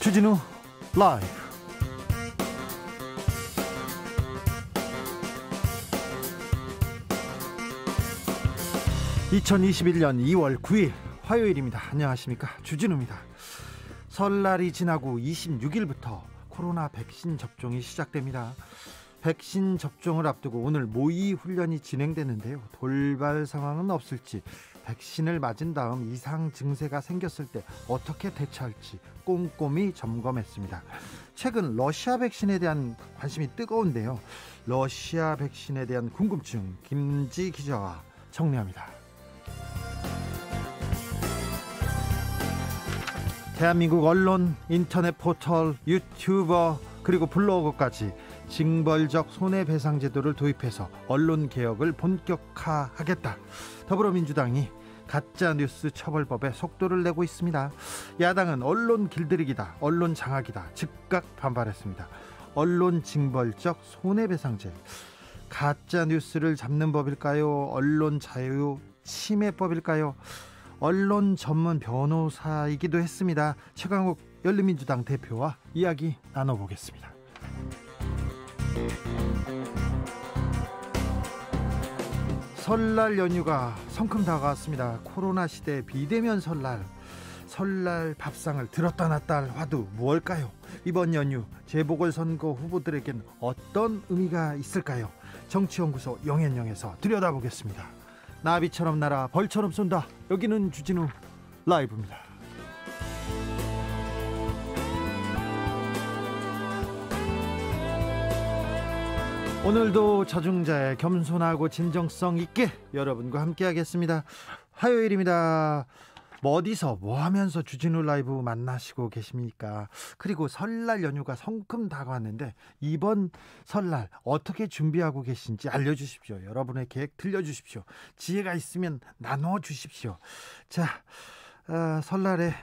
주진우 라이브 2021년 2월 9일 화요일입니다. 안녕하십니까. 주진우입니다. 설날이 지나고 26일부터 코로나 백신 접종이 시작됩니다. 백신 접종을 앞두고 오늘 모의 훈련이 진행되는데요. 돌발 상황은 없을지 백신을 맞은 다음 이상 증세가 생겼을 때 어떻게 대처할지 꼼꼼히 점검했습니다. 최근 러시아 백신에 대한 관심이 뜨거운데요. 러시아 백신에 대한 궁금증 김지 기자와 정리합니다. 대한민국 언론, 인터넷 포털, 유튜버 그리고 블로거까지 징벌적 손해배상 제도를 도입해서 언론 개혁을 본격화하겠다. 더불어민주당이 가짜 뉴스 처벌법에 속도를 내고 있습니다. 야당은 언론 길들이기다, 언론 장악이다 즉각 반발했습니다. 언론 징벌적 손해배상제 가짜 뉴스를 잡는 법일까요? 언론 자유 침해법일까요? 언론 전문 변호사이기도 했습니다. 최강욱 열린민주당 대표와 이야기 나눠보겠습니다. 설날 연휴가 성큼 다가왔습니다. 코로나 시대 비대면 설날. 설날 밥상을 들었다 놨다 할 화두 무엇일까요? 이번 연휴 재보궐선거 후보들에겐 어떤 의미가 있을까요? 정치연구소 영앤영에서 들여다보겠습니다. 나비처럼 날아 벌처럼 쏜다. 여기는 주진우 라이브입니다. 오늘도 자중자의 겸손하고 진정성 있게 여러분과 함께하겠습니다. 화요일입니다. 뭐 어디서 뭐 하면서 주진우 라이브 만나시고 계십니까? 그리고 설날 연휴가 성큼 다가왔는데 이번 설날 어떻게 준비하고 계신지 알려주십시오. 여러분의 계획 들려주십시오. 지혜가 있으면 나눠 주십시오. 자, 어, 설날에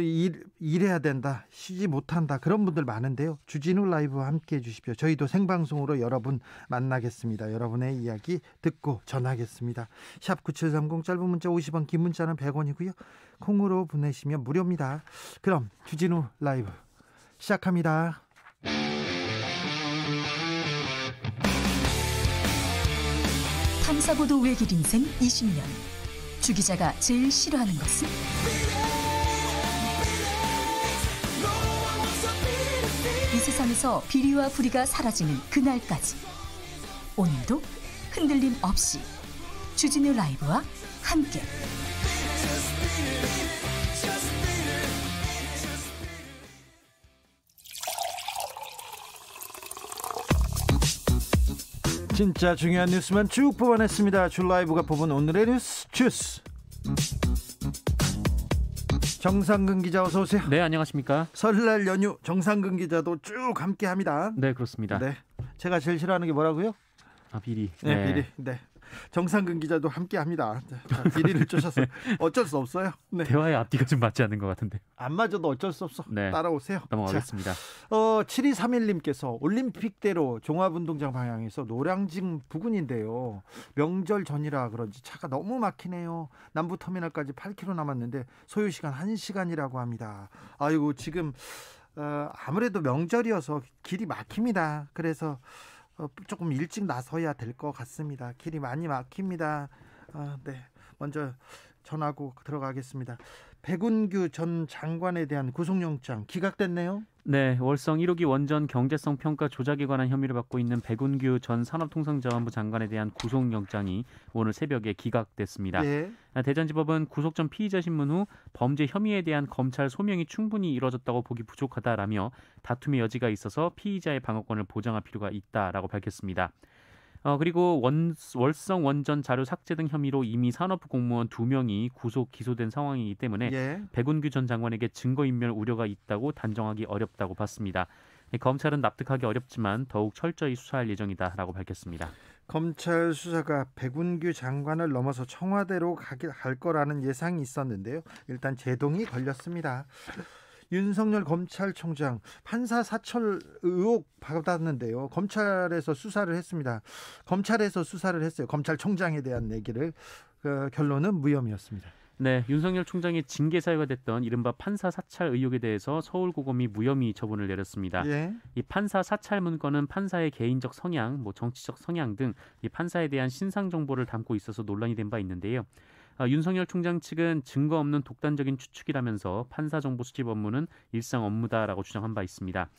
일, 일해야 된다, 쉬지 못한다 그런 분들 많은데요. 주진우 라이브와 함께해 주십시오. 저희도 생방송으로 여러분 만나겠습니다. 여러분의 이야기 듣고 전하겠습니다. 샵 #9730 짧은 문자 50원, 긴 문자는 100원이고요. 콩으로 보내시면 무료입니다. 그럼 주진우 라이브 시작합니다. 탐사고도 외길 인생 20년. 주 기자가 제일 싫어하는 것은? 세상에서 비리와 불의가 사라지는 그날까지 오늘도 흔들림 없이 주진우 라이브와 함께 진짜 중요한 뉴스만 쭉 뽑아냈습니다. 줄 라이브가 뽑은 오늘의 뉴스 주스. 정상근 기자 어서 오세요. 네, 안녕하십니까? 설날 연휴 정상근 기자도 쭉 함께합니다. 네, 그렇습니다. 네, 제가 제일 싫어하는 게 뭐라고요? 아 비리. 네, 네. 비리. 네, 정상근 기자도 함께합니다. 비리를 네. 쫓아서 어쩔 수 없어요. 네. 대화의 앞뒤가 좀 맞지 않는 것 같은데. 안 맞아도 어쩔 수 없어. 네. 따라오세요. 넘어가겠습니다. 자, 어, 7231님께서 올림픽대로 종합운동장 방향에서 노량진 부근인데요. 명절 전이라 그런지 차가 너무 막히네요. 남부터미널까지 8km 남았는데 소요시간 1시간이라고 합니다. 아이고 지금 어, 아무래도 명절이어서 길이 막힙니다. 그래서 어, 조금 일찍 나서야 될 것 같습니다. 길이 많이 막힙니다. 아, 네. 먼저 전하고 들어가겠습니다. 백운규 전 장관에 대한 구속영장 기각됐네요. 네, 월성 1호기 원전 경제성 평가 조작에 관한 혐의를 받고 있는 백운규 전 산업통상자원부 장관에 대한 구속영장이 오늘 새벽에 기각됐습니다. 네. 아, 대전지법은 구속 전 피의자 신문 후 범죄 혐의에 대한 검찰 소명이 충분히 이뤄졌다고 보기 부족하다라며 다툼의 여지가 있어서 피의자의 방어권을 보장할 필요가 있다라고 밝혔습니다. 어, 그리고 원, 월성 원전 자료 삭제 등 혐의로 이미 산업부 공무원 두 명이 구속 기소된 상황이기 때문에 예. 백운규 전 장관에게 증거인멸 우려가 있다고 단정하기 어렵다고 봤습니다. 예, 검찰은 납득하기 어렵지만 더욱 철저히 수사할 예정이다라고 밝혔습니다. 검찰 수사가 백운규 장관을 넘어서 청와대로 가게 할 거라는 예상이 있었는데요. 일단 제동이 걸렸습니다. 윤석열 검찰총장 판사 사철 의혹 받았는데요. 검찰에서 수사를 했습니다. 검찰에서 수사를 했어요. 검찰총장에 대한 얘기를 그 결론은 무혐의였습니다. 네, 윤석열 총장의 징계 사유가 됐던 이른바 판사 사찰 의혹에 대해서 서울고검이 무혐의 처분을 내렸습니다. 예. 이 판사 사찰 문건은 판사의 개인적 성향, 뭐 정치적 성향 등 이 판사에 대한 신상 정보를 담고 있어서 논란이 된 바 있는데요. 아, 윤석열 총장 측은 증거 없는 독단적인 추측이라면서 판사 정보 수집 업무는 일상 업무다라고 주장한 바 있습니다.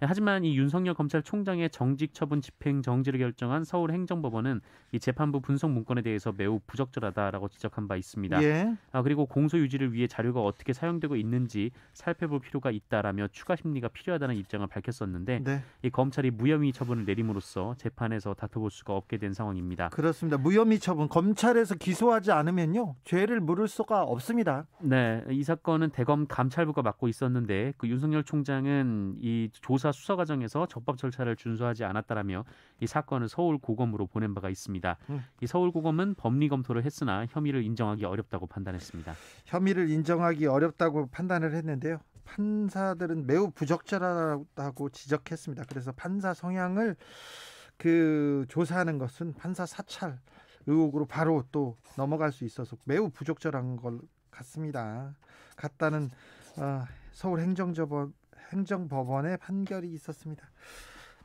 네, 하지만 이 윤석열 검찰총장의 정직 처분 집행 정지를 결정한 서울행정법원은 이 재판부 분석 문건에 대해서 매우 부적절하다라고 지적한 바 있습니다. 예. 아, 그리고 공소 유지를 위해 자료가 어떻게 사용되고 있는지 살펴볼 필요가 있다라며 추가 심리가 필요하다는 입장을 밝혔었는데 네. 이 검찰이 무혐의 처분을 내림으로써 재판에서 다퉈볼 수가 없게 된 상황입니다. 그렇습니다. 무혐의 처분 검찰에서 기소하지 않으면요 죄를 물을 수가 없습니다. 네, 이 사건은 대검 감찰부가 맡고 있었는데 그 윤석열 총장은 이 조사 검사 수사 과정에서 적법 절차를 준수하지 않았다라며 이 사건을 서울 고검으로 보낸 바가 있습니다. 음. 이 서울 고검은 법리 검토를 했으나 혐의를 인정하기 어렵다고 판단했습니다. 혐의를 인정하기 어렵다고 판단을 했는데요. 판사들은 매우 부적절하다고 지적했습니다. 그래서 판사 성향을 그 조사하는 것은 판사 사찰 의혹으로 바로 또 넘어갈 수 있어서 매우 부적절한 걸 같습니다. 같다는 아, 서울행정법 행정법원의 판결이 있었습니다.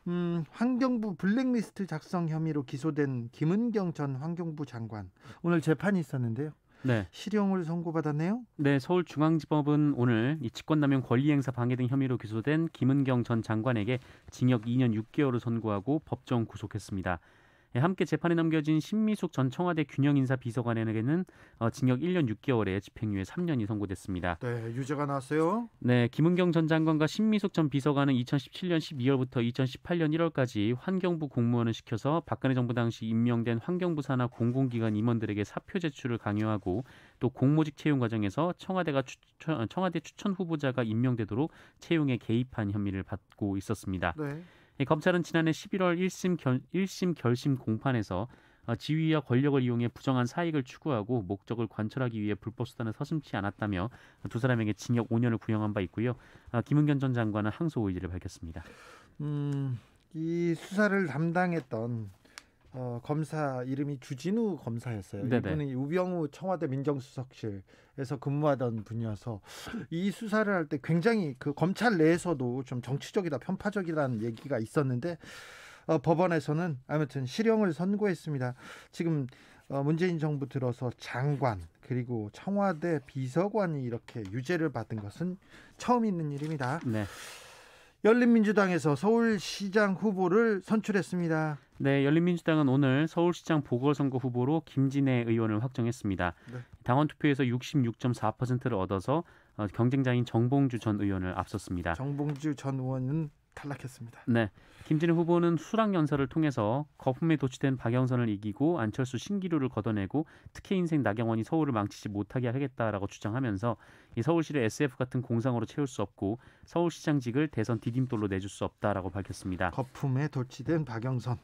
음, 환경부 블랙리스트 작성 혐의로 기소된 김은경 전 환경부 장관 오늘 재판이 있었는데요. 네. 실형을 선고받았네요. 네, 서울중앙지법은 오늘 이 직권남용 권리행사 방해 등 혐의로 기소된 김은경 전 장관에게 징역 2년 6개월을 선고하고 법정 구속했습니다. 예, 함께 재판에 넘겨진 신미숙 전 청와대 균형인사 비서관에게는 어, 징역 1년 6개월에 집행유예 3년이 선고됐습니다. 네, 유죄가 나왔어요. 네, 김은경 전 장관과 신미숙 전 비서관은 2017년 12월부터 2018년 1월까지 환경부 공무원을 시켜서 박근혜 정부 당시 임명된 환경부 산하 공공기관 임원들에게 사표 제출을 강요하고 또 공모직 채용 과정에서 청와대가 추천, 어, 청와대 추천 후보자가 임명되도록 채용에 개입한 혐의를 받고 있었습니다. 네. 검찰은 지난해 11월 1심, 결, 1심 결심 공판에서 어, 지위와 권력을 이용해 부정한 사익을 추구하고 목적을 관철하기 위해 불법 수단을 서슴지 않았다며 두 사람에게 징역 5년을 구형한 바 있고요. 어, 김은견 전 장관은 항소 의지를 밝혔습니다. 음, 이 수사를 담당했던 어, 검사 이름이 주진우 검사였어요. 네네. 이분이 우병우 청와대 민정수석실에서 근무하던 분이어서 이 수사를 할 때 굉장히 그 검찰 내에서도 좀 정치적이다 편파적이라는 얘기가 있었는데 어, 법원에서는 아무튼 실형을 선고했습니다. 지금 어, 문재인 정부 들어서 장관 그리고 청와대 비서관이 이렇게 유죄를 받은 것은 처음 있는 일입니다. 네. 열린민주당에서 서울시장 후보를 선출했습니다. 네, 열린민주당은 오늘 서울시장 보궐선거 후보로 김진애 의원을 확정했습니다. 네. 당원 투표에서 66.4%를 얻어서 어, 경쟁자인 정봉주 전 의원을 앞섰습니다. 정봉주 전 의원은 탈락했습니다. 네. 김진희 후보는 수락 연설을 통해서 거품에 도취된 박영선을 이기고 안철수 신기루를 걷어내고 특혜 인생 나경원이 서울을 망치지 못하게 하겠다라고 주장하면서 이 서울시를 SF 같은 공상으로 채울 수 없고 서울시장직을 대선 디딤돌로 내줄 수 없다라고 밝혔습니다. 거품에 도취된 박영선.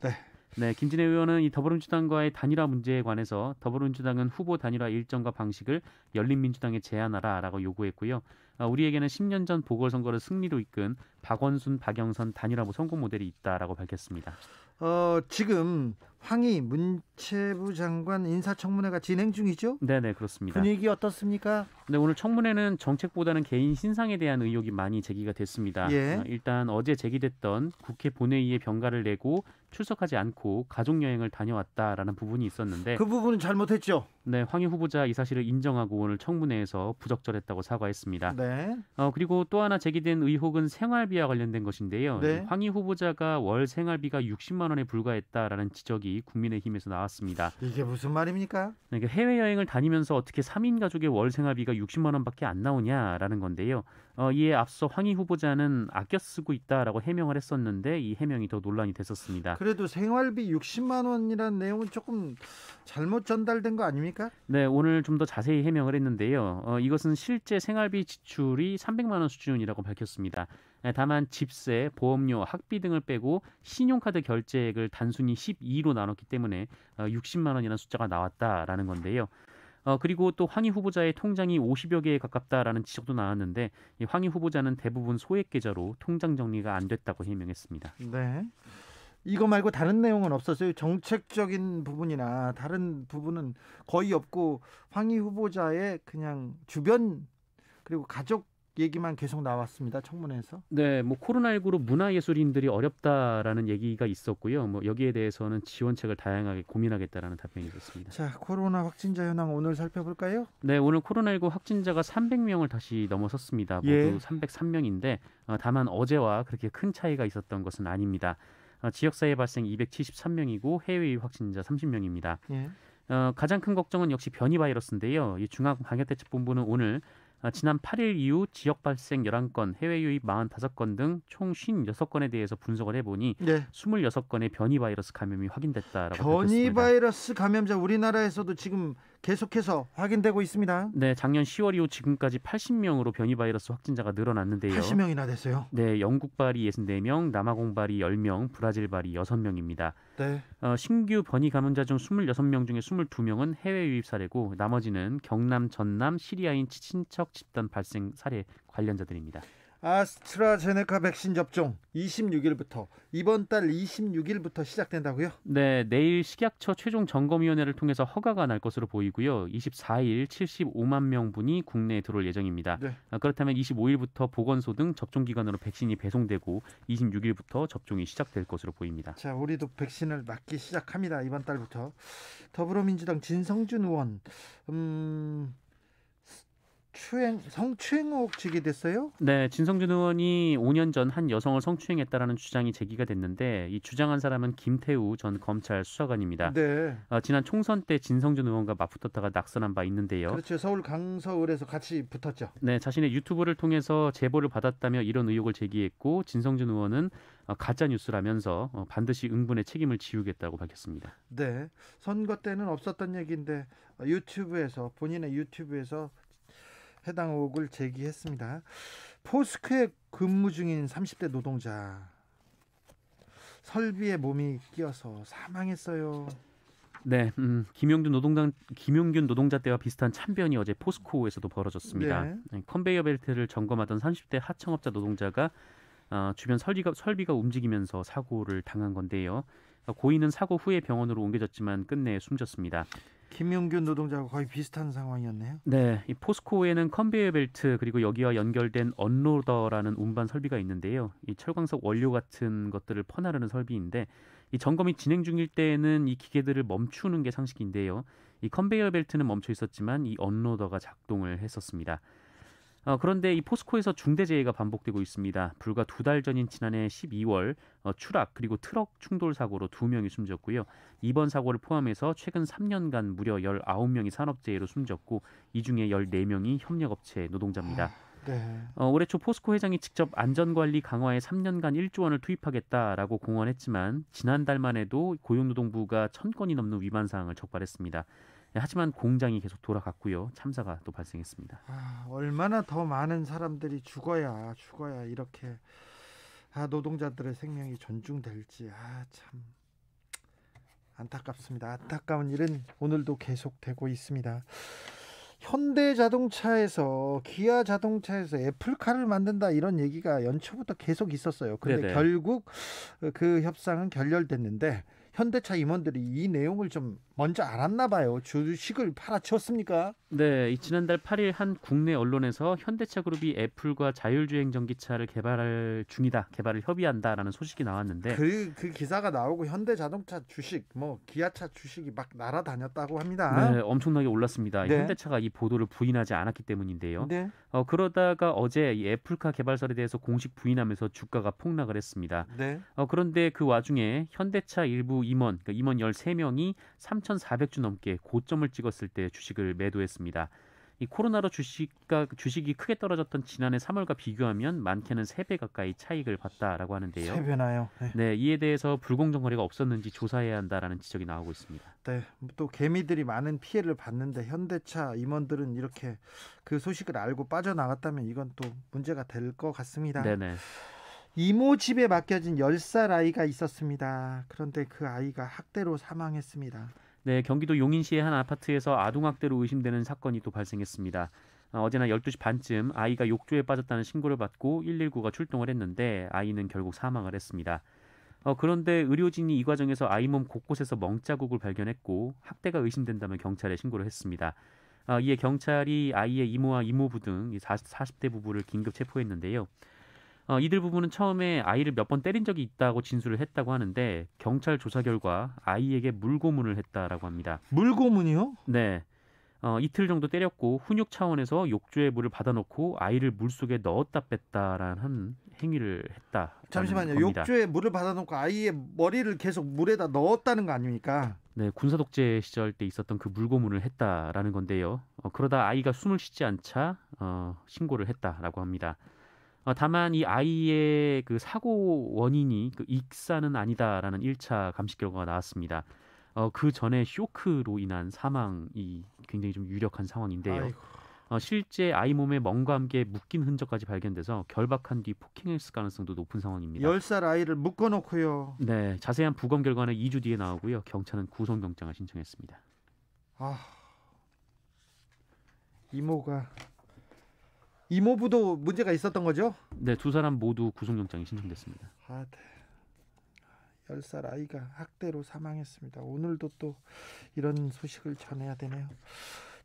네. 네, 김진애 의원은 이 더불어민주당과의 단일화 문제에 관해서 더불어민주당은 후보 단일화 일정과 방식을 열린민주당에 제안하라라고 요구했고요. 어, 우리에게는 10년 전 보궐선거를 승리로 이끈 박원순, 박영선 단일화 성공 모델이 있다라고 밝혔습니다. 어, 지금 황희 문체부 장관 인사청문회가 진행 중이죠? 네네 그렇습니다. 분위기 어떻습니까? 네 오늘 청문회는 정책보다는 개인 신상에 대한 의혹이 많이 제기가 됐습니다. 예. 어, 일단 어제 제기됐던 국회 본회의에 병가를 내고 출석하지 않고 가족 여행을 다녀왔다라는 부분이 있었는데 그 부분은 잘못했죠. 네, 황희 후보자 이 사실을 인정하고 오늘 청문회에서 부적절했다고 사과했습니다. 네. 어 그리고 또 하나 제기된 의혹은 생활비와 관련된 것인데요. 네. 황희 후보자가 월 생활비가 60만 원에 불과했다라는 지적이 이 국민의힘에서 나왔습니다. 이게 무슨 말입니까? 그러니까 해외 여행을 다니면서 어떻게 3인 가족의 월 생활비가 60만 원밖에 안 나오냐라는 건데요. 어, 이에 앞서 황희 후보자는 아껴 쓰고 있다라고 해명을 했었는데 이 해명이 더 논란이 됐었습니다. 그래도 생활비 60만 원이라는 내용은 조금 잘못 전달된 거 아닙니까? 네, 오늘 좀 더 자세히 해명을 했는데요. 어, 이것은 실제 생활비 지출이 300만 원 수준이라고 밝혔습니다. 네, 다만 집세, 보험료, 학비 등을 빼고 신용카드 결제액을 단순히 12로 나눴기 때문에 60만 어, 원이라는 숫자가 나왔다라는 건데요. 어, 그리고 또 황희 후보자의 통장이 50여 개에 가깝다라는 지적도 나왔는데 이 황희 후보자는 대부분 소액 계좌로 통장 정리가 안 됐다고 해명했습니다. 네. 이거 말고 다른 내용은 없었어요. 정책적인 부분이나 다른 부분은 거의 없고 황희 후보자의 그냥 주변 그리고 가족 얘기만 계속 나왔습니다. 청문회에서. 네, 뭐 코로나19로 문화예술인들이 어렵다라는 얘기가 있었고요. 뭐 여기에 대해서는 지원책을 다양하게 고민하겠다라는 답변이 있었습니다. 자, 코로나 확진자 현황 오늘 살펴볼까요? 네, 오늘 코로나19 확진자가 300명을 다시 넘어섰습니다. 예. 모두 예. 303명인데 어, 다만 어제와 그렇게 큰 차이가 있었던 것은 아닙니다. 어, 지역사회 발생 273명이고 해외 확진자 30명입니다. 예. 어, 가장 큰 걱정은 역시 변이 바이러스인데요. 이 중앙방역대책본부는 오늘 아, 지난 8일 이후 지역 발생 11건, 해외 유입 45건 등 총 56건에 대해서 분석을 해보니 네. 26건의 변이 바이러스 감염이 확인됐다라고 변이 밝혔습니다. 바이러스 감염자 우리나라에서도 지금 계속해서 확인되고 있습니다. 네, 작년 10월 이후 지금까지 80명으로 변이 바이러스 확진자가 늘어났는데요. 80명이나 됐어요. 네, 영국 발이 64명, 남아공 발이 10명, 브라질 발이 6명입니다. 네. 어, 신규 변이 감염자 중 26명 중에 22명은 해외 유입 사례고 나머지는 경남, 전남, 시리아인 친척 집단 발생 사례 관련자들입니다. 아스트라제네카 백신 접종 26일부터 이번 달 26일부터 시작된다고요? 네, 내일 식약처 최종 점검위원회를 통해서 허가가 날 것으로 보이고요. 24일 75만 명분이 국내에 들어올 예정입니다. 네. 아, 그렇다면 25일부터 보건소 등 접종 기관으로 백신이 배송되고 26일부터 접종이 시작될 것으로 보입니다. 자, 우리도 백신을 맞기 시작합니다. 이번 달부터 더불어민주당 진성준 의원 음, 추행 성추행 혹 제기됐어요? 네, 진성준 의원이 5년 전 한 여성을 성추행했다라는 주장이 제기가 됐는데 이 주장한 사람은 김태우 전 검찰 수사관입니다. 네. 어, 지난 총선 때 진성준 의원과 맞붙었다가 낙선한 바 있는데요. 그렇죠. 서울 강서울에서 같이 붙었죠. 네, 자신의 유튜브를 통해서 제보를 받았다며 이런 의혹을 제기했고 진성준 의원은 어, 가짜 뉴스라면서 어, 반드시 응분의 책임을 지우겠다고 밝혔습니다. 네, 선거 때는 없었던 얘기인데 유튜브에서 본인의 유튜브에서 해당 의혹을 제기했습니다. 포스크에 근무 중인 30대 노동자 설비에 몸이 끼어서 사망했어요. 네, 음, 김용균 노동당 김용균 노동자 때와 비슷한 참변이 어제 포스코에서도 벌어졌습니다. 네. 네 컨베이어 벨트를 점검하던 30대 하청업자 노동자가 어, 주변 설비가, 설비가 움직이면서 사고를 당한 건데요. 고인은 사고 후에 병원으로 옮겨졌지만 끝내 숨졌습니다. 김용균 노동자와 거의 비슷한 상황이었네요. 네, 이 포스코에는 컨베이어 벨트 그리고 여기와 연결된 언로더라는 운반 설비가 있는데요. 이 철광석 원료 같은 것들을 퍼나르는 설비인데 이 점검이 진행 중일 때에는 이 기계들을 멈추는 게 상식인데요. 이 컨베이어 벨트는 멈춰 있었지만 이 언로더가 작동을 했었습니다. 어, 그런데 이 포스코에서 중대재해가 반복되고 있습니다. 불과 두 달 전인 지난해 12월 어, 추락 그리고 트럭 충돌 사고로 두 명이 숨졌고요. 이번 사고를 포함해서 최근 3년간 무려 19명이 산업재해로 숨졌고 이 중에 14명이 협력업체 노동자입니다. 네. 어, 올해 초 포스코 회장이 직접 안전관리 강화에 3년간 1조 원을 투입하겠다라고 공언했지만 지난달만 해도 고용노동부가 천 건이 넘는 위반 사항을 적발했습니다. 네, 하지만 공장이 계속 돌아갔고요. 참사가 또 발생했습니다. 아, 얼마나 더 많은 사람들이 죽어야 죽어야 이렇게 아, 노동자들의 생명이 존중될지 아, 참 안타깝습니다. 안타까운 일은 오늘도 계속되고 있습니다. 현대자동차에서 기아 자동차에서 애플카를 만든다 이런 얘기가 연초부터 계속 있었어요. 근데 결국 그 협상은 결렬됐는데 현대차 임원들이 이 내용을 좀 먼저 알았나 봐요. 주식을 팔아치웠습니까? 네, 지난달 8일 한 국내 언론에서 현대차 그룹이 애플과 자율주행 전기차를 개발할 중이다, 개발을 협의한다라는 소식이 나왔는데 그, 그 기사가 나오고 현대자동차 주식, 뭐 기아차 주식이 막 날아다녔다고 합니다. 네, 엄청나게 올랐습니다. 네. 현대차가 이 보도를 부인하지 않았기 때문인데요. 네. 어, 그러다가 어제 이 애플카 개발설에 대해서 공식 부인하면서 주가가 폭락을 했습니다. 네. 어, 그런데 그 와중에 현대차 일부 임원, 그러니까 임원 13명이 3,400주 넘게 고점을 찍었을 때 주식을 매도했습니다. 이 코로나로 주식가, 주식이 크게 떨어졌던 지난해 3월과 비교하면 많게는 3배 가까이 차익을 봤다라고 하는데요. 3배나요? 네. 네. 이에 대해서 불공정 거래가 없었는지 조사해야 한다라는 지적이 나오고 있습니다. 네, 또 개미들이 많은 피해를 봤는데 현대차 임원들은 이렇게 그 소식을 알고 빠져나갔다면 이건 또 문제가 될 것 같습니다. 네네. 이모 집에 맡겨진 10살 아이가 있었습니다. 그런데 그 아이가 학대로 사망했습니다. 네, 경기도 용인시의 한 아파트에서 아동학대로 의심되는 사건이 또 발생했습니다. 어, 어제나 12시 반쯤 아이가 욕조에 빠졌다는 신고를 받고 119가 출동을 했는데 아이는 결국 사망을 했습니다. 어, 그런데 의료진이 이 과정에서 아이 몸 곳곳에서 멍자국을 발견했고 학대가 의심된다며 경찰에 신고를 했습니다. 어, 이에 경찰이 아이의 이모와 이모부 등 40, 40대 부부를 긴급 체포했는데요. 어, 이들 부부는 처음에 아이를 몇 번 때린 적이 있다고 진술을 했다고 하는데 경찰 조사 결과 아이에게 물고문을 했다라고 합니다. 물고문이요? 네. 어, 이틀 정도 때렸고 훈육 차원에서 욕조에 물을 받아놓고 아이를 물 속에 넣었다 뺐다라는 행위를 했다. 잠시만요. 겁니다. 욕조에 물을 받아놓고 아이의 머리를 계속 물에다 넣었다는 거 아닙니까? 네, 군사 독재 시절 때 있었던 그 물고문을 했다라는 건데요. 어, 그러다 아이가 숨을 쉬지 않자 어, 신고를 했다라고 합니다. 어, 다만 이 아이의 그 사고 원인이 그 익사는 아니다라는 1차 감식 결과가 나왔습니다. 어, 그 전에 쇼크로 인한 사망이 굉장히 좀 유력한 상황인데요. 어, 실제 아이 몸에 멍과 함께 묶인 흔적까지 발견돼서 결박한 뒤 폭행했을 가능성도 높은 상황입니다. 10살 아이를 묶어놓고요. 네, 자세한 부검 결과는 2주 뒤에 나오고요. 경찰은 구속영장을 신청했습니다. 아, 이모가 이모부도 문제가 있었던 거죠? 네, 두 사람 모두 구속영장이 신청됐습니다. 아, 네. 1살 아이가 학대로 사망했습니다. 오늘도 또 이런 소식을 전해야 되네요.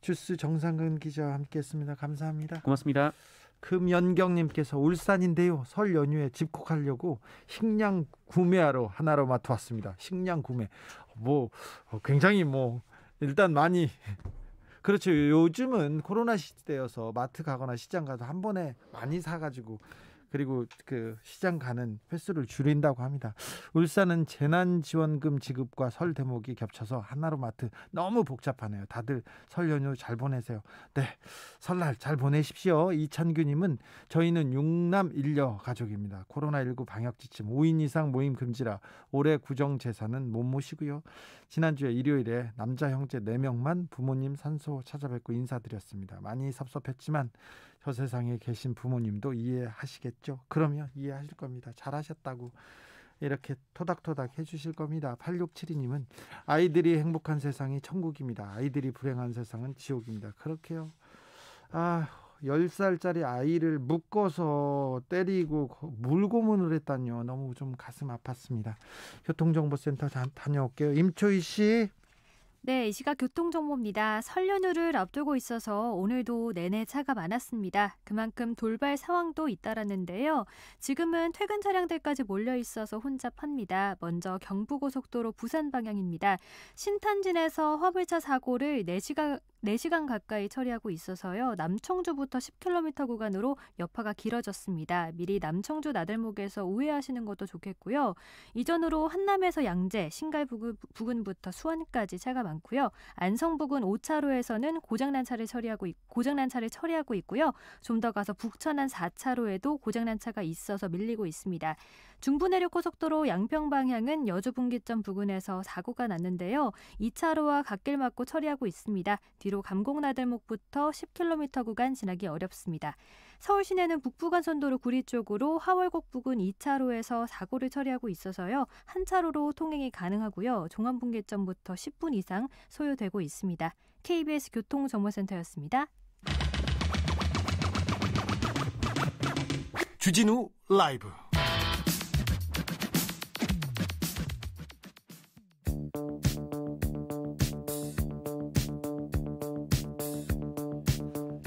주스 정상근 기자와 함께했습니다. 감사합니다. 고맙습니다. 금연경님께서 울산인데요. 설 연휴에 집콕하려고 식량 구매하러 하나로마트 왔습니다. 식량 구매 뭐 어, 굉장히 뭐 일단 많이 그렇죠. 요즘은 코로나 시대여서 마트 가거나 시장 가서 한 번에 많이 사가지고 그리고 그 시장 가는 횟수를 줄인다고 합니다. 울산은 재난지원금 지급과 설 대목이 겹쳐서 하나로마트 너무 복잡하네요. 다들 설 연휴 잘 보내세요. 네, 설날 잘 보내십시오. 이찬규님은 저희는 육남 일녀 가족입니다. 코로나19 방역 지침 5인 이상 모임 금지라 올해 구정 제사는 못 모시고요. 지난주에 일요일에 남자 형제 4명만 부모님 산소 찾아뵙고 인사드렸습니다. 많이 섭섭했지만 저 세상에 계신 부모님도 이해하시겠죠? 그러면 이해하실 겁니다. 잘하셨다고 이렇게 토닥토닥 해주실 겁니다. 8672님은 아이들이 행복한 세상이 천국입니다. 아이들이 불행한 세상은 지옥입니다. 그렇게요. 아, 10살짜리 아이를 묶어서 때리고 물고문을 했다니요. 너무 좀 가슴 아팠습니다. 교통정보센터 다, 다녀올게요. 임초희 씨. 네, 이 시각 교통정보입니다. 설 연휴를 앞두고 있어서 오늘도 내내 차가 많았습니다. 그만큼 돌발 상황도 잇따랐는데요. 지금은 퇴근 차량들까지 몰려 있어서 혼잡합니다. 먼저 경부고속도로 부산 방향입니다. 신탄진에서 화물차 사고를 4시간 4시간 가까이 처리하고 있어서요. 남청주부터 10km 구간으로 여파가 길어졌습니다. 미리 남청주 나들목에서 우회하시는 것도 좋겠고요. 이전으로 한남에서 양재, 신갈 부근, 부터 수원까지 차가 많고요. 안성 부근 5차로에서는 고장난 차를 처리하고 있, 고장난 차를 처리하고 있고요. 좀 더 가서 북천안 4차로에도 고장난 차가 있어서 밀리고 있습니다. 중부내륙 고속도로 양평 방향은 여주 분기점 부근에서 사고가 났는데요. 2차로와 갓길 막고 처리하고 있습니다. 뒤 비로 감곡나들목부터 10km 구간 지나기 어렵습니다. 서울 시내는 북부간선도로 구리 쪽으로 하월곡 부근 2차로에서 사고를 처리하고 있어서요. 한 차로로 통행이 가능하고요. 종암분계점부터 10분 이상 소요되고 있습니다. KBS 교통정보센터였습니다. 주진우 라이브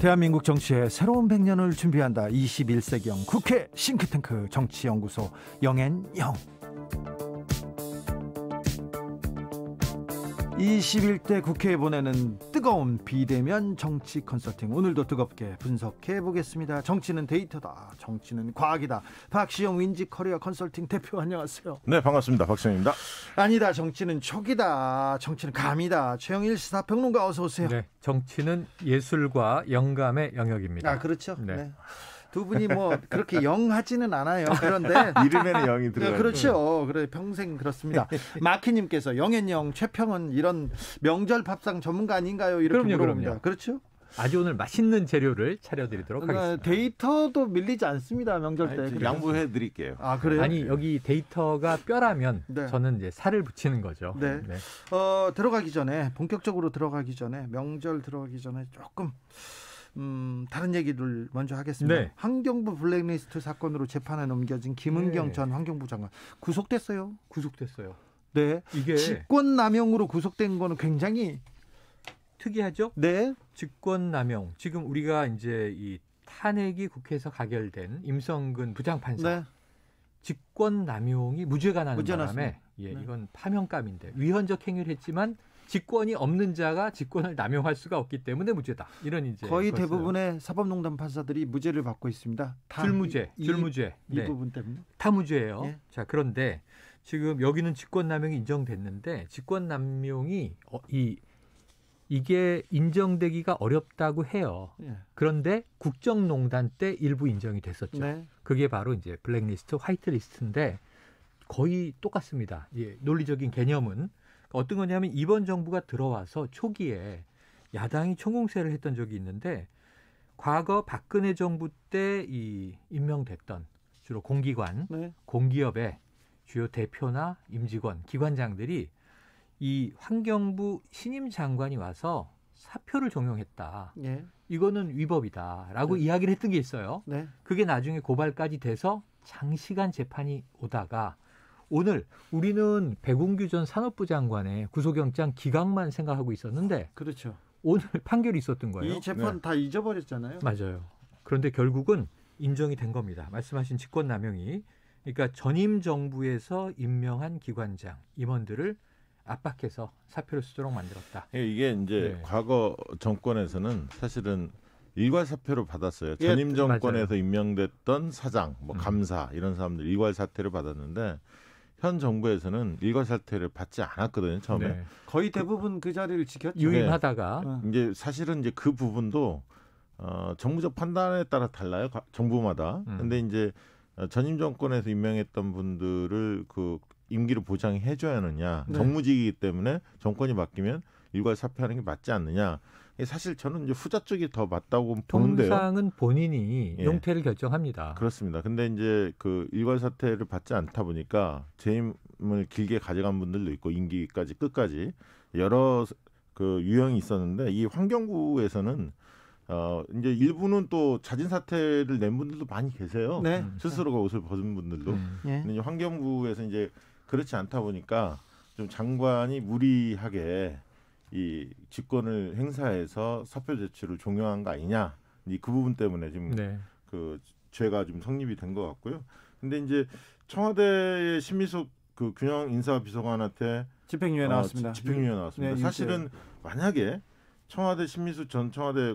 대한민국 정치의 새로운 100년을 준비한다. 21세기형 국회 싱크탱크 정치연구소 영앤영. 21대 국회에 보내는 뜨거운 비대면 정치 컨설팅 오늘도 뜨겁게 분석해 보겠습니다. 정치는 데이터다. 정치는 과학이다. 박시영 윈지 커리어 컨설팅 대표 안녕하세요. 네 반갑습니다. 박시영입니다. 아니다. 정치는 촉이다. 정치는 감이다. 최영일 시사평론가 어서 오세요. 네. 정치는 예술과 영감의 영역입니다. 아 그렇죠. 네. 네. 두 분이 뭐 그렇게 영하지는 않아요. 그런데 이름에는 영이 들어요. 네, 그렇죠. 그래 평생 그렇습니다. 마키님께서 영앤영 최평은 이런 명절 밥상 전문가 아닌가요? 이렇게 그럼요, 물어봅니다. 그럼요. 그렇죠? 아주 오늘 맛있는 재료를 차려드리도록 네, 하겠습니다. 데이터도 밀리지 않습니다 명절 때. 아니, 그렇죠? 양보해 드릴게요. 아 그래요? 아니 여기 데이터가 뼈라면 네. 저는 이제 살을 붙이는 거죠. 네. 네. 어 들어가기 전에 본격적으로 들어가기 전에 명절 들어가기 전에 조금 음, 다른 얘기를 먼저 하겠습니다. 네. 환경부 블랙리스트 사건으로 재판에 넘겨진 김은경 네. 전 환경부 장관 구속됐어요. 구속됐어요. 네. 이게 직권 남용으로 구속된 거는 굉장히 특이하죠? 네. 직권 남용. 지금 우리가 이제 이 탄핵이 국회에서 가결된 임성근 부장판사 네. 직권 남용이 무죄가 나는 무죄 바람에 예, 네. 이건 파명감인데 위헌적 행위를 했지만 직권이 없는 자가 직권을 남용할 수가 없기 때문에 무죄다. 이런 이제 거의 것을. 대부분의 사법농단 판사들이 무죄를 받고 있습니다. 줄무죄, 이, 줄무죄 이, 네. 이, 부분 때문에 다 무죄예요. 예. 자 그런데 지금 여기는 직권 남용이 인정됐는데 직권 남용이 어, 이 이게 인정되기가 어렵다고 해요. 예. 그런데 국정농단 때 일부 인정이 됐었죠. 네. 그게 바로 이제 블랙리스트, 화이트리스트인데 거의 똑같습니다. 예, 논리적인 개념은 어떤 거냐면 이번 정부가 들어와서 초기에 야당이 총공세를 했던 적이 있는데 과거 박근혜 정부 때이 임명됐던 주로 공기관, 네. 공기업의 주요 대표나 임직원, 기관장들이 이 환경부 신임 장관이 와서 사표를 종용했다. 네. 이거는 위법이다라고 네. 이야기를 했던 게 있어요. 네. 그게 나중에 고발까지 돼서 장시간 재판이 오다가 오늘 우리는 백운규 전 산업부 장관의 구속영장 기각만 생각하고 있었는데 그렇죠. 오늘 판결이 있었던 거예요. 이 재판 네. 다 잊어버렸잖아요. 맞아요. 그런데 결국은 인정이 된 겁니다. 말씀하신 직권남용이 그러니까 전임 정부에서 임명한 기관장 임원들을 압박해서 사표를 쓰도록 만들었다. 예, 이게 이제 네. 과거 정권에서는 사실은 일괄 사표로 받았어요. 예, 전임 그, 정권에서 임명됐던 사장, 뭐 음. 감사 이런 사람들 일괄 사퇴를 받았는데 현 정부에서는 일괄 사퇴를 받지 않았거든요 처음에 네. 거의 그 대부분 그, 그 자리를 지켰죠 유임하다가 네. 어. 이제 사실은 이제 그 부분도 어, 정부적 판단에 따라 달라요 정부마다 음. 근데 이제 어, 전임 정권에서 임명했던 분들을 그 임기를 보장해 줘야 하느냐 네. 정무직이기 때문에 정권이 바뀌면 일괄 사퇴하는 게 맞지 않느냐 사실 저는 이제 후자 쪽이 더 맞다고 보는데요. 통상은 본인이 예. 용퇴를 결정합니다. 그렇습니다. 근데 이제 그 일괄 사태를 받지 않다 보니까 재임을 길게 가져간 분들도 있고 임기까지 끝까지 여러 그 유형이 있었는데 이 환경부에서는 어 이제 일부는 또 자진 사퇴를 낸 분들도 많이 계세요. 네. 음, 스스로가 옷을 벗은 분들도. 음. 음. 예. 근데 환경부에서 이제 그렇지 않다 보니까 좀 장관이 무리하게 이 직권을 행사해서 사표 제출을 종용한 거 아니냐. 이그 부분 때문에 지금 네. 그 죄가 좀 성립이 된 것 같고요. 근데 이제 청와대의 심미석 그 균형 인사 비서관한테 집행유예 어, 나왔습니다. 어, 집행유예 나왔습니다. 네, 사실은 만약에 청와대 심미수전 청와대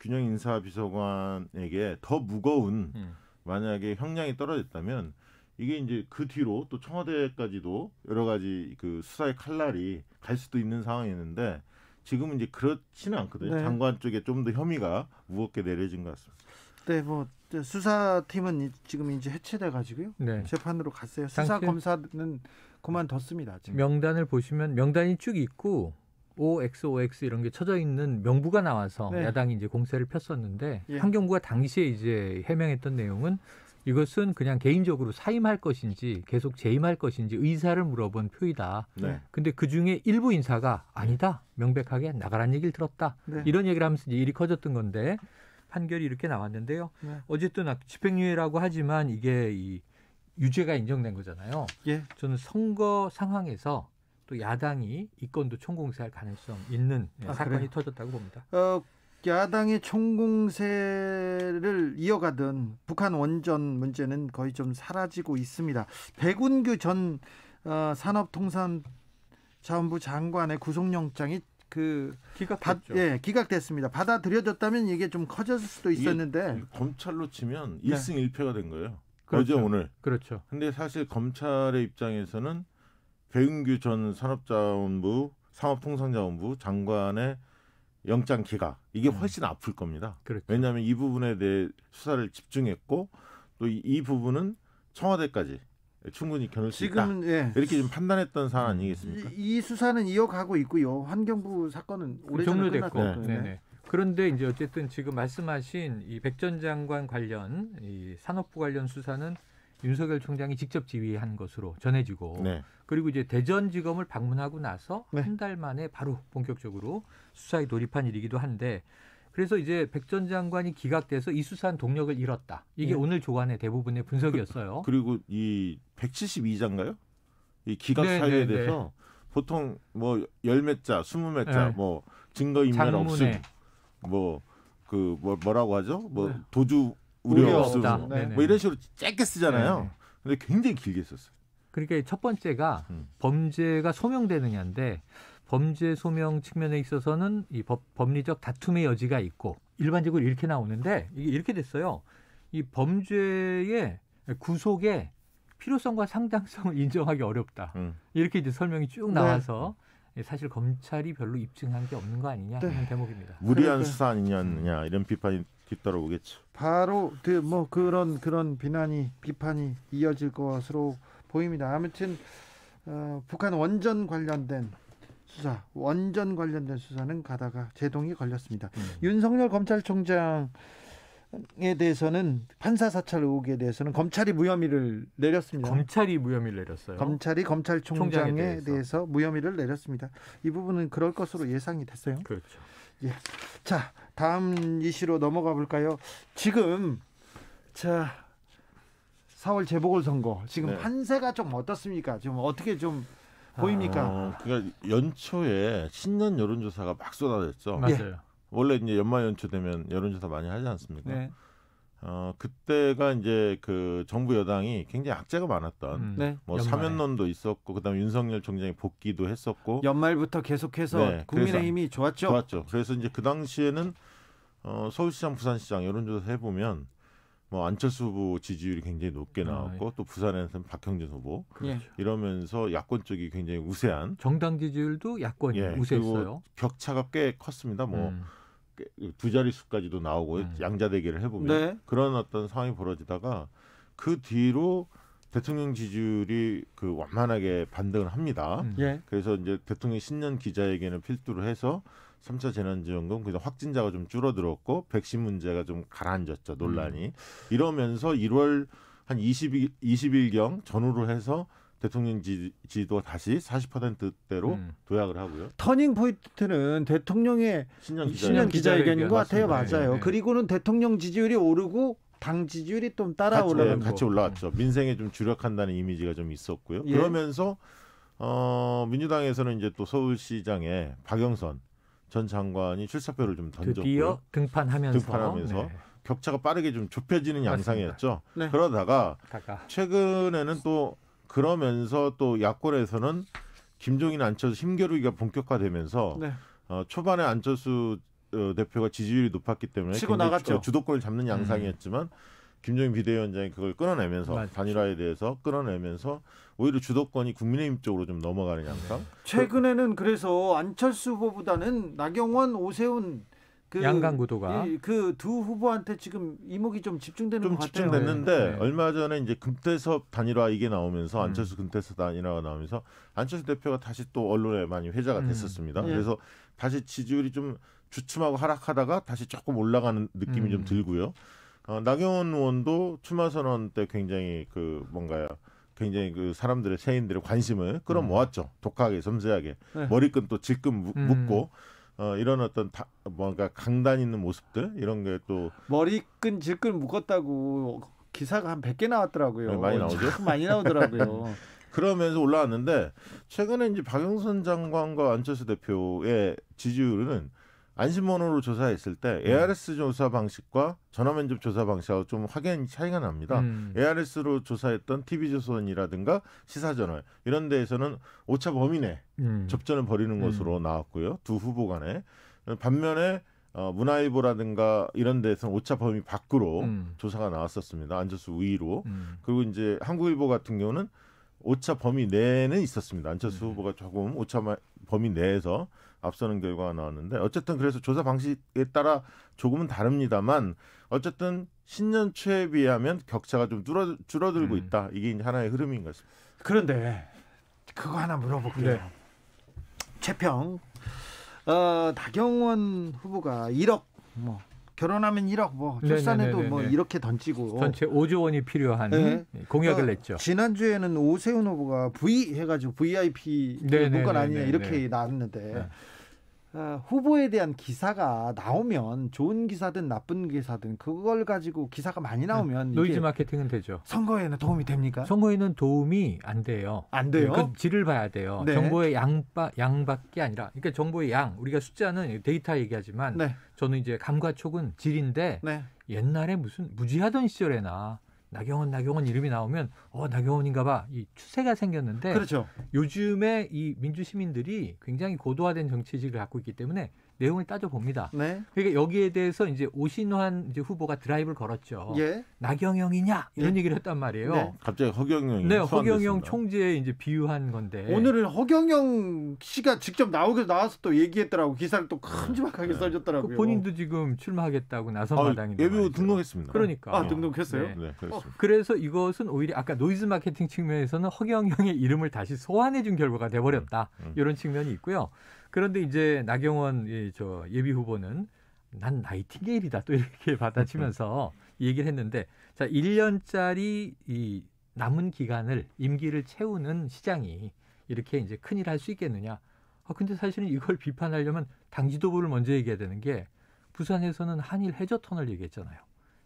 균형 인사 비서관에게 더 무거운 음. 만약에 형량이 떨어졌다면 이게 이제 그 뒤로 또 청와대까지도 여러 가지 그 수사의 칼날이 갈 수도 있는 상황이었는데 지금은 이제 그렇지는 않거든요. 네. 장관 쪽에 좀 더 혐의가 무겁게 내려진 것 같습니다. 네, 뭐 수사팀은 지금 이제 해체돼 가지고요. 네. 재판으로 갔어요. 수사 검사는 그만뒀습니다. 지금. 명단을 보시면 명단이 쭉 있고 OXOX 이런 게 쳐져 있는 명부가 나와서 네. 야당이 이제 공세를 폈었는데 예. 환경부가 당시에 이제 해명했던 내용은 이것은 그냥 개인적으로 사임할 것인지 계속 재임할 것인지 의사를 물어본 표이다. 네. 근데 그 중에 일부 인사가 아니다. 명백하게 나가란 얘기를 들었다. 네. 이런 얘기를 하면서 일이 커졌던 건데 판결이 이렇게 나왔는데요. 네. 어쨌든 아, 집행유예라고 하지만 이게 이 유죄가 인정된 거잖아요. 예. 저는 선거 상황에서 또 야당이 이건도 총공세할 가능성 있는 아, 사건이 그래요? 터졌다고 봅니다. 어, 야당의 총공세를 이어가던 북한 원전 문제는 거의 좀 사라지고 있습니다. 백운규 전 어, 산업통상자원부 장관의 구속영장이 그 기각됐죠. 받, 예, 기각됐습니다. 받아들여졌다면 이게 좀 커졌을 수도 있었는데 검찰로 치면 네. 일승일패가된 거예요. 그렇죠. 어제 오늘. 그렇죠. 근데 사실 검찰의 입장에서는 배은규 전 산업자원부 산업통상자원부 장관의 영장 기각 이게 음. 훨씬 음. 아플 겁니다. 그렇죠. 왜냐하면 이 부분에 대해 수사를 집중했고 또 이 부분은 청와대까지 충분히 견을 수 지금, 있다. 예. 이렇게 좀 판단했던 사안 아니겠습니까? 이, 이, 수사는 이어가고 있고요. 환경부 사건은 오래 종료됐고. 네. 네. 그런데 이제 어쨌든 지금 말씀하신 이 백 전 장관 관련 이 산업부 관련 수사는 윤석열 총장이 직접 지휘한 것으로 전해지고 네. 그리고 이제 대전지검을 방문하고 나서 네. 한달 만에 바로 본격적으로 수사에 돌입한 일이기도 한데 그래서 이제 백 전 장관이 기각돼서 이 수사한 동력을 잃었다. 이게 네. 오늘 조간의 대부분의 그, 분석이었어요. 그, 리고이 1 7 2자가요이 기각 네, 사유에 네, 네. 대해서 보통 뭐열몇 자, 스무 몇 자, 뭐 증거 인멸 없음, 뭐그뭐 뭐, 그, 뭐 라고 하죠? 뭐 도주 우려 없다. 네. 뭐 이런 식으로 짧게 쓰잖아요. 네. 근데 굉장히 길게 썼어요. 그러니까 첫 번째가 음. 범죄가 소명되느냐인데 범죄 소명 측면에 있어서는 이 법, 법리적 다툼의 여지가 있고 일반적으로 이렇게 나오는데 이게 이렇게 됐어요. 이 범죄의 구속에 필요성과 상당성을 인정하기 어렵다. 음. 이렇게 이제 설명이 쭉 나와서 네. 예, 사실 검찰이 별로 입증한 게 없는 거 아니냐 하는 네. 대목입니다. 무리한 그러니까 수사 아니냐 이런 비판이 뒤따라오겠죠. 바로 그 뭐 그런 그런 비난이 비판이 이어질 것으로 보입니다. 아무튼 어, 북한 원전 관련된 수사, 원전 관련된 수사는 가다가 제동이 걸렸습니다. 음. 윤석열 검찰총장 에 대해서는 판사 사찰 의혹에 대해서는 검찰이 무혐의를 내렸습니다. 검찰이 무혐의를 내렸어요. 검찰이 검찰총장에 대해서. 대해서 무혐의를 내렸습니다. 이 부분은 그럴 것으로 예상이 됐어요. 그렇죠. 예. 자, 다음 이슈로 넘어가 볼까요? 지금 자 4월 재보궐 선거 지금 네. 판세가 좀 어떻습니까? 지금 어떻게 좀 아, 보입니까? 아, 그러니까 연초에 신년 여론조사가 막 쏟아졌죠. 맞아요. 원래 이제 연말 연초 되면 여론조사 많이 하지 않습니까? 네. 어 그때가 이제 그 정부 여당이 굉장히 악재가 많았던 음. 네. 뭐 연말에. 사면론도 있었고 그다음 에 윤석열 총장이 복귀도 했었고 연말부터 계속해서 네, 국민의힘이 좋았죠. 좋았죠. 그래서 이제 그 당시에는 어 서울시장, 부산시장 여론조사 해보면 뭐 안철수 후보 지지율이 굉장히 높게 아, 나왔고 아, 예. 또 부산에서는 박형진 후보 그렇죠. 이러면서 야권 쪽이 굉장히 우세한 정당 지지율도 야권이 예, 우세했어요. 격차가 꽤 컸습니다. 뭐 음. 두 자릿수까지도 나오고 음. 양자 대결을 해보면 네. 그런 어떤 상황이 벌어지다가 그 뒤로 대통령 지지율이 그 완만하게 반등을 합니다. 음. 예. 그래서 이제 대통령 신년 기자회견을 필두로 해서 삼차 재난지원금 그래서 확진자가 좀 줄어들었고 백신 문제가 좀 가라앉았죠 논란이 음. 이러면서 1월 한 20일 20일경 전후로 해서 대통령 지지도 다시 40%대로 음. 도약을 하고요. 터닝 포인트는 대통령의 신년, 신년 기자회견것 같아요. 맞습니다. 맞아요. 네. 그리고는 대통령 지지율이 오르고 당 지지율이 좀 따라 올라간 네, 같이 올라왔죠. 민생에 좀 주력한다는 이미지가 좀 있었고요. 예. 그러면서 어, 민주당에서는 이제 또 서울시장에 박영선 전 장관이 출사표를 좀 던졌고요. 드디어 등판하면서 등판하면서 네. 격차가 빠르게 좀 좁혀지는 양상이었죠. 네. 그러다가 최근에는 또 그러면서 또 야권에서는 김종인 안철수 힘겨루기가 본격화되면서 네. 어, 초반에 안철수 어, 대표가 지지율이 높았기 때문에 치고 나갔죠. 주도권을 잡는 음. 양상이었지만 음. 김종인 비대위원장이 그걸 끊어내면서 맞죠. 단일화에 대해서 끊어내면서 오히려 주도권이 국민의힘 쪽으로 좀 넘어가는 양상. 최근에는 그래서 안철수 후보보다는 나경원, 오세훈 그, 양강구도가 그 두 후보한테 지금 이목이 좀 집중되는 좀것 같아요. 집중됐는데 예. 네. 얼마 전에 이제 금태섭 단일화 이게 나오면서 음. 안철수 금태섭 단일화가 나오면서 안철수 대표가 다시 또 언론에 많이 회자가 음. 됐었습니다. 예. 그래서 다시 지지율이 좀 주춤하고 하락하다가 다시 조금 올라가는 느낌이 음. 좀 들고요. 어, 나경원 의원도 출마 선언 때 굉장히 그 뭔가요. 굉장히 그 사람들의 세인들의 관심을 끌어모았죠. 음. 독하게 섬세하게 네. 머리끈 또 질끈 묶고 어, 이런 어떤 다, 뭔가 강단 있는 모습들 이런 게 또 머리끈 질끈 묶었다고 기사가 한 100개 나왔더라고요. 네, 많이 나오죠? 많이 나오더라고요. 그러면서 올라왔는데 최근에 이제 박영선 장관과 안철수 대표의 지지율은 안심번호로 조사했을 때 네. ARS 조사 방식과 전화 면접 조사 방식하고 좀 확연히 차이가 납니다. 음. ARS로 조사했던 TV조선이라든가 시사저널 이런 데에서는 오차 범위 내 음. 접전을 벌이는 음. 것으로 나왔고요. 두 후보 간에 반면에 어, 문화일보라든가 이런 데서는 오차 범위 밖으로 음. 조사가 나왔었습니다. 안철수 우위로. 음. 그리고 이제 한국일보 같은 경우는 오차 범위 내는 에 있었습니다. 안철수 음. 후보가 조금 오차 범위 내에서 앞서는 결과가 나왔는데 어쨌든 그래서 조사 방식에 따라 조금은 다릅니다만 어쨌든 신년초에 비하면 격차가 좀 줄어, 줄어들고 음. 있다. 이게 하나의 흐름인 것 같습니다. 그런데 그거 하나 물어볼게요. 네. 최평 어, 나경원 후보가 1억 뭐 결혼하면 1억 뭐 네, 네, 출산해도 네, 뭐 이렇게 던지고 전체 5조 원이 필요한 네. 공약을 그러니까 냈죠. 지난주에는 오세훈 후보가 V 해가지고 VIP 문건 아니냐 이렇게 나왔는데 어, 후보에 대한 기사가 나오면 좋은 기사든 나쁜 기사든 그걸 가지고 기사가 많이 네, 나오면 노이즈 마케팅은 되죠. 선거에는 도움이 됩니까? 선거에는 도움이 안 돼요. 안 돼요? 그 질을 봐야 돼요. 네. 정보의 양바, 양밖에 아니라 그러니까 정보의 양 우리가 숫자는 데이터 얘기하지만 네. 저는 이제 감과 촉은 질인데 네. 옛날에 무슨 무지하던 시절에나 나경원 나경원 이름이 나오면 어 나경원인가 봐 이 추세가 생겼는데 그렇죠. 요즘에 이 민주 시민들이 굉장히 고도화된 정치의식을 갖고 있기 때문에 내용을 따져봅니다. 네. 그러니까 여기에 대해서 이제 오신환 이제 후보가 드라이브를 걸었죠. 예. 나경영이냐 이런 예. 얘기를 했단 말이에요. 네. 갑자기 허경영 네, 허경영 총재에 이제 비유한 건데 오늘은 허경영 씨가 직접 나오게 나와서 또 얘기했더라고 기사를 또 큼지막하게 네. 써줬더라고요. 그 본인도 지금 출마하겠다고 나선 아, 마당인데 예비 등록했습니다. 그러니까 아 등록했어요. 네. 네 어, 그래서 이것은 오히려 아까 노이즈 마케팅 측면에서는 허경영의 이름을 다시 소환해준 결과가 돼버렸다 음. 이런 측면이 있고요. 그런데 이제 나경원 예, 저 예비 후보는 난 나이팅게일이다 또 이렇게 받아치면서 얘기를 했는데 자 1년짜리 이 남은 기간을 임기를 채우는 시장이 이렇게 이제 큰일 할 수 있겠느냐? 아 근데 사실은 이걸 비판하려면 당 지도부를 먼저 얘기해야 되는 게 부산에서는 한일 해저 터널 얘기했잖아요.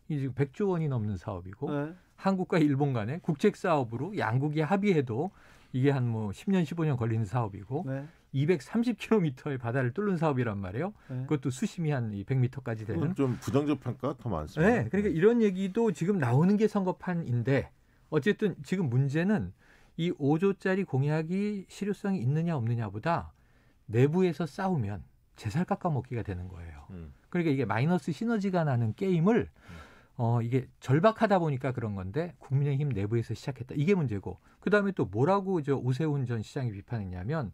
이 지금 100조 원이 넘는 사업이고 네. 한국과 일본 간의 국책 사업으로 양국이 합의해도 이게 한 뭐 10년 15년 걸리는 사업이고 네. 230km의 바다를 뚫는 사업이란 말이에요. 네. 그것도 수심이 한 100m까지 되는. 좀 부정적 평가 더 많습니다. 네, 그러니까 이런 얘기도 지금 나오는 게 선거판인데 어쨌든 지금 문제는 이 5조짜리 공약이 실효성이 있느냐 없느냐보다 내부에서 싸우면 재살 깎아먹기가 되는 거예요. 음. 그러니까 이게 마이너스 시너지가 나는 게임을 어 이게 절박하다 보니까 그런 건데 국민의힘 내부에서 시작했다. 이게 문제고 그 다음에 또 뭐라고 저 오세훈 전 시장이 비판했냐면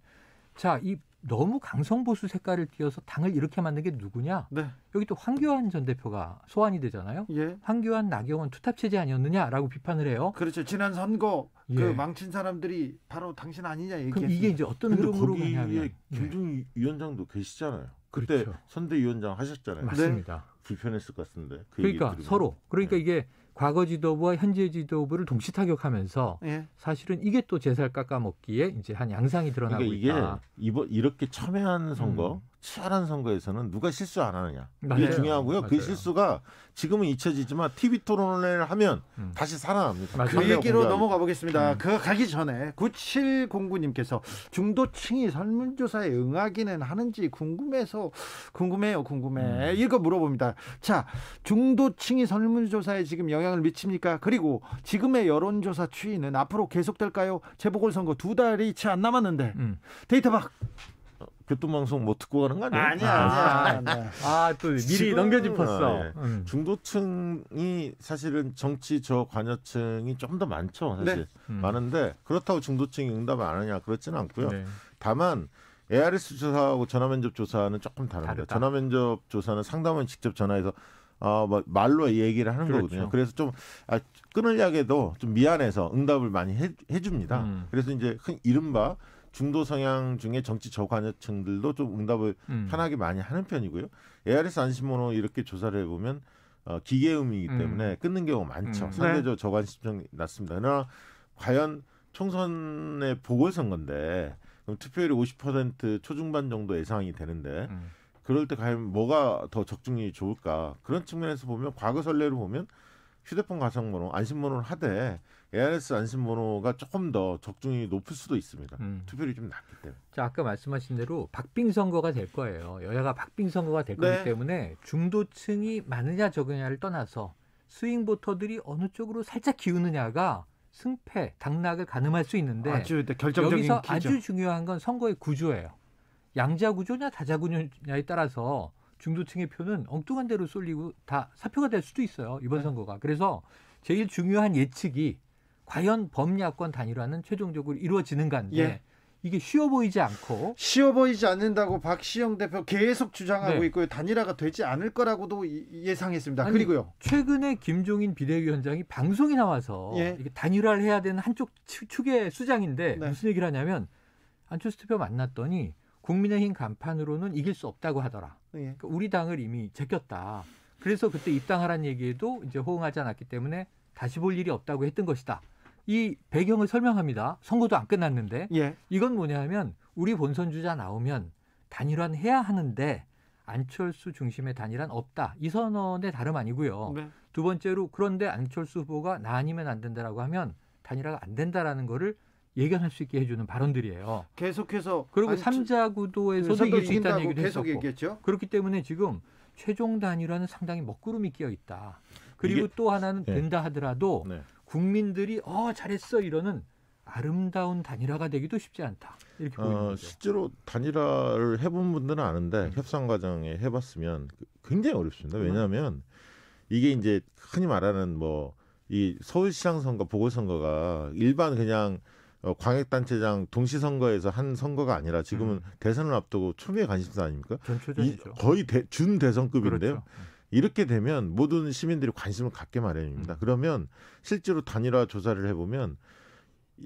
자, 이 너무 강성보수 색깔을 띄어서 당을 이렇게 만든 게 누구냐? 네. 여기 또 황교안 전 대표가 소환이 되잖아요. 예. 황교안, 나경원 투탑 체제 아니었느냐라고 비판을 해요. 그렇죠. 지난 선거 그 예. 그 망친 사람들이 바로 당신 아니냐 얘기했어요. 그럼 이게 이제 어떤 흐름으로 가냐면 예. 김종희 위원장도 계시잖아요. 그때 그렇죠. 선대위원장 하셨잖아요. 맞습니다. 네. 불편했을 것 같은데. 그 그러니까 서로 그러니까 네. 이게 과거 지도부와 현재 지도부를 동시 타격하면서 예. 사실은 이게 또 제살 깎아먹기에 이제 한 양상이 드러나고 그러니까 이게 있다. 이번 이렇게 첨예한 선거, 음. 치열한 선거에서는 누가 실수 안 하느냐 이게 중요하고요. 맞아요. 그 실수가 지금은 잊혀지지만 TV 토론을 하면 음. 다시 살아납니다. 맞아요. 그 얘기로 넘어가 보겠습니다. 음. 그 가기 전에 9709님께서 중도층이 설문조사에 응하기는 하는지 궁금해서 궁금해요, 궁금해. 음. 이거 물어봅니다. 자, 중도층이 설문조사에 지금 영향을 미칩니까? 그리고 지금의 여론조사 추이는 앞으로 계속될까요? 재보궐선거 두 달이 채 안 남았는데 음. 데이터박 교통방송 뭐 듣고 가는 거 아니에요? 아니야, 아, 아 아. 네. 아, 또 미리 넘겨짚었어. 네. 음. 중도층이 사실은 정치 저 관여층이 좀 더 많죠. 사실. 네. 음. 많은데 그렇다고 중도층이 응답을 안 하냐 그렇지는 않고요. 네. 다만 ARS 조사하고 전화면접 조사는 조금 다릅니다. 다르다. 전화면접 조사는 상담원 직접 전화해서 어, 뭐 말로 얘기를 하는 그렇죠. 거거든요. 그래서 좀 아, 끊으려게도 좀 미안해서 응답을 많이 해, 해줍니다. 음. 그래서 이제 흔 이른바 중도 성향 중에 정치 저관여층들도 좀 응답을 음. 편하게 많이 하는 편이고요. ARS 안심번호 이렇게 조사를 해보면 어, 기계음이기 음. 때문에 음. 끊는 경우가 많죠. 음. 상대적 네. 저관심증이 낮습니다. 그러나 과연 총선의 보궐선거인데 그럼 투표율이 50% 초중반 정도 예상이 되는데 음. 그럴 때 과연 뭐가 더적중이 좋을까 그런 측면에서 보면 과거 선례를 보면 휴대폰 가상번호 안심번호를 하되 ARS 안심번호가 조금 더 적중이 높을 수도 있습니다. 음. 투표율이 좀 낮기 때문에. 자, 아까 말씀하신 대로 박빙 선거가 될 거예요. 여야가 박빙 선거가 될 네. 거기 때문에 중도층이 많으냐 적으냐를 떠나서 스윙 보터들이 어느 쪽으로 살짝 기우느냐가 승패, 당락을 가늠할 수 있는데 아주 결정적인 여기서 키죠. 아주 중요한 건 선거의 구조예요. 양자 구조냐 다자 구조냐에 따라서 중도층의 표는 엉뚱한 대로 쏠리고 다 사표가 될 수도 있어요. 이번 네. 선거가. 그래서 제일 중요한 예측이 과연 범야권 단일화는 최종적으로 이루어지는가인데 예. 이게 쉬워 보이지 않고 쉬워 보이지 않는다고 박시영 대표 계속 주장하고 네. 있고요. 단일화가 되지 않을 거라고도 예상했습니다. 아니, 그리고요. 최근에 김종인 비대위원장이 방송에 나와서 예. 단일화를 해야 되는 한쪽 축의 수장인데 네. 무슨 얘기를 하냐면 안철수 대표 만났더니 국민의힘 간판으로는 이길 수 없다고 하더라. 예. 그러니까 우리 당을 이미 제꼈다. 그래서 그때 입당하라는 얘기에도 이제 호응하지 않았기 때문에 다시 볼 일이 없다고 했던 것이다. 이 배경을 설명합니다. 선거도 안 끝났는데 예. 이건 뭐냐하면 우리 본선 주자 나오면 단일화 해야 하는데 안철수 중심의 단일화는 없다. 이 선언의 다름 아니고요. 네. 두 번째로 그런데 안철수 후보가 나 아니면 안 된다라고 하면 단일화가 안 된다라는 거를 예견할 수 있게 해주는 발언들이에요. 계속해서 그리고 삼자 구도에서도 이길 수 있다는 얘기도 계속 했었고 그렇기 때문에 지금 최종 단일화는 상당히 먹구름이 끼어 있다. 그리고 또 하나는 예. 된다 하더라도 네. 국민들이 어 잘했어 이러는 아름다운 단일화가 되기도 쉽지 않다 이렇게 보이는 어, 실제로 단일화를 해본 분들은 아는데 음. 협상 과정에 해봤으면 그 굉장히 어렵습니다. 음. 왜냐하면 이게 이제 흔히 말하는 뭐 이 서울시장 선거 보궐선거가 일반 그냥 어, 광역단체장 동시선거에서 한 선거가 아니라 지금은 음. 대선을 앞두고 초미의 관심사 아닙니까? 이, 거의 대, 준 대선급인데요. 그렇죠. 음. 이렇게 되면 모든 시민들이 관심을 갖게 마련입니다. 음. 그러면 실제로 단일화 조사를 해보면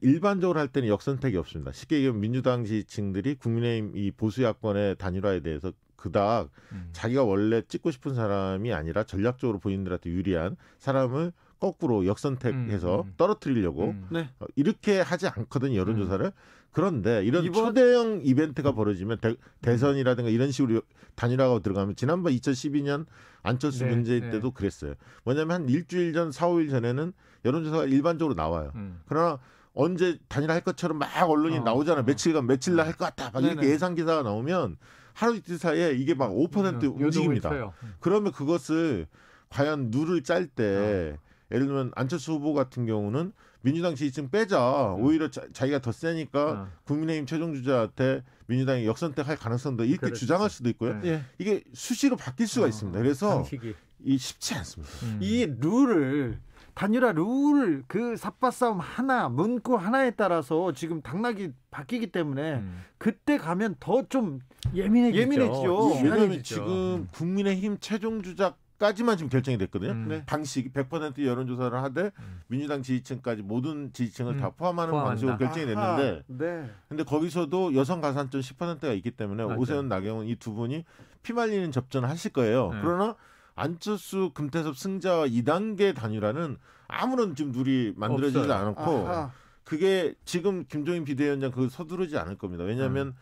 일반적으로 할 때는 역선택이 없습니다. 쉽게 얘기하면 민주당 지층들이 국민의힘 이 보수 야권의 단일화에 대해서 그닥 음. 자기가 원래 찍고 싶은 사람이 아니라 전략적으로 본인들한테 유리한 사람을 거꾸로 역선택해서 음, 음, 음. 떨어뜨리려고 음. 네. 어, 이렇게 하지 않거든요 여론조사를 음. 그런데 이런 이번... 초대형 이벤트가 벌어지면 대, 선이라든가 이런 식으로 단일화가 들어가면 지난번 2012년 안철수 네. 문제 네. 때도 네. 그랬어요 뭐냐면 한 일주일 전 4, 5일 전에는 여론조사가 일반적으로 나와요 음. 그러나 언제 단일화할 것처럼 막 언론이 어. 나오잖아 며칠간 어. 며칠 날할 것 같다 막 이렇게 예상 기사가 나오면 하루 이틀 사이에 이게 막 5% 움직입니다 그러면 그것을 과연 누를 짤때 어. 예를 들면 안철수 후보 같은 경우는 민주당 지지층 빼자. 음. 오히려 자, 기가더 세니까 어. 국민의힘 최종 주자한테 민주당이 역선택할 가능성도 이렇게 그렇지. 주장할 수도 있고요. 네. 이게 수시로 바뀔 수가 어, 있습니다. 그래서 이 쉽지 않습니다. 음. 이 룰을 단일화 룰을그 삽바싸움 하나 문구 하나에 따라서 지금 당락이 바뀌기 때문에 음. 그때 가면 더 좀 예민해지죠. 예민해지죠. 왜냐하면 지금 음. 국민의힘 최종 주자 까지만 지금 결정이 됐거든요. 음. 방식 100% 여론조사를 하되 음. 민주당 지지층까지 모든 지지층을 음. 다 포함하는 포함한다. 방식으로 결정이 됐는데, 네. 근데 거기서도 여성 가산점 10%가 있기 때문에 맞아요. 오세훈 나경원 이 두 분이 피말리는 접전을 하실 거예요. 네. 그러나 안철수 금태섭 승자와 2단계 단위라는 아무런 지금 둘이 만들어지지 않았고 아하. 그게 지금 김종인 비대위원장 그 서두르지 않을 겁니다. 왜냐하면 음.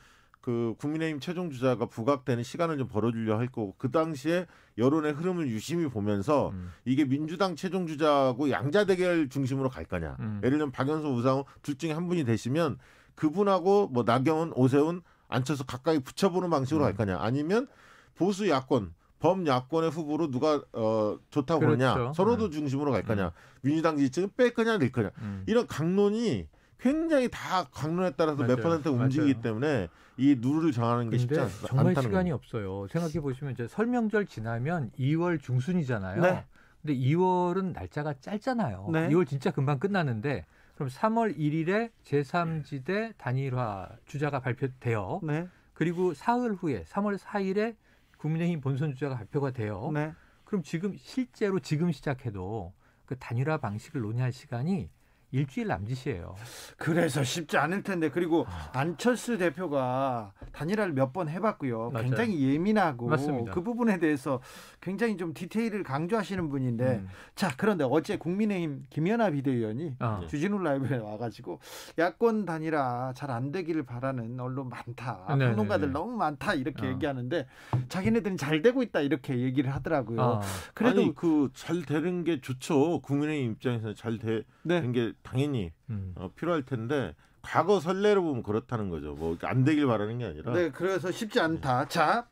그 국민의힘 최종 주자가 부각되는 시간을 좀 벌어주려 할 거고 그 당시에 여론의 흐름을 유심히 보면서 음. 이게 민주당 최종 주자하고 양자 대결 중심으로 갈 거냐 음. 예를 들면 박연수 우상호 둘 중에 한 분이 되시면 그분하고 뭐 나경원 오세훈 앉혀서 가까이 붙여보는 방식으로 음. 갈 거냐 아니면 보수 야권 범야권의 후보로 누가 어 좋다고 그렇죠. 그러냐 서로도 음. 중심으로 갈 거냐 음. 민주당 지지층은 뺄 거냐 낼 거냐 음. 이런 강론이 굉장히 다 강론에 따라서 맞아요. 몇 퍼센트 움직이기 맞아요. 때문에 이누르을 정하는 게 쉽지 않, 정말 시간이 거. 없어요. 생각해 보시면 이제 설명절 지나면 2월 중순이잖아요. 네. 근데 2월은 날짜가 짧잖아요. 네. 2월 진짜 금방 끝나는데 그럼 3월 1일에 제3지대 단일화 주자가 발표돼요. 네. 그리고 사흘 후에 3월 4일에 국민의힘 본선 주자가 발표가 돼요. 네. 그럼 지금 실제로 지금 시작해도 그 단일화 방식을 논의할 시간이 일주일 남짓이에요. 그래서 쉽지 않을 텐데 그리고 아. 안철수 대표가 단일화를 몇 번 해봤고요. 맞아요. 굉장히 예민하고 맞습니다. 그 부분에 대해서 굉장히 좀 디테일을 강조하시는 분인데 음. 자 그런데 어제 국민의힘 김연아 비대위원이 어. 주진우 라이브에 와가지고 야권 단일화 잘안 되기를 바라는 언론 많다 네네네. 네, 평론가들 네. 너무 많다 이렇게 어. 얘기하는데 자기네들은 잘 되고 있다 이렇게 얘기를 하더라고요. 어. 그래도 그 잘 되는 게 좋죠 국민의힘 입장에서 잘 되는 네. 게 당연히 음. 어, 필요할 텐데 과거 선례로 보면 그렇다는 거죠. 뭐 안 되길 바라는 게 아니라. 네, 그래서 쉽지 않다. 자,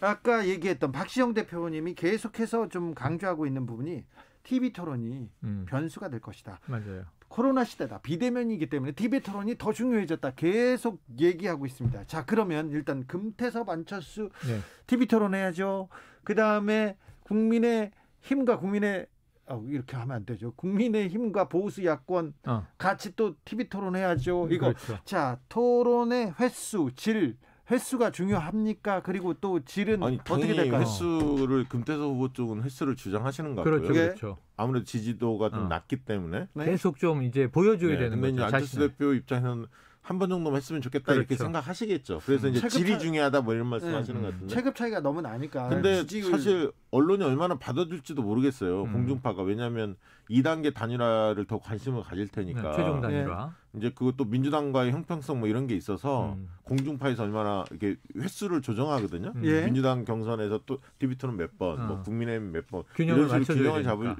아까 얘기했던 박시영 대표님이 계속해서 좀 강조하고 있는 부분이 TV 토론이 음. 변수가 될 것이다. 맞아요. 코로나 시대다. 비대면이기 때문에 TV 토론이 더 중요해졌다. 계속 얘기하고 있습니다. 자, 그러면 일단 금태섭 안철수 네. TV 토론 해야죠. 그다음에 국민의 힘과 국민의 어, 이렇게 하면 안 되죠. 국민의 힘과 보수 야권 어. 같이 또 TV 토론 해야죠. 이거 그렇죠. 자, 토론의 횟수, 질 횟수가 중요합니까? 그리고 또 질은 아니, 어떻게 될까요? 횟수를 금태섭 후보 쪽은 횟수를 주장하시는 것 같고요. 그렇죠, 예? 그렇죠. 아무래도 지지도가 좀 어. 낮기 때문에 네. 계속 좀 이제 보여줘야 네, 되는 거죠. 안철수 자신을. 대표 입장에서는 한 번 정도만 했으면 좋겠다 그렇죠. 이렇게 생각하시겠죠. 그래서 이제 질이 중요하다 뭐 이런 말씀하시는 네. 것 음. 같은데 체급 차이가 너무 나니까. 근데 지지율... 사실 언론이 얼마나 받아줄지도 모르겠어요. 음. 공중파가 왜냐하면 2단계 단일화를 더 관심을 가질 테니까. 네, 최종 단일화. 예. 이제 그것도 민주당과의 형평성 뭐 이런 게 있어서 음. 공중파에서 얼마나 이렇게 횟수를 조정하거든요. 음. 예. 민주당 경선에서 또 디비트는 몇 번, 뭐 어. 뭐 국민의힘 몇 번. 균형을 이런 식으로 균형을 잡을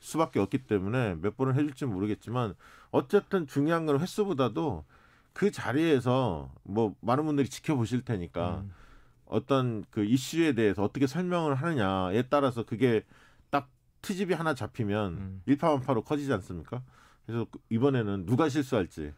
수밖에 없기 때문에 몇 번을 해줄지 모르겠지만 어쨌든 중요한 건 횟수보다도 그 자리에서 뭐 많은 분들이 지켜보실 테니까 음. 어떤 그 이슈에 대해서 어떻게 설명을 하느냐에 따라서 그게 트집이 하나 잡히면 음. 일파만파로 커지지 않습니까? 그래서 이번에는 누가 실수할지.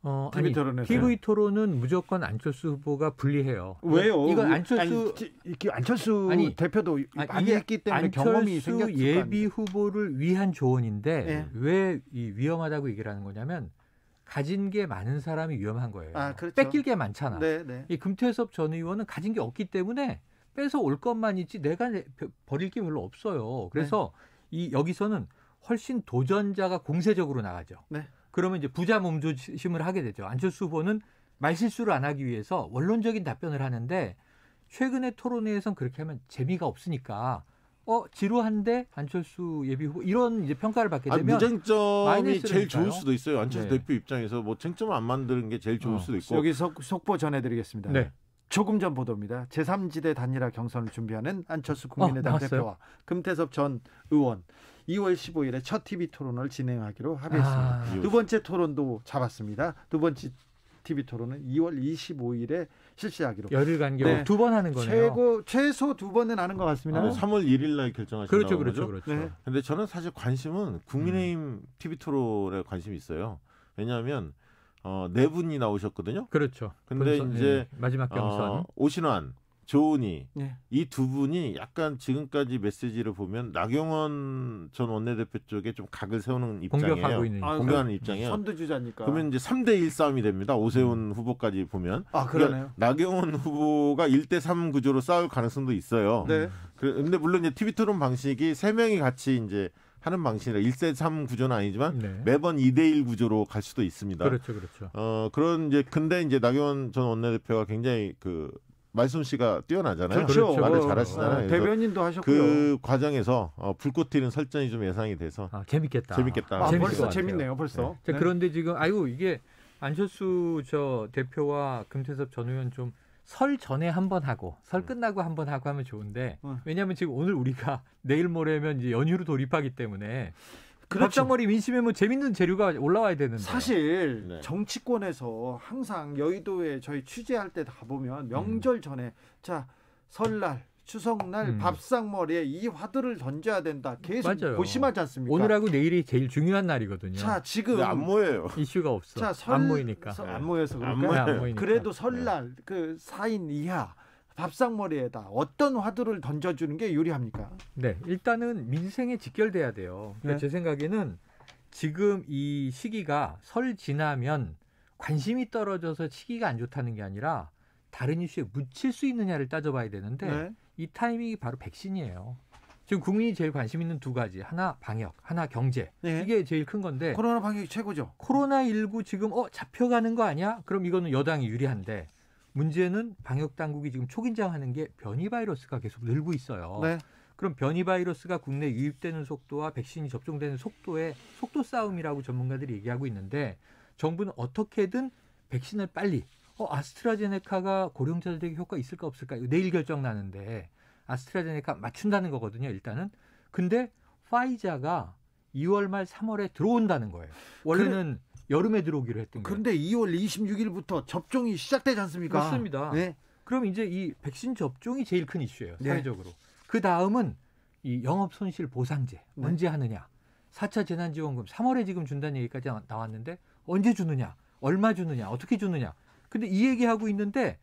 어, TV 아니, 토론에서. TV 토론은 무조건 안철수 후보가 불리해요. 왜요? 네, 이건 안철수 아니, 안철수 아니, 대표도 아니, 많이 했기 때문에 안철수 경험이 생겼을 예비 후보를 위한 조언인데 네. 왜이 위험하다고 얘기를 하는 거냐면 가진 게 많은 사람이 위험한 거예요. 아, 그렇죠. 뺏길 게 많잖아. 네, 네. 이 금태섭 전 의원은 가진 게 없기 때문에 뺏어 올 것만 있지 내가 버릴 게 별로 없어요. 그래서 네. 이 여기서는 훨씬 도전자가 공세적으로 나가죠. 네. 그러면 이제 부자 몸조심을 하게 되죠. 안철수 후보는 말실수를 안 하기 위해서 원론적인 답변을 하는데 최근의 토론회에선 그렇게 하면 재미가 없으니까 어 지루한데 안철수 예비 후보 이런 이제 평가를 받게 되면 아니, 무쟁점이 제일 좋을 수도 있어요. 안철수 네. 대표 입장에서 뭐 쟁점을 안 만드는 게 제일 좋을 어, 수도 있고 여기 속, 속보 전해드리겠습니다. 네. 조금 전 보도입니다. 제3지대 단일화 경선을 준비하는 안철수 아, 국민의당 어, 대표와 금태섭 전 의원 2월 15일에 첫 TV 토론을 진행하기로 합의했습니다. 아. 두 번째 토론도 잡았습니다. 두 번째 TV 토론은 2월 25일에 실시하기로. 열흘 간격 네. 두번 하는 거네요. 최고 최소 두 번은 하는 것 같습니다. 어. 아. 3월 1일 날 결정하신 그렇죠, 그렇죠, 그렇죠. 네. 근데 저는 사실 관심은 국민의힘 음. TV 토론에 관심이 있어요. 왜냐하면 어, 네 분이 나오셨거든요. 그렇죠. 근데 본선, 이제 네. 마지막 경선 어, 오신환, 조은희 네. 이두 분이 약간 지금까지 메시지를 보면 나경원 전 원내대표 쪽에 좀 각을 세우는 입장이에요. 공격하고 있는 아, 공격하는 네. 입장이에요. 선두주자니까. 그러면 이제 3대 1 싸움이 됩니다. 오세훈 음. 후보까지 보면. 아, 그러니까 그러네요. 그러니까 나경원 후보가 1대 3 구조로 싸울 가능성도 있어요. 네. 그런데 물론 이제 TV 토론 방식이 세 명이 같이 이제 하는 방식이라 1세 3 구조는 아니지만 네. 매번 2대1 구조로 갈 수도 있습니다. 그렇죠, 그렇죠. 어, 그런 이제 근데 이제 나경원 전 원내대표가 굉장히 그 말씀 씨가 뛰어나잖아요. 그렇죠. 그렇죠. 말을 어, 잘하시잖아요. 어, 대변인도 하셨고요. 그 과정에서 어, 불꽃 튀는 설전이 좀 예상이 돼서 아, 재밌겠다. 재밌겠다. 아, 벌써 재밌네요. 벌써. 네. 자, 네. 그런데 지금 아이 이게 안철수 저 대표와 금태섭 전 의원 좀설 전에 한 번 하고 설 음. 끝나고 한 번 하고 하면 좋은데 음. 왜냐하면 지금 오늘 우리가 내일 모레면 이제 연휴로 돌입하기 때문에 그렇죠. 머리 민심에 뭐 재밌는 재료가 올라와야 되는데 사실 네. 정치권에서 항상 여의도에 저희 취재할 때 다보면 명절 전에 자 설날 추석날 음. 밥상머리에 이 화두를 던져야 된다. 계속 맞아요. 고심하지 않습니까? 오늘하고 내일이 제일 중요한 날이거든요. 자 지금 안 모여요. 이슈가 없어. 자, 설, 안 모이니까. 서, 네. 안 모여서 그러니까. 안 모여. 그래도 네. 설날 네. 그 4인 이하 밥상머리에다 어떤 화두를 던져주는 게 유리합니까? 네, 일단은 민생에 직결돼야 돼요. 그러니까 네. 제 생각에는 지금 이 시기가 설 지나면 관심이 떨어져서 시기가 안 좋다는 게 아니라 다른 이슈에 묻힐 수 있느냐를 따져봐야 되는데 네. 이 타이밍이 바로 백신이에요. 지금 국민이 제일 관심 있는 두 가지. 하나 방역, 하나 경제. 네. 이게 제일 큰 건데. 코로나 방역이 최고죠. 코로나 19 지금 어 잡혀가는 거 아니야? 그럼 이거는 여당이 유리한데 문제는 방역 당국이 지금 초긴장하는 게 변이 바이러스가 계속 늘고 있어요. 네. 그럼 변이 바이러스가 국내 유입되는 속도와 백신이 접종되는 속도의 속도 싸움이라고 전문가들이 얘기하고 있는데 정부는 어떻게든 백신을 빨리 어, 아스트라제네카가 고령자 들에게 효과 있을까 없을까 내일 결정 나는데 아스트라제네카 맞춘다는 거거든요. 일단은 근데 파이자가 2월 말 3월에 들어온다는 거예요. 원래는 그래, 여름에 들어오기로 했던 거예요. 그런데 2월 26일부터 접종이 시작되지 않습니까? 맞습니다. 네. 그럼 이제 이 백신 접종이 제일 큰 이슈예요. 네. 사회적으로. 네. 그 다음은 이 영업 손실 보상제 네. 언제 하느냐? 4차 재난지원금 3월에 지금 준다는 얘기까지 나왔는데 언제 주느냐? 얼마 주느냐? 어떻게 주느냐? 근데 이 얘기하고 있는데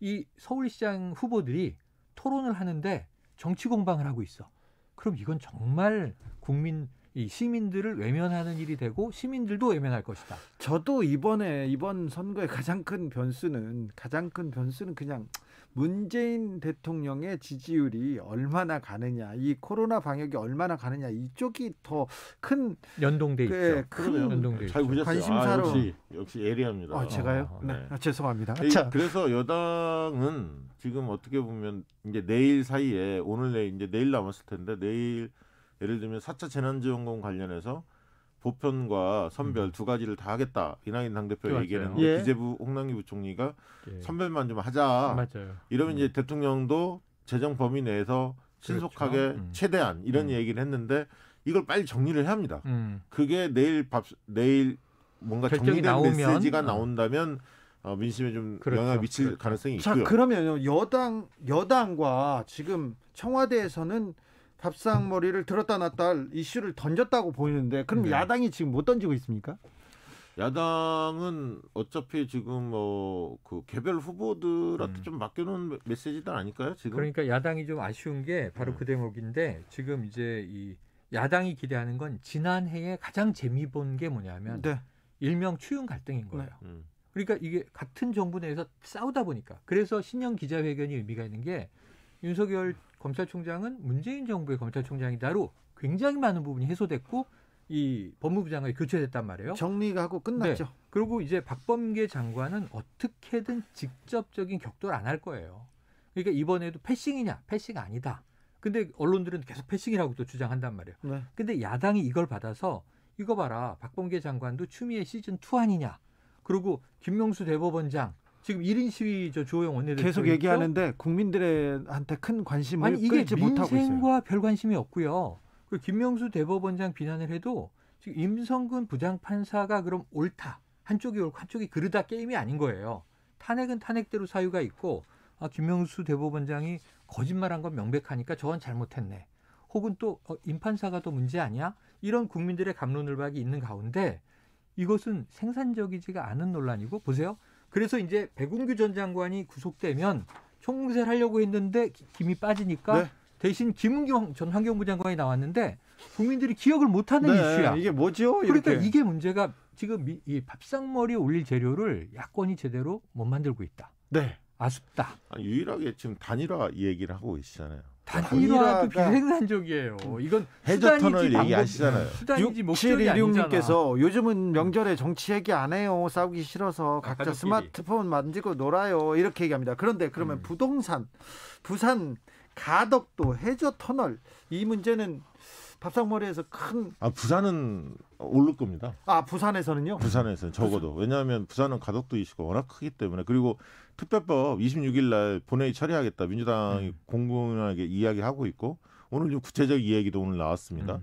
이 서울시장 후보들이 토론을 하는데 정치 공방을 하고 있어. 그럼 이건 정말 국민 이 시민들을 외면하는 일이 되고 시민들도 외면할 것이다. 저도 이번에 이번 선거의 가장 큰 변수는 가장 큰 변수는 그냥 문재인 대통령의 지지율이 얼마나 가느냐, 이 코로나 방역이 얼마나 가느냐 이쪽이 더 큰 연동돼 그, 있죠. 큰 연동돼 음, 잘 보셨어요. 관심사 아, 역시 역시 예리합니다. 아, 제가요? 아, 네. 네. 아, 죄송합니다. 에이, 그래서 여당은 지금 어떻게 보면 이제 내일 사이에 오늘 내 이제 내일 남았을 텐데 내일 예를 들면 4차 재난지원금 관련해서 보편과 선별 음. 두 가지를 다 하겠다 이낙연 당대표 가얘기는데 예. 기재부 홍남기 부총리가 예. 선별만 좀 하자. 맞아요. 이러면 음. 이제 대통령도 재정 범위 내에서 그렇죠. 신속하게 그렇죠. 음. 최대한 이런 음. 얘기를 했는데 이걸 빨리 정리를 해야 합니다. 음. 그게 내일 밥 내일 뭔가 정리된 나오면, 메시지가 아. 나온다면 어, 민심에 좀 그렇죠. 영향을 미칠 그렇죠. 가능성이 있고요. 자 그러면 여당 여당과 지금 청와대에서는 협상머리를 들었다 놨다 이슈를 던졌다고 보이는데 그럼 네. 야당이 지금 못 던지고 있습니까? 야당은 어차피 지금 뭐 그 개별 후보들한테 음. 좀 맡겨놓은 메시지들 아닐까요? 지금 그러니까 야당이 좀 아쉬운 게 바로 음. 그 대목인데 지금 이제 이 야당이 기대하는 건 지난해에 가장 재미 본 게 뭐냐면 네. 일명 추윤 갈등인 네. 거예요. 네. 음. 그러니까 이게 같은 정부 내에서 싸우다 보니까 그래서 신년 기자회견이 의미가 있는 게 윤석열 검찰총장은 문재인 정부의 검찰총장이다로 굉장히 많은 부분이 해소됐고 이 법무부 장관이 교체됐단 말이에요. 정리가 하고 끝났죠. 네. 그리고 이제 박범계 장관은 어떻게든 직접적인 격돌 안 할 거예요. 그러니까 이번에도 패싱이냐? 패싱 아니다. 근데 언론들은 계속 패싱이라고 또 주장한단 말이에요. 네. 근데 야당이 이걸 받아서 이거 봐라. 박범계 장관도 추미애 시즌 투 아니냐. 그리고 김명수 대법원장 지금 1인 시위 저 주호영 원내대표 계속 얘기하는데 국민들한테 큰 관심을 아니, 이게 끌지 못하고 있어요. 민생과 별 관심이 없고요. 그 김명수 대법원장 비난을 해도 지금 임성근 부장판사가 그럼 옳다. 한쪽이 옳고 한쪽이 그르다 게임이 아닌 거예요. 탄핵은 탄핵대로 사유가 있고 아, 김명수 대법원장이 거짓말한 건 명백하니까 저건 잘못했네. 혹은 또 어, 임판사가 또 문제 아니야? 이런 국민들의 감론을박이 있는 가운데 이것은 생산적이지가 않은 논란이고 보세요. 그래서 이제 백운규 전 장관이 구속되면 총공세를 하려고 했는데 김이 빠지니까 네. 대신 김은경 전 환경부 장관이 나왔는데 국민들이 기억을 못하는 네, 이슈야. 이게 뭐죠? 이렇게. 그러니까 이게 문제가 지금 이, 밥상머리 올릴 재료를 야권이 제대로 못 만들고 있다. 네. 아쉽다. 아, 유일하게 지금 단일화 얘기를 하고 계시잖아요. 단일화도 비생산적이에요. 이건 해저 터널 얘기 아시잖아요. 수단이지 목적이 요즘은 명절에 정치 얘기 안 해요. 싸우기 싫어서 아, 각자 스마트폰 만지고 놀아요. 이렇게 얘기합니다. 그런데 그러면 음. 부동산, 부산, 가덕도, 해저 터널 이 문제는 밥상머리에서 큰. 아 부산은 오를 겁니다. 아 부산에서는요? 부산에서는 적어도 부산. 왜냐하면 부산은 가덕도 이슈가 워낙 크기 때문에 그리고 특별법 26일 날 본회의 처리하겠다 민주당이 음. 공공하게 이야기하고 있고 오늘 좀 구체적 이야기도 오늘 나왔습니다.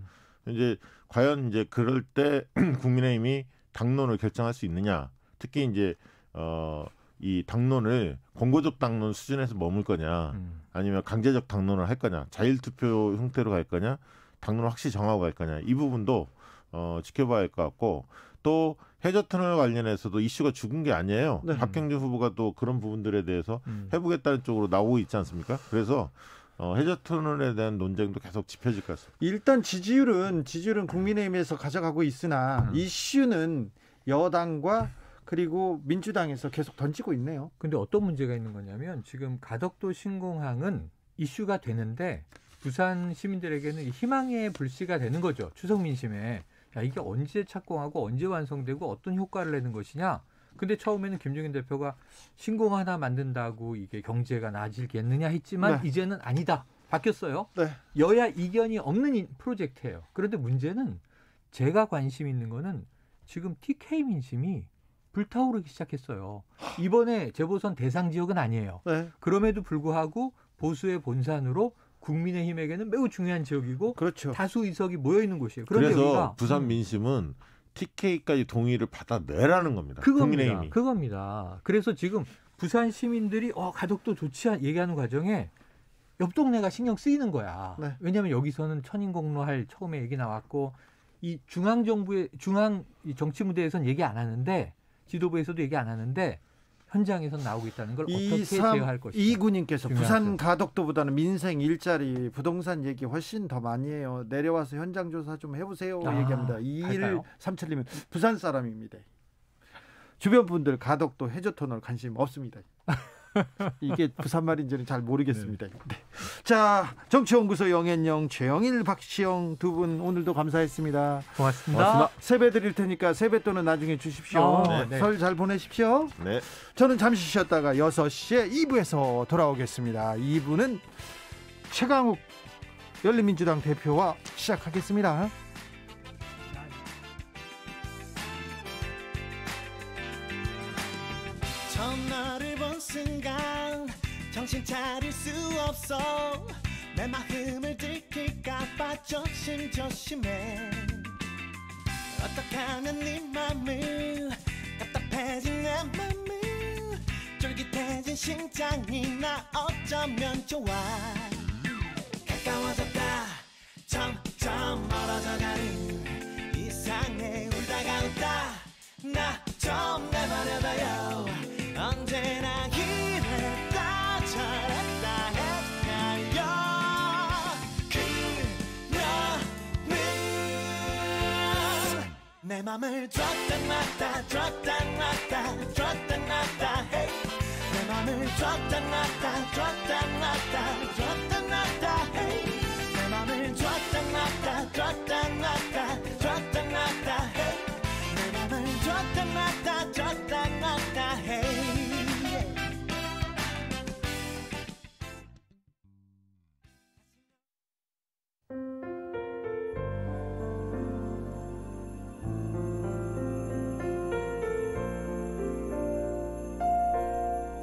음. 이제 과연 이제 그럴 때 국민의힘이 당론을 결정할 수 있느냐 특히 이제 어. 이 당론을 권고적 당론 수준에서 머물 거냐 음. 아니면 강제적 당론을 할 거냐 자율 투표 형태로 갈 거냐 당론 을 확실히 정하고 갈 거냐 이 부분도 어 지켜봐야 할 것 같고 또 해저터널 관련해서도 이슈가 죽은 게 아니에요. 네. 박경준 후보가 또 그런 부분들에 대해서 음. 해보겠다는 쪽으로 나오고 있지 않습니까? 그래서 어, 해저터널에 대한 논쟁도 계속 짚혀질 것 같습니다. 일단 지지율은 지지율은 국민의힘에서 가져가고 있으나 음. 이슈는 여당과 그리고 민주당에서 계속 던지고 있네요. 근데 어떤 문제가 있는 거냐면 지금 가덕도 신공항은 이슈가 되는데 부산 시민들에게는 희망의 불씨가 되는 거죠. 추석 민심에. 야, 이게 언제 착공하고 언제 완성되고 어떤 효과를 내는 것이냐? 근데 처음에는 김종인 대표가 신공 하나 만든다고 이게 경제가 나아질겠느냐 했지만 네. 이제는 아니다. 바뀌었어요. 네. 여야 이견이 없는 프로젝트예요. 그런데 문제는 제가 관심 있는 거는 지금 TK 민심이 불타오르기 시작했어요. 이번에 재보선 대상 지역은 아니에요. 네. 그럼에도 불구하고 보수의 본산으로 국민의힘에게는 매우 중요한 지역이고 그렇죠. 다수 의석이 모여 있는 곳이에요. 그래서 지역가 부산 음. 민심은 TK까지 동의를 받아내라는 겁니다. 그겁니다. 국민의힘이. 그겁니다. 그래서 지금 부산 시민들이 어가족도 좋지 않 얘기하는 과정에 옆 동네가 신경 쓰이는 거야. 네. 왜냐하면 여기서는 천인공로 할 처음에 얘기 나왔고 이 중앙 정부의 중앙 정치 무대에선 얘기 안 하는데 지도부에서도 얘기 안 하는데 현장에서 나오고 있다는 걸 어떻게 제어할 것인가. 이구님께서 부산 가덕도보다는 민생, 일자리, 부동산 얘기 훨씬 더 많이 해요. 내려와서 현장 조사 좀 해보세요. 아, 얘기합니다. 2137님은 부산 사람입니다. 주변 분들 가덕도 해저터널 관심 없습니다. 이게 부산 말인지는 잘 모르겠습니다. 네. 네. 자, 정치연구소 영앤영 최영일 박시영 두 분 오늘도 감사했습니다. 고맙습니다. 고맙습니다. 세배 드릴 테니까 세뱃돈은 나중에 주십시오. 아, 네. 네. 설 잘 보내십시오. 네. 저는 잠시 쉬었다가 6시에 2부에서 돌아오겠습니다. 2부는 최강욱 열린민주당 대표와 시작하겠습니다. 너를 본 순간 정신 차릴 수 없어 내 마음을 들킬까봐 조심조심해 어떻게 하면 네 맘을 답답해진 내 맘을 쫄깃해진 심장이 나 어쩌면 좋아 가까워졌다 점점 멀어져가는 이상해 울다가 웃다 나 좀 내버려둬요 언제나 이랬다 저랬다 헷갈려 그녀는 내 맘을 들었다 놨다 들었다 놨다 들었다 놨다 hey. 내 맘을 들었다 놨다 들었다 놨다 들었다 놨다 hey. 내 맘을 들었다 놨다 들었다 놨다 들었다 놨다 hey. 내 맘을 들었다 놨다 들었다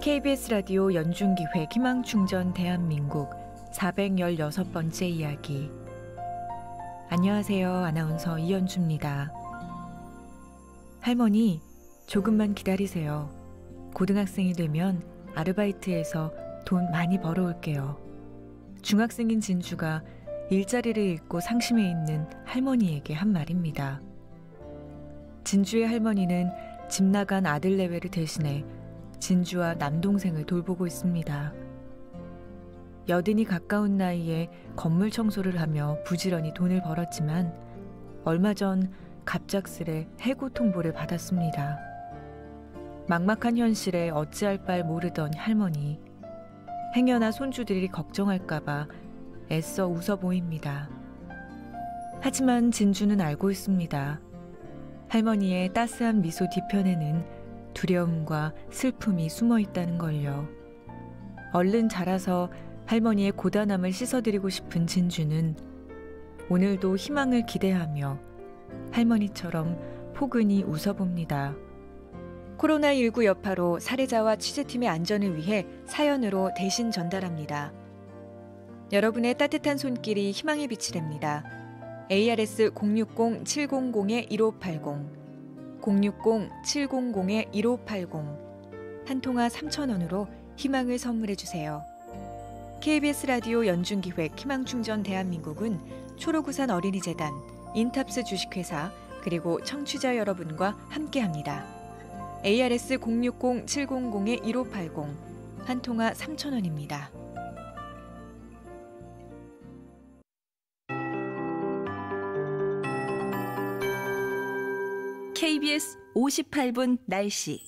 KBS 라디오 연중기획 희망충전 대한민국 416번째 이야기. 안녕하세요. 아나운서 이현주입니다. 할머니, 조금만 기다리세요. 고등학생이 되면 아르바이트에서 돈 많이 벌어올게요. 중학생인 진주가 일자리를 잃고 상심해 있는 할머니에게 한 말입니다. 진주의 할머니는 집 나간 아들 내외를 대신해 진주와 남동생을 돌보고 있습니다. 여든이 가까운 나이에 건물 청소를 하며 부지런히 돈을 벌었지만 얼마 전 갑작스레 해고 통보를 받았습니다. 막막한 현실에 어찌할 바 모르던 할머니. 행여나 손주들이 걱정할까봐 애써 웃어 보입니다. 하지만 진주는 알고 있습니다. 할머니의 따스한 미소 뒤편에는 두려움과 슬픔이 숨어 있다는 걸요. 얼른 자라서 할머니의 고단함을 씻어드리고 싶은 진주는 오늘도 희망을 기대하며 할머니처럼 포근히 웃어봅니다. 코로나19 여파로 사례자와 취재팀의 안전을 위해 사연으로 대신 전달합니다. 여러분의 따뜻한 손길이 희망의 빛이 됩니다. ARS 060-700-1580 060-700-1580 한통화 3,000원으로 희망을 선물해 주세요. KBS 라디오 연중기획 희망충전 대한민국은 초록우산 어린이재단, 인탑스 주식회사, 그리고 청취자 여러분과 함께합니다. ARS 060-700-1580 한통화 3,000원입니다. KBS 58분 날씨.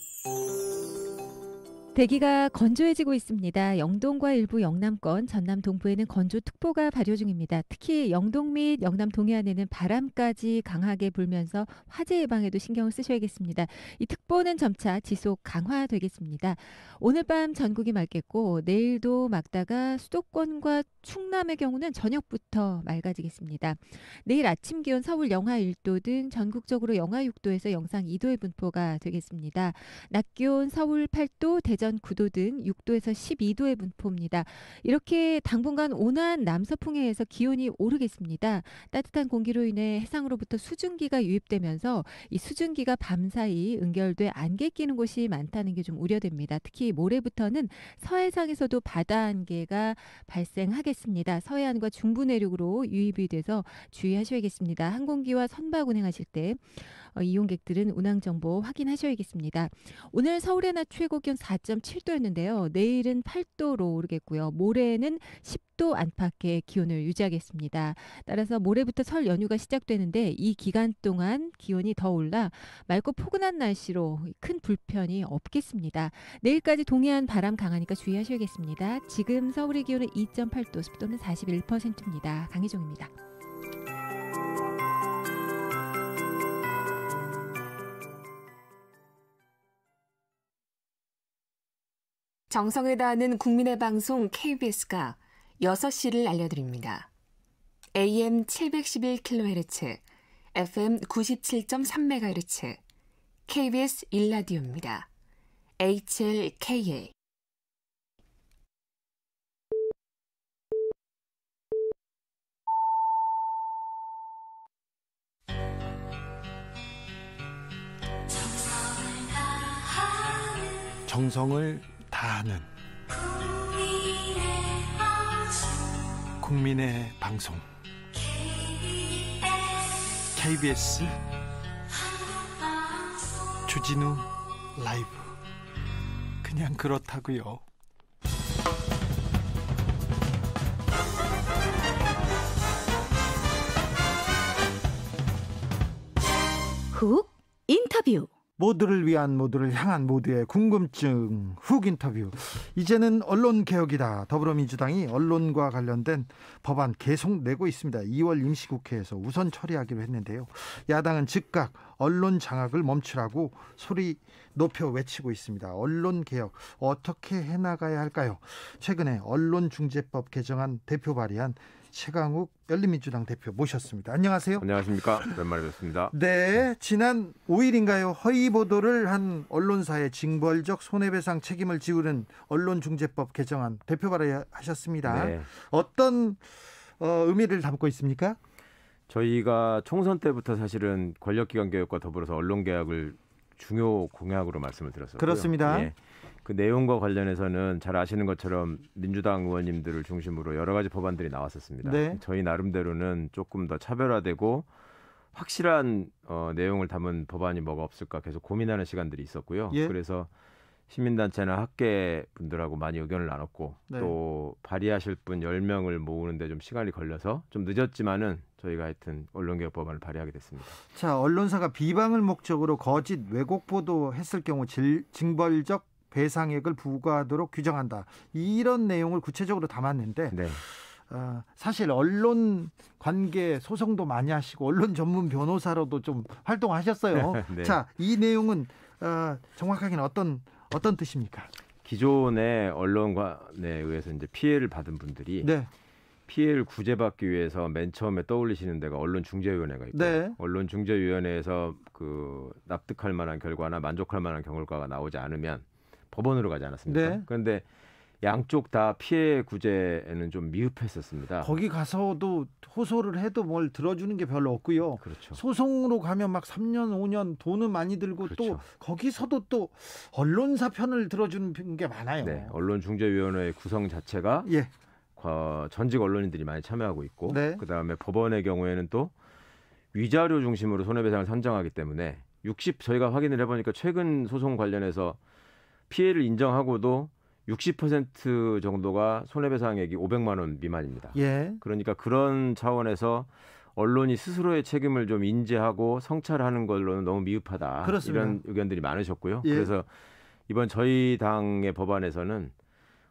대기가 건조해지고 있습니다. 영동과 일부 영남권, 전남 동부에는 건조특보가 발효 중입니다. 특히 영동 및 영남 동해안에는 바람까지 강하게 불면서 화재 예방에도 신경을 쓰셔야겠습니다. 이 특보는 점차 지속 강화되겠습니다. 오늘 밤 전국이 맑겠고 내일도 맑다가 수도권과 충남의 경우는 저녁부터 맑아지겠습니다. 내일 아침 기온 서울 영하 1도 등 전국적으로 영하 6도에서 영상 2도의 분포가 되겠습니다. 낮 기온 서울 8도, 대전 오전 9도 등 6도에서 12도의 분포입니다. 이렇게 당분간 온화한 남서풍에 해서 기온이 오르겠습니다. 따뜻한 공기로 인해 해상으로부터 수증기가 유입되면서 이 수증기가 밤사이 응결돼 안개 끼는 곳이 많다는 게 좀 우려됩니다. 특히 모레부터는 서해상에서도 바다 안개가 발생하겠습니다. 서해안과 중부 내륙으로 유입이 돼서 주의하셔야겠습니다. 항공기와 선박 운행하실 때 어, 이용객들은 운항 정보 확인하셔야겠습니다. 오늘 서울의 낮 최고 기온 4.7도였는데요. 내일은 8도로 오르겠고요. 모레는 10도 안팎의 기온을 유지하겠습니다. 따라서 모레부터 설 연휴가 시작되는데 이 기간 동안 기온이 더 올라 맑고 포근한 날씨로 큰 불편이 없겠습니다. 내일까지 동해안 바람 강하니까 주의하셔야겠습니다. 지금 서울의 기온은 2.8도, 습도는 41%입니다. 강희종입니다. 정성을 다하는 국민의 방송 KBS가 6시를 알려드립니다. AM 711kHz, FM 97.3MHz, KBS 1라디오입니다. HLKA 정성을 다 아는 국민의 방송 KBS 주진우 라이브 그냥 그렇다고요. 훅 인터뷰 모두를 위한 모두를 향한 모두의 궁금증 훅 인터뷰. 이제는 언론 개혁이다. 더불어민주당이 언론과 관련된 법안 계속 내고 있습니다. 2월 임시국회에서 우선 처리하기로 했는데요. 야당은 즉각 언론 장악을 멈추라고 소리 높여 외치고 있습니다. 언론 개혁 어떻게 해나가야 할까요? 최근에 언론중재법 개정안 대표 발의한 최강욱 열린민주당 대표 모셨습니다. 안녕하세요. 안녕하십니까. 오만에 뵙습니다. 네. 지난 5일인가요? 허위 보도를 한 언론사의 징벌적 손해배상 책임을 지우는 언론중재법 개정안 대표 발의하셨습니다. 네. 어떤 어, 의미를 담고 있습니까? 저희가 총선 때부터 사실은 권력기관 개혁과 더불어서 언론 개혁을 중요 공약으로 말씀을 드렸었고요. 그렇습니다. 예. 그 내용과 관련해서는 잘 아시는 것처럼 민주당 의원님들을 중심으로 여러 가지 법안들이 나왔었습니다. 네. 저희 나름대로는 조금 더 차별화되고 확실한 어, 내용을 담은 법안이 뭐가 없을까 계속 고민하는 시간들이 있었고요. 예. 그래서 시민단체나 학계 분들하고 많이 의견을 나눴고 네. 또 발의하실 분 10명을 모으는데 좀 시간이 걸려서 좀 늦었지만은 저희가 하여튼 언론개혁 법안을 발의하게 됐습니다. 자, 언론사가 비방을 목적으로 거짓 왜곡 보도했을 경우 질, 징벌적 배상액을 부과하도록 규정한다. 이런 내용을 구체적으로 담았는데 네. 어, 사실 언론 관계 소송도 많이 하시고 언론 전문 변호사로도 좀 활동하셨어요. 네. 자, 이 내용은 어, 정확하게는 어떤 어떤 뜻입니까? 기존의 언론관에 네, 의해서 이제 피해를 받은 분들이 네. 피해를 구제받기 위해서 맨 처음에 떠올리시는 데가 언론중재위원회가 있고 네. 언론중재위원회에서 그 납득할 만한 결과나 만족할 만한 결과가 나오지 않으면 법원으로 가지 않았습니까? 네. 그런데 양쪽 다 피해 구제에는 좀 미흡했었습니다. 거기 가서도 호소를 해도 뭘 들어주는 게 별로 없고요. 그렇죠. 소송으로 가면 막 3년, 5년 돈은 많이 들고 그렇죠. 또 거기서도 또 언론사 편을 들어주는 게 많아요. 네, 언론중재위원회 구성 자체가 예. 전직 언론인들이 많이 참여하고 있고 네. 그다음에 법원의 경우에는 또 위자료 중심으로 손해배상을 선정하기 때문에 60 저희가 확인을 해보니까 최근 소송 관련해서 피해를 인정하고도 60% 정도가 손해배상액이 500만 원 미만입니다. 예. 그러니까 그런 차원에서 언론이 스스로의 책임을 좀 인지하고 성찰하는 걸로는 너무 미흡하다. 그렇습니다. 이런 의견들이 많으셨고요. 예. 그래서 이번 저희 당의 법안에서는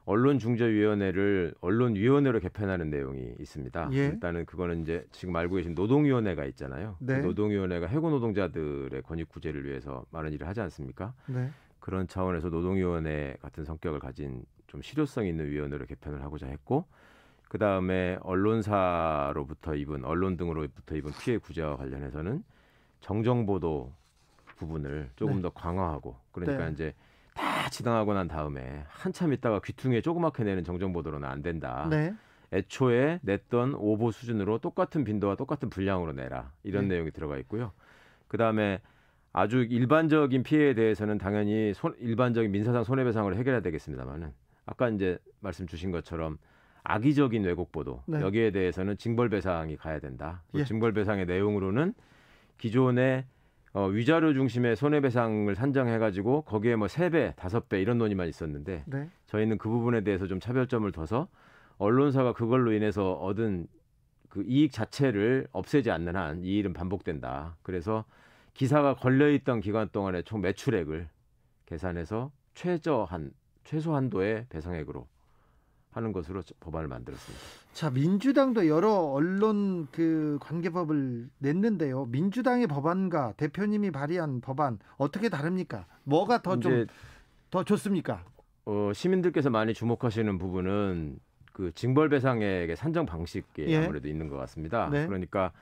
언론중재위원회를 언론위원회로 개편하는 내용이 있습니다. 예. 일단은 그거는 이제 지금 알고 계신 노동위원회가 있잖아요. 그 네. 노동위원회가 해고 노동자들의 권익 구제를 위해서 많은 일을 하지 않습니까? 네. 그런 차원에서 노동위원회 같은 성격을 가진 좀 실효성 있는 위원회로 개편을 하고자 했고 그 다음에 언론사로부터 입은 언론 등으로부터 입은 피해 구제와 관련해서는 정정보도 부분을 조금 네. 더 강화하고 그러니까 네. 이제 다 지당하고 난 다음에 한참 있다가 귀퉁이에 조그맣게 내는 정정보도로는 안 된다. 네. 애초에 냈던 오보 수준으로 똑같은 빈도와 똑같은 분량으로 내라 이런 네. 내용이 들어가 있고요. 그 다음에 아주 일반적인 피해에 대해서는 당연히 손, 일반적인 민사상 손해배상을 해결해야 되겠습니다만은 아까 이제 말씀 주신 것처럼 악의적인 왜곡 보도 네. 여기에 대해서는 징벌배상이 가야 된다. 예. 징벌배상의 내용으로는 기존의 어, 위자료 중심의 손해배상을 산정해가지고 거기에 뭐 세배 다섯 배 이런 논의만 있었는데 네. 저희는 그 부분에 대해서 좀 차별점을 둬서 언론사가 그걸로 인해서 얻은 그 이익 자체를 없애지 않는 한 이 일은 반복된다. 그래서 기사가 걸려 있던 기간 동안의 총 매출액을 계산해서 최저한 최소한도의 배상액으로 하는 것으로 법안을 만들었습니다. 자, 민주당도 여러 언론 그 관계법을 냈는데요. 민주당의 법안과 대표님이 발의한 법안 어떻게 다릅니까? 뭐가 더 좀 더 좋습니까? 어, 시민들께서 많이 주목하시는 부분은 그 징벌 배상액의 산정 방식이 예. 아무래도 있는 것 같습니다. 네. 그러니까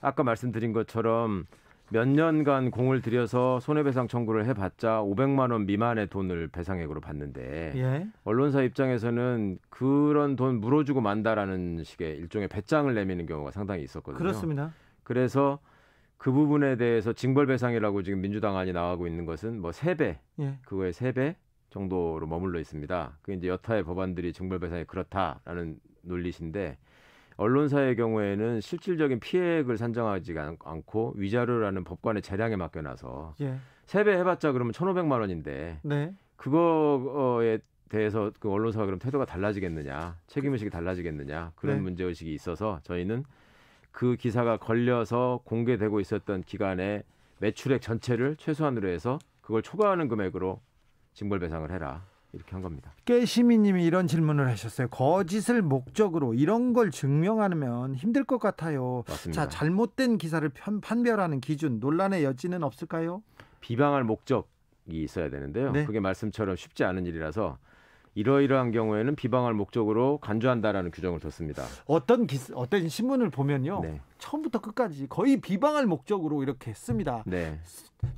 아까 말씀드린 것처럼 몇 년간 공을 들여서 손해배상 청구를 해봤자 500만 원 미만의 돈을 배상액으로 받는데 예? 언론사 입장에서는 그런 돈 물어주고 만다라는 식의 일종의 배짱을 내미는 경우가 상당히 있었거든요. 그렇습니다. 그래서 그 부분에 대해서 징벌배상이라고 지금 민주당 안이 나가고 있는 것은 뭐 세배 예. 그거의 세배 정도로 머물러 있습니다. 그게 이제 여타의 법안들이 징벌배상이 그렇다라는 논리신데 언론사의 경우에는 실질적인 피해액을 산정하지 않고 위자료라는 법관의 재량에 맡겨놔서 예. 세배해봤자 그러면 천오백만 원인데 네. 그거에 대해서 그 언론사가 그럼 태도가 달라지겠느냐 책임의식이 달라지겠느냐 그런 네. 문제의식이 있어서 저희는 그 기사가 걸려서 공개되고 있었던 기간에 매출액 전체를 최소한으로 해서 그걸 초과하는 금액으로 징벌배상을 해라. 이렇게 한 겁니다. 깨시미님이 이런 질문을 하셨어요. 거짓을 목적으로 이런 걸 증명하면 힘들 것 같아요. 맞습니다. 자 잘못된 기사를 판별하는 기준 논란의 여지는 없을까요? 비방할 목적이 있어야 되는데요. 네. 그게 말씀처럼 쉽지 않은 일이라서 이러이러한 경우에는 비방할 목적으로 간주한다라는 규정을 뒀습니다. 어떤 기, 어떤 신문을 보면요. 네. 처음부터 끝까지 거의 비방할 목적으로 이렇게 씁니다. 네.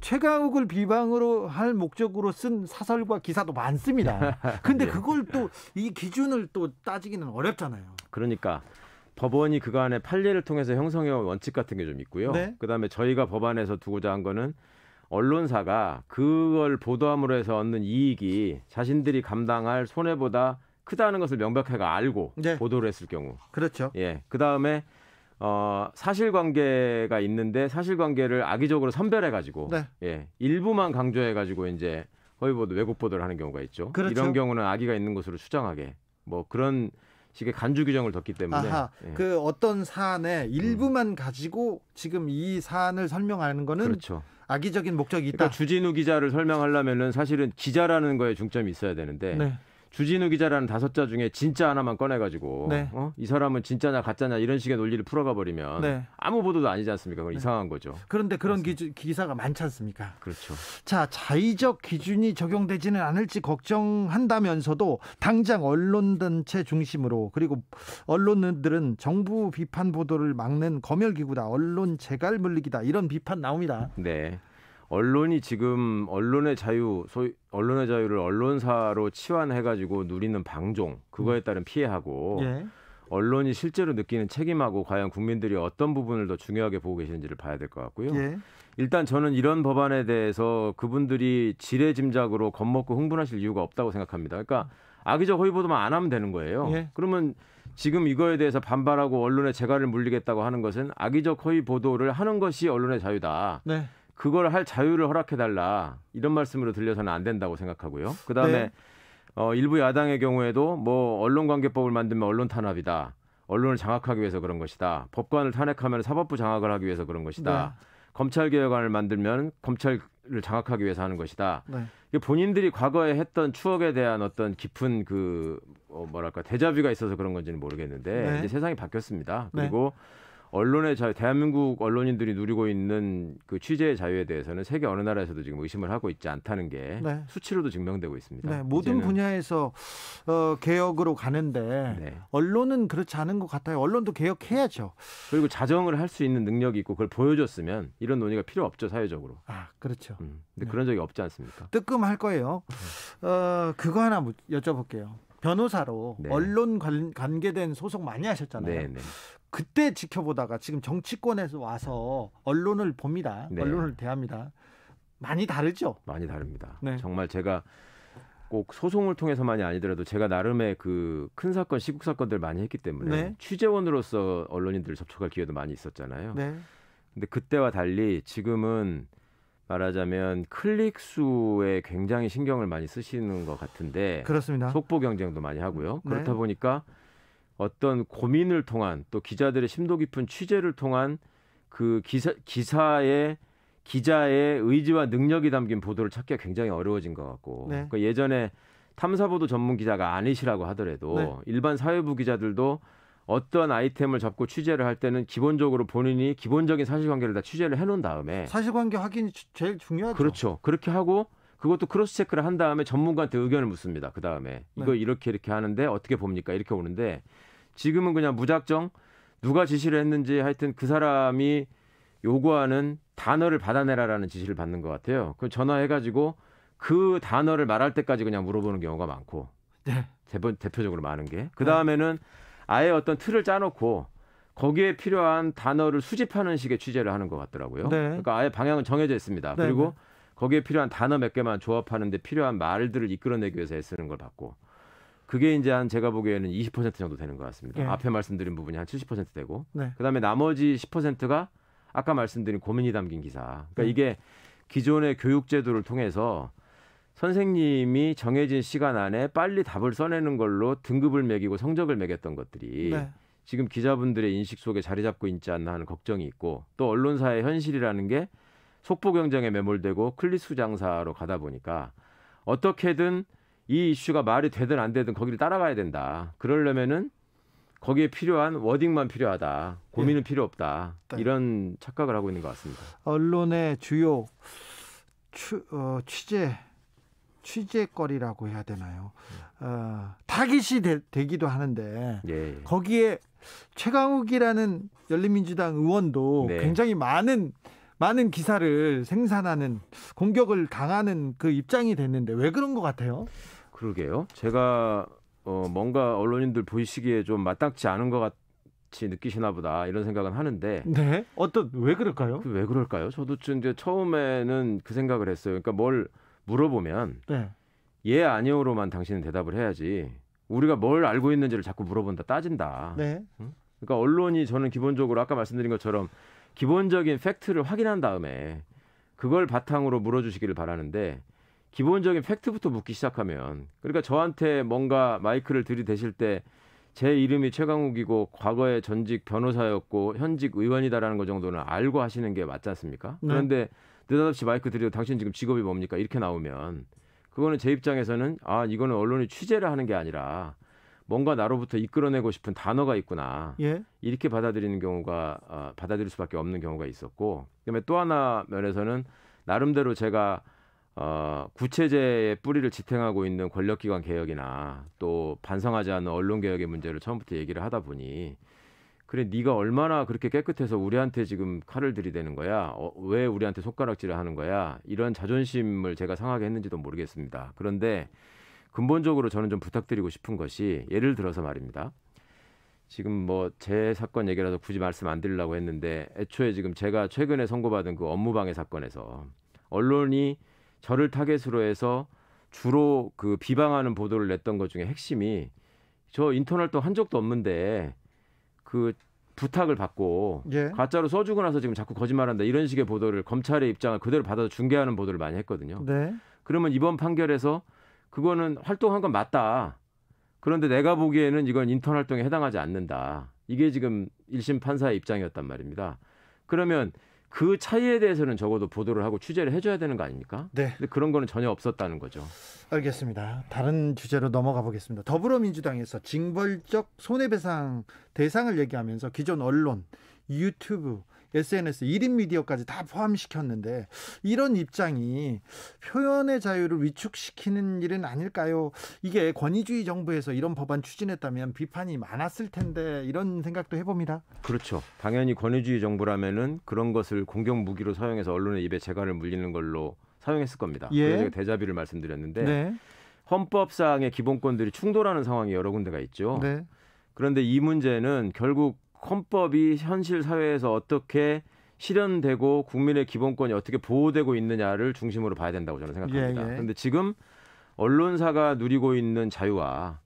최강욱을 비방으로 할 목적으로 쓴 사설과 기사도 많습니다. 근데 네. 그걸 또 이 기준을 또 따지기는 어렵잖아요. 그러니까 법원이 그간의 판례를 통해서 형성해 온 원칙 같은 게 좀 있고요. 네? 그다음에 저희가 법안에서 두고자 한 거는 언론사가 그걸 보도함으로 해서 얻는 이익이 자신들이 감당할 손해보다 크다는 것을 명백하게 알고 네. 보도를 했을 경우. 그렇죠. 예. 그다음에 어, 사실관계가 있는데 사실관계를 악의적으로 선별해가지고 네. 예, 일부만 강조해가지고 이제 허위보도 왜곡 보도를 하는 경우가 있죠. 그렇죠. 이런 경우는 악의가 있는 것으로 추정하게 뭐 그런 식의 간주 규정을 뒀기 때문에 아하, 예. 그 어떤 사안에 일부만 음. 가지고 지금 이 사안을 설명하는 거는 그렇죠. 악의적인 목적이 있다. 그러니까 주진우 기자를 설명하려면은 사실은 기자라는 거에 중점이 있어야 되는데 네. 주진우 기자라는 다섯 자 중에 진짜 하나만 꺼내가지고 네. 어? 이 사람은 진짜냐 가짜냐 이런 식의 논리를 풀어가 버리면 네. 아무 보도도 아니지 않습니까? 그건 네. 이상한 거죠. 그런데 그런 기주, 기사가 많지 않습니까? 그렇죠. 자 자의적 기준이 적용되지는 않을지 걱정한다면서도 당장 언론 단체 중심으로 그리고 언론들은 정부 비판 보도를 막는 검열 기구다, 언론 재갈 물리기다 이런 비판 나옵니다. 네. 언론이 지금 언론의 자유, 소위 언론의 자유를 언론사로 치환해가지고 누리는 방종, 그거에 음. 따른 피해하고 예. 언론이 실제로 느끼는 책임하고 과연 국민들이 어떤 부분을 더 중요하게 보고 계시는지를 봐야 될 것 같고요. 예. 일단 저는 이런 법안에 대해서 그분들이 지레 짐작으로 겁먹고 흥분하실 이유가 없다고 생각합니다. 그러니까 악의적 허위 보도만 안 하면 되는 거예요. 예. 그러면 지금 이거에 대해서 반발하고 언론의 재갈을 물리겠다고 하는 것은 악의적 허위 보도를 하는 것이 언론의 자유다. 네. 그걸 할 자유를 허락해달라 이런 말씀으로 들려서는 안 된다고 생각하고요. 그 다음에 네. 어, 일부 야당의 경우에도 뭐 언론관계법을 만들면 언론 탄압이다. 언론을 장악하기 위해서 그런 것이다. 법관을 탄핵하면 사법부 장악을 하기 위해서 그런 것이다. 네. 검찰개혁안을 만들면 검찰을 장악하기 위해서 하는 것이다. 네. 본인들이 과거에 했던 추억에 대한 어떤 깊은 그 어, 뭐랄까 대자비가 있어서 그런 건지는 모르겠는데 네. 이제 세상이 바뀌었습니다. 네. 그리고 네. 언론의 자유, 대한민국 언론인들이 누리고 있는 그 취재의 자유에 대해서는 세계 어느 나라에서도 지금 의심을 하고 있지 않다는 게 네. 수치로도 증명되고 있습니다. 네, 모든 분야에서 어, 개혁으로 가는데 네. 언론은 그렇지 않은 것 같아요. 언론도 개혁해야죠. 그리고 자정을 할 수 있는 능력이 있고 그걸 보여줬으면 이런 논의가 필요 없죠 사회적으로. 아 그렇죠. 음, 근데 네. 그런 적이 없지 않습니까? 뜨끔할 거예요. 네. 어, 그거 하나 뭐 여쭤볼게요. 변호사로 네. 언론 관, 관계된 소송 많이 하셨잖아요. 네, 네. 그때 지켜보다가 지금 정치권에서 와서 언론을 봅니다. 네. 언론을 대합니다. 많이 다르죠? 많이 다릅니다. 네. 정말 제가 꼭 소송을 통해서만이 아니더라도 제가 나름의 그 큰 사건, 시국 사건들 많이 했기 때문에 네. 취재원으로서 언론인들 접촉할 기회도 많이 있었잖아요. 네. 근데 그때와 달리 지금은 말하자면 클릭 수에 굉장히 신경을 많이 쓰시는 것 같은데 그렇습니다. 속보 경쟁도 많이 하고요. 네. 그렇다 보니까 어떤 고민을 통한 또 기자들의 심도 깊은 취재를 통한 그 기사 기사의 기자의 의지와 능력이 담긴 보도를 찾기가 굉장히 어려워진 것 같고 네. 그러니까 예전에 탐사보도 전문 기자가 아니시라고 하더라도 네. 일반 사회부 기자들도 어떤 아이템을 잡고 취재를 할 때는 기본적으로 본인이 기본적인 사실관계를 다 취재를 해놓은 다음에 사실관계 확인이 제일 중요하죠. 그렇죠. 그렇게 하고 그것도 크로스 체크를 한 다음에 전문가한테 의견을 묻습니다. 그 다음에 이거 네. 이렇게 이렇게 하는데 어떻게 봅니까? 이렇게 오는데 지금은 그냥 무작정 누가 지시를 했는지 하여튼 그 사람이 요구하는 단어를 받아내라라는 지시를 받는 것 같아요. 그 전화해가지고 그 단어를 말할 때까지 그냥 물어보는 경우가 많고 네. 대번, 대표적으로 많은 게그 네. 다음에는 아예 어떤 틀을 짜놓고 거기에 필요한 단어를 수집하는 식의 취재를 하는 것 같더라고요. 네. 그러니까 아예 방향은 정해져 있습니다. 네. 그리고 네. 거기에 필요한 단어 몇 개만 조합하는데 필요한 말들을 이끌어내기 위해서 애쓰는 걸 봤고 그게 이제 한 제가 보기에는 20% 정도 되는 것 같습니다. 예. 앞에 말씀드린 부분이 한 70% 되고 네. 그다음에 나머지 10%가 아까 말씀드린 고민이 담긴 기사. 그러니까 네. 이게 기존의 교육 제도를 통해서 선생님이 정해진 시간 안에 빨리 답을 써내는 걸로 등급을 매기고 성적을 매겼던 것들이 네. 지금 기자분들의 인식 속에 자리 잡고 있지 않나 하는 걱정이 있고 또 언론사의 현실이라는 게 속보 경쟁에 매몰되고 클리수 장사로 가다 보니까 어떻게든 이 이슈가 말이 되든 안 되든 거기를 따라가야 된다. 그러려면은 거기에 필요한 워딩만 필요하다. 고민은 예. 필요 없다. 네. 이런 착각을 하고 있는 것 같습니다. 언론의 주요 추, 어, 취재 취재거리라고 해야 되나요? 네. 어, 타깃이 되, 기도 하는데 예, 예. 거기에 최강욱이라는 열린민주당 의원도 네. 굉장히 많은 많은 기사를 생산하는 공격을 당하는 그 입장이 됐는데 왜 그런 것 같아요? 그러게요. 제가 어 뭔가 언론인들 보이시기에 좀 마땅치 않은 것 같이 느끼시나 보다 이런 생각은 하는데. 네. 어떤 왜 그럴까요? 그왜 그럴까요? 저도 이제 처음에는 그 생각을 했어요. 그러니까 뭘 물어보면 네. 예 아니오로만 당신은 대답을 해야지. 우리가 뭘 알고 있는지를 자꾸 물어본다 따진다. 네. 그러니까 언론이 저는 기본적으로 아까 말씀드린 것처럼 기본적인 팩트를 확인한 다음에 그걸 바탕으로 물어주시기를 바라는데 기본적인 팩트부터 묻기 시작하면 그러니까 저한테 뭔가 마이크를 들이대실 때 제 이름이 최강욱이고 과거에 전직 변호사였고 현직 의원이다라는 것 정도는 알고 하시는 게 맞지 않습니까? 네. 그런데 느닷없이 마이크 들이고 당신 지금 직업이 뭡니까? 이렇게 나오면 그거는 제 입장에서는 아 이거는 언론이 취재를 하는 게 아니라 뭔가 나로부터 이끌어내고 싶은 단어가 있구나 예? 이렇게 받아들이는 경우가 어, 받아들일 수밖에 없는 경우가 있었고 그다음에 또 하나 면에서는 나름대로 제가 어, 구체제의 뿌리를 지탱하고 있는 권력기관 개혁이나 또 반성하지 않는 언론 개혁의 문제를 처음부터 얘기를 하다 보니 그래 네가 얼마나 그렇게 깨끗해서 우리한테 지금 칼을 들이대는 거야? 어, 왜 우리한테 손가락질을 하는 거야? 이런 자존심을 제가 상하게 했는지도 모르겠습니다. 그런데 근본적으로 저는 좀 부탁드리고 싶은 것이 예를 들어서 말입니다. 지금 뭐 제 사건 얘기라서 굳이 말씀 안 드리려고 했는데 애초에 지금 제가 최근에 선고받은 그 업무방해 사건에서 언론이 저를 타겟으로 해서 주로 그 비방하는 보도를 냈던 것 중에 핵심이 저 인턴 활동 한 적도 없는데 그 부탁을 받고 예. 가짜로 써주고 나서 지금 자꾸 거짓말한다 이런 식의 보도를 검찰의 입장을 그대로 받아서 중계하는 보도를 많이 했거든요. 네. 그러면 이번 판결에서 그거는 활동한 건 맞다. 그런데 내가 보기에는 이건 인턴 활동에 해당하지 않는다. 이게 지금 1심 판사의 입장이었단 말입니다. 그러면 그 차이에 대해서는 적어도 보도를 하고 취재를 해줘야 되는 거 아닙니까? 네. 근데 그런 거는 전혀 없었다는 거죠. 알겠습니다. 다른 주제로 넘어가 보겠습니다. 더불어민주당에서 징벌적 손해배상 대상을 얘기하면서 기존 언론, 유튜브, SNS, 1인 미디어까지 다 포함시켰는데 이런 입장이 표현의 자유를 위축시키는 일은 아닐까요? 이게 권위주의 정부에서 이런 법안 추진했다면 비판이 많았을 텐데 이런 생각도 해봅니다. 그렇죠. 당연히 권위주의 정부라면은 그런 것을 공격 무기로 사용해서 언론의 입에 재갈을 물리는 걸로 사용했을 겁니다. 예. 그래서 대자비를 말씀드렸는데 네. 헌법상의 기본권들이 충돌하는 상황이 여러 군데가 있죠. 네. 그런데 이 문제는 결국 헌법이 현실 사회에서 어떻게 실현되고 국민의 기본권이 어떻게 보호되고 있느냐를 중심으로 봐야 된다고 저는 생각합니다. 예, 예. 그런데 지금 언론사가 누리고 있는 자유와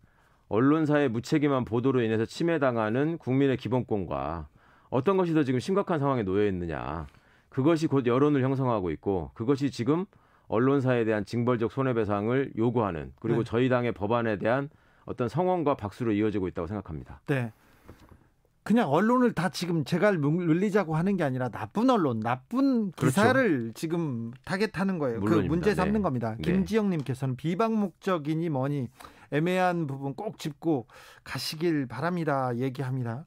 언론사의 무책임한 보도로 인해서 침해당하는 국민의 기본권과 어떤 것이 더 지금 심각한 상황에 놓여 있느냐. 그것이 곧 여론을 형성하고 있고 그것이 지금 언론사에 대한 징벌적 손해배상을 요구하는 그리고 네. 저희 당의 법안에 대한 어떤 성원과 박수로 이어지고 있다고 생각합니다. 네. 그냥 언론을 다 지금 제가 물리자고 하는 게 아니라 나쁜 언론, 나쁜 그렇죠. 기사를 그렇죠. 지금 타겟하는 거예요. 그 물론입니다. 그 문제 삼는 네. 겁니다. 네. 김지영님께서는 비방 목적이니 뭐니 애매한 부분 꼭 짚고 가시길 바랍니다. 얘기합니다.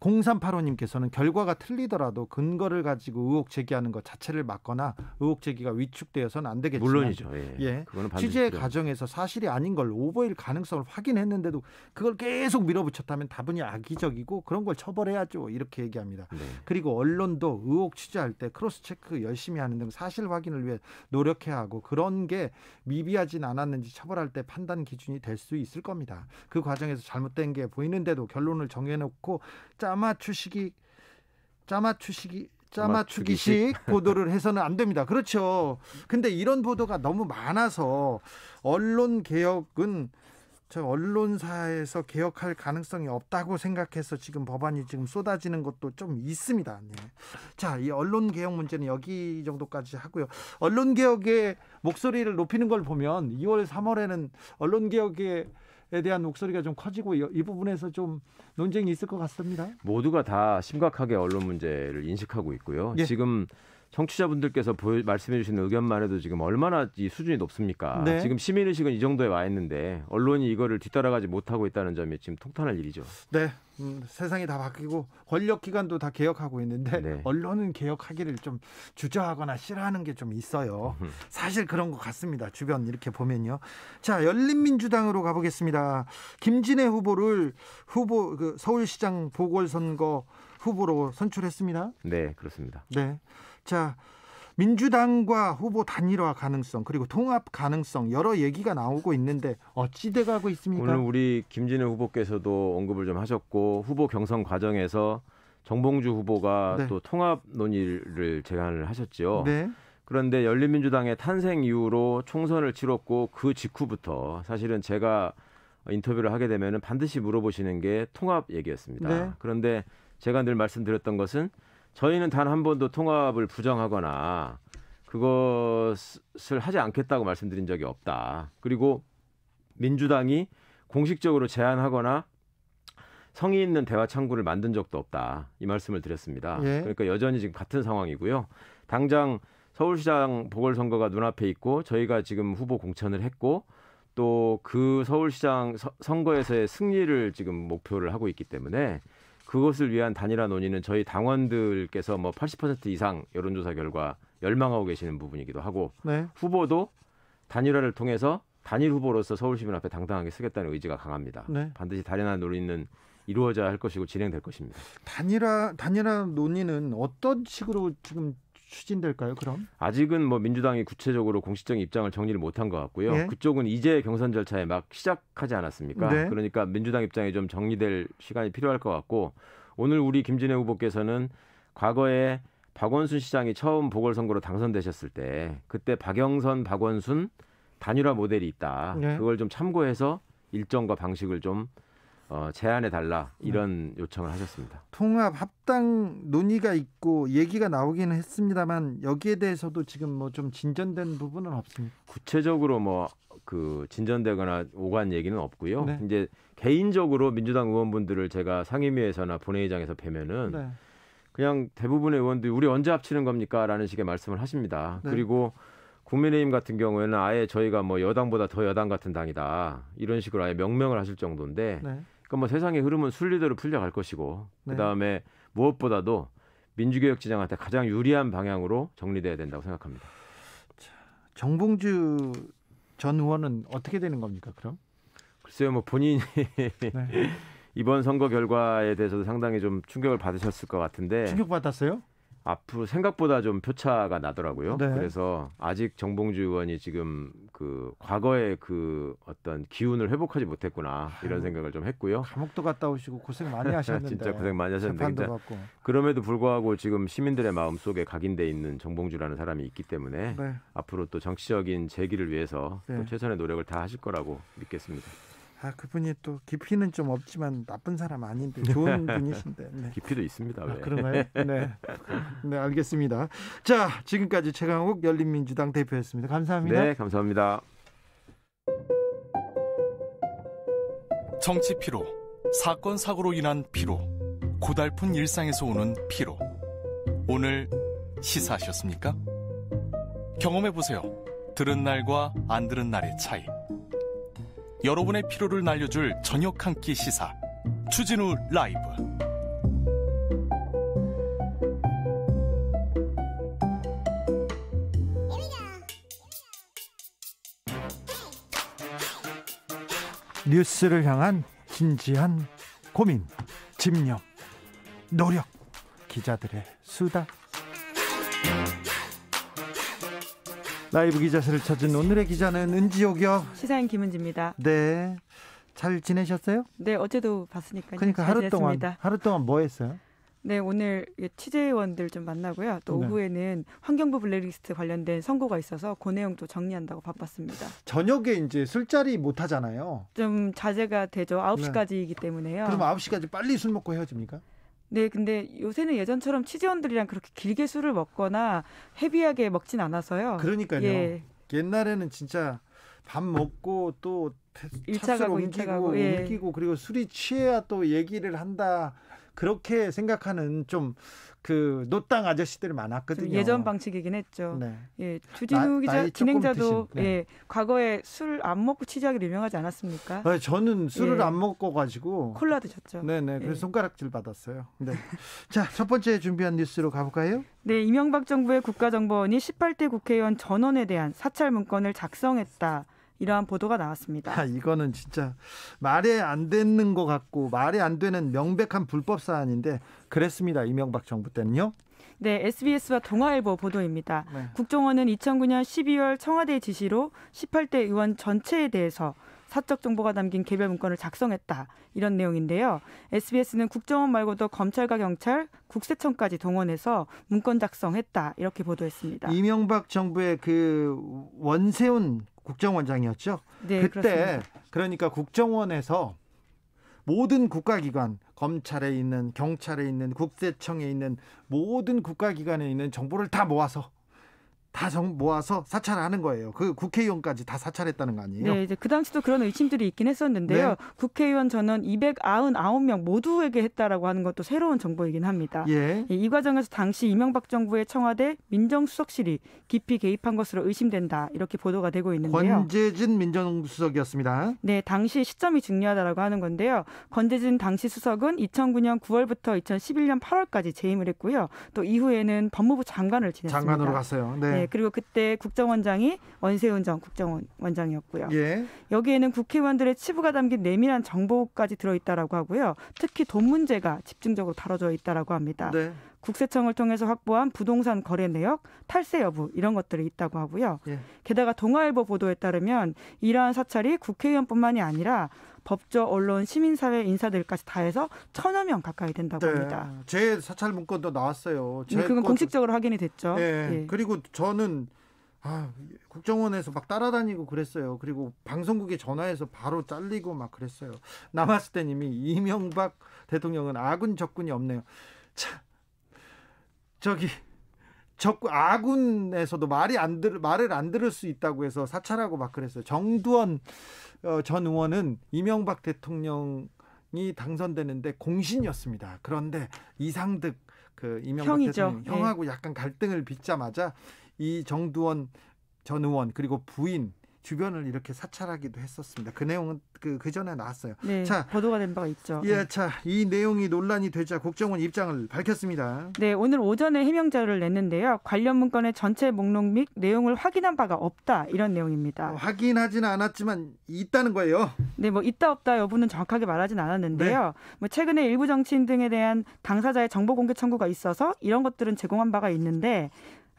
0385님께서는 결과가 틀리더라도 근거를 가지고 의혹 제기하는 것 자체를 막거나 의혹 제기가 위축되어서는 안 되겠지만 물론이죠. 예. 예. 취재 과정에서 사실이 아닌 걸 오버일 가능성을 확인했는데도 그걸 계속 밀어붙였다면 다분히 악의적이고 그런 걸 처벌해야죠. 이렇게 얘기합니다. 네. 그리고 언론도 의혹 취재할 때 크로스 체크 열심히 하는 등 사실 확인을 위해 노력해야 하고 그런 게 미비하진 않았는지 처벌할 때 판단 기준이 될 수 있을 겁니다. 그 과정에서 잘못된 게 보이는데도 결론을 정해놓고 짜맞추시기 짜맞추시기 짜맞추기식 보도를 해서는 안 됩니다. 그렇죠. 근데 이런 보도가 너무 많아서 언론 개혁은 저 언론사에서 개혁할 가능성이 없다고 생각해서 지금 법안이 지금 쏟아지는 것도 좀 있습니다. 네. 자, 이 언론 개혁 문제는 여기 정도까지 하고요. 언론 개혁의 목소리를 높이는 걸 보면 2월, 3월에는 언론 개혁의 부분에 대한 목소리가 좀 커지고 이 부분에서 좀 논쟁이 있을 것 같습니다. 모두가 다 심각하게 언론 문제를 인식하고 있고요. 예. 지금 청취자분들께서 보여, 말씀해주신 의견만 해도 지금 얼마나 이 수준이 높습니까? 네. 지금 시민의식은 이 정도에 와 있는데 언론이 이거를 뒤따라가지 못하고 있다는 점이 지금 통탄할 일이죠. 네. 음, 세상이 다 바뀌고 권력기관도 다 개혁하고 있는데 네. 언론은 개혁하기를 좀 주저하거나 싫어하는 게 좀 있어요. 음. 사실 그런 것 같습니다. 주변 이렇게 보면요. 자, 열린민주당으로 가보겠습니다. 김진애 후보를 후보 그 서울시장 보궐선거 후보로 선출했습니다. 네, 그렇습니다. 네. 자, 민주당과 후보 단일화 가능성 그리고 통합 가능성 여러 얘기가 나오고 있는데 어찌 돼가고 있습니까? 오늘 우리 김진애 후보께서도 언급을 좀 하셨고 후보 경선 과정에서 정봉주 후보가 네. 또 통합 논의를 제안을 하셨지 네. 그런데 열린민주당의 탄생 이후로 총선을 치렀고 그 직후부터 사실은 제가 인터뷰를 하게 되면 반드시 물어보시는 게 통합 얘기였습니다. 네. 그런데 제가 늘 말씀드렸던 것은 저희는 단 한 번도 통합을 부정하거나 그것을 하지 않겠다고 말씀드린 적이 없다. 그리고 민주당이 공식적으로 제안하거나 성의 있는 대화 창구를 만든 적도 없다. 이 말씀을 드렸습니다. 예. 그러니까 여전히 지금 같은 상황이고요. 당장 서울시장 보궐선거가 눈앞에 있고 저희가 지금 후보 공천을 했고 또 그 서울시장 선거에서의 승리를 지금 목표를 하고 있기 때문에 그것을 위한 단일화 논의는 저희 당원들께서 뭐 80% 이상 여론조사 결과 열망하고 계시는 부분이기도 하고 네. 후보도 단일화를 통해서 단일 후보로서 서울시민 앞에 당당하게 쓰겠다는 의지가 강합니다. 네. 반드시 단일화 논의는 이루어져야 할 것이고 진행될 것입니다. 단일화 단일화 논의는 어떤 식으로 지금 추진될까요? 그럼 아직은 뭐 민주당이 구체적으로 공식적인 입장을 정리를 못한 것 같고요. 예? 그쪽은 이제 경선 절차에 막 시작하지 않았습니까? 네. 그러니까 민주당 입장이 좀 정리될 시간이 필요할 것 같고 오늘 우리 김진애 후보께서는 과거에 박원순 시장이 처음 보궐선거로 당선되셨을 때 그때 박영선, 박원순 단일화 모델이 있다. 네. 그걸 좀 참고해서 일정과 방식을 좀 어, 제안해 달라 네. 이런 네. 요청을 하셨습니다. 통합 합당 논의가 있고 얘기가 나오기는 했습니다만 여기에 대해서도 지금 뭐 좀 진전된 부분은 없습니까? 구체적으로 뭐 그 진전되거나 오간 얘기는 없고요. 네. 이제 개인적으로 민주당 의원분들을 제가 상임위에서나 본회의장에서 뵈면은 네. 그냥 대부분의 의원들이 우리 언제 합치는 겁니까라는 식의 말씀을 하십니다. 네. 그리고 국민의힘 같은 경우에는 아예 저희가 뭐 여당보다 더 여당 같은 당이다 이런 식으로 아예 명명을 하실 정도인데 네. 그러니까 뭐 세상의 흐름은 순리대로 풀려갈 것이고 네. 그다음에 무엇보다도 민주개혁 지영한테 가장 유리한 방향으로 정리돼야 된다고 생각합니다. 자, 정봉주 전 의원은 어떻게 되는 겁니까? 그럼? 글쎄요, 뭐 본인이 네. 이번 선거 결과에 대해서도 상당히 좀 충격을 받으셨을 것 같은데 충격 받았어요? 앞으로 생각보다 좀 표차가 나더라고요. 네. 그래서 아직 정봉주 의원이 지금 그 과거의 그 어떤 기운을 회복하지 못했구나 이런 생각을 좀 했고요. 감옥도 갔다 오시고 고생 많이 하셨는데 진짜 고생 많이 하셨는데 그럼에도 불구하고 지금 시민들의 마음 속에 각인돼 있는 정봉주라는 사람이 있기 때문에 네. 앞으로 또 정치적인 재기를 위해서 네. 또 최선의 노력을 다 하실 거라고 믿겠습니다. 아 그분이 또 깊이는 좀 없지만 나쁜 사람 아닌데 좋은 분이신데 네. 깊이도 있습니다. 아, 그런가요? 네, 네 알겠습니다. 자 지금까지 최강욱 열린민주당 대표였습니다. 감사합니다. 네, 감사합니다. 정치 피로, 사건 사고로 인한 피로, 고달픈 일상에서 오는 피로. 오늘 시사하셨습니까? 경험해 보세요. 들은 날과 안 들은 날의 차이. 여러분의 피로를 날려줄 저녁 한 끼 시사 추진우 라이브 뉴스를 향한 진지한 고민, 집념, 노력 기자들의 수다 라이브 기자실을 찾은 오늘의 기자는 은지옥이요. 시사인 김은지입니다. 네. 잘 지내셨어요? 네, 어제도 봤으니까요. 그러니까 하루 지냈습니다. 동안 하루 동안 뭐 했어요? 네, 오늘 취재원들 좀 만나고요. 또 네. 오후에는 환경부 블랙리스트 관련된 선고가 있어서 고그 내용도 정리한다고 바빴습니다. 저녁에 이제 술자리 못 하잖아요. 좀 자제가 되죠. 9시까지이기 때문에요. 그럼 9시까지 빨리 술 먹고 헤어집니까? 네, 근데 요새는 예전처럼 취재원들이랑 그렇게 길게 술을 먹거나 헤비하게 먹진 않아서요. 그러니까요. 예. 옛날에는 진짜 밥 먹고 또 차를 옮기고 예. 옮기고 그리고 술이 취해야 또 얘기를 한다 그렇게 생각하는 좀그 노땅 아저씨들이 많았거든요. 예전 방식이긴 했죠. 네. 예, 주진우 나, 기자 진행자도 네. 예, 과거에 술 안 먹고 취재하기로 유명하지 않았습니까? 네, 저는 술을 예. 안 먹고 가지고 콜라 드셨죠. 네, 네. 그래서 예. 손가락질 받았어요. 네. 자, 첫 번째 준비한 뉴스로 가볼까요? 네, 이명박 정부의 국가정보원이 18대 국회의원 전원에 대한 사찰 문건을 작성했다. 이러한 보도가 나왔습니다. 아, 이거는 진짜 말에 안 되는 것 같고 말에 안 되는 명백한 불법 사안인데 그랬습니다. 이명박 정부 때는요. 네, SBS와 동아일보 보도입니다. 네. 국정원은 2009년 12월 청와대 지시로 18대 의원 전체에 대해서 사적 정보가 담긴 개별 문건을 작성했다. 이런 내용인데요. SBS는 국정원 말고도 검찰과 경찰, 국세청까지 동원해서 문건 작성했다. 이렇게 보도했습니다. 이명박 정부의 그 원세훈 국정원장이었죠. 네, 그때 그렇습니다. 그러니까 국정원에서 모든 국가기관, 검찰에 있는, 경찰에 있는, 국세청에 있는 모든 국가기관에 있는 정보를 다 모아서 다 정, 모아서 사찰하는 거예요. 그 국회의원까지 다 사찰했다는 거 아니에요? 네, 이제 그 당시도 그런 의심들이 있긴 했었는데요. 네. 국회의원 전원 299명 모두에게 했다라고 하는 것도 새로운 정보이긴 합니다. 예. 이 과정에서 당시 이명박 정부의 청와대 민정수석실이 깊이 개입한 것으로 의심된다 이렇게 보도가 되고 있는데요. 권재진 민정수석이었습니다. 네, 당시 시점이 중요하다라고 하는 건데요. 권재진 당시 수석은 2009년 9월부터 2011년 8월까지 재임을 했고요. 또 이후에는 법무부 장관을 지냈습니다. 장관으로 갔어요. 네. 네 네, 그리고 그때 국정원장이 원세훈 전 국정원장이었고요. 예. 여기에는 국회의원들의 치부가 담긴 내밀한 정보까지 들어있다라고 하고요. 특히 돈 문제가 집중적으로 다뤄져 있다라고 합니다. 네. 국세청을 통해서 확보한 부동산 거래 내역, 탈세 여부 이런 것들이 있다고 하고요. 예. 게다가 동아일보 보도에 따르면 이러한 사찰이 국회의원뿐만이 아니라 법적 언론, 시민사회 인사들까지 다 해서 천여 명 가까이 된다고 네. 합니다. 제 사찰 문건도 나왔어요. 음, 제 그건 거, 공식적으로 확인이 됐죠. 네. 네. 그리고 저는 아, 국정원에서 막 따라다니고 그랬어요. 그리고 방송국에 전화해서 바로 잘리고 막 그랬어요. 남았을 님이 이명박 대통령은 아군 적군이 없네요. 참 저기 적 아군에서도 말이 안 들, 말을 안 들을 수 있다고 해서 사찰하고 막 그랬어요. 정두원 어, 전 의원은 이명박 대통령이 당선되는데 공신이었습니다. 그런데 이상득 그 이명박 대통령 형하고 예. 약간 갈등을 빚자마자 이 정두원 전 의원 그리고 부인 주변을 이렇게 사찰하기도 했었습니다. 그 내용은 그, 그 전에 나왔어요. 네, 자, 보도가 된 바가 있죠. 예, 네. 자, 이 내용이 논란이 되자 국정원 입장을 밝혔습니다. 네, 오늘 오전에 해명자를 냈는데요. 관련 문건의 전체 목록 및 내용을 확인한 바가 없다 이런 내용입니다. 어, 확인하지는 않았지만 있다는 거예요. 네, 뭐 있다 없다 여부는 정확하게 말하진 않았는데요. 네. 뭐 최근에 일부 정치인 등에 대한 당사자의 정보 공개 청구가 있어서 이런 것들은 제공한 바가 있는데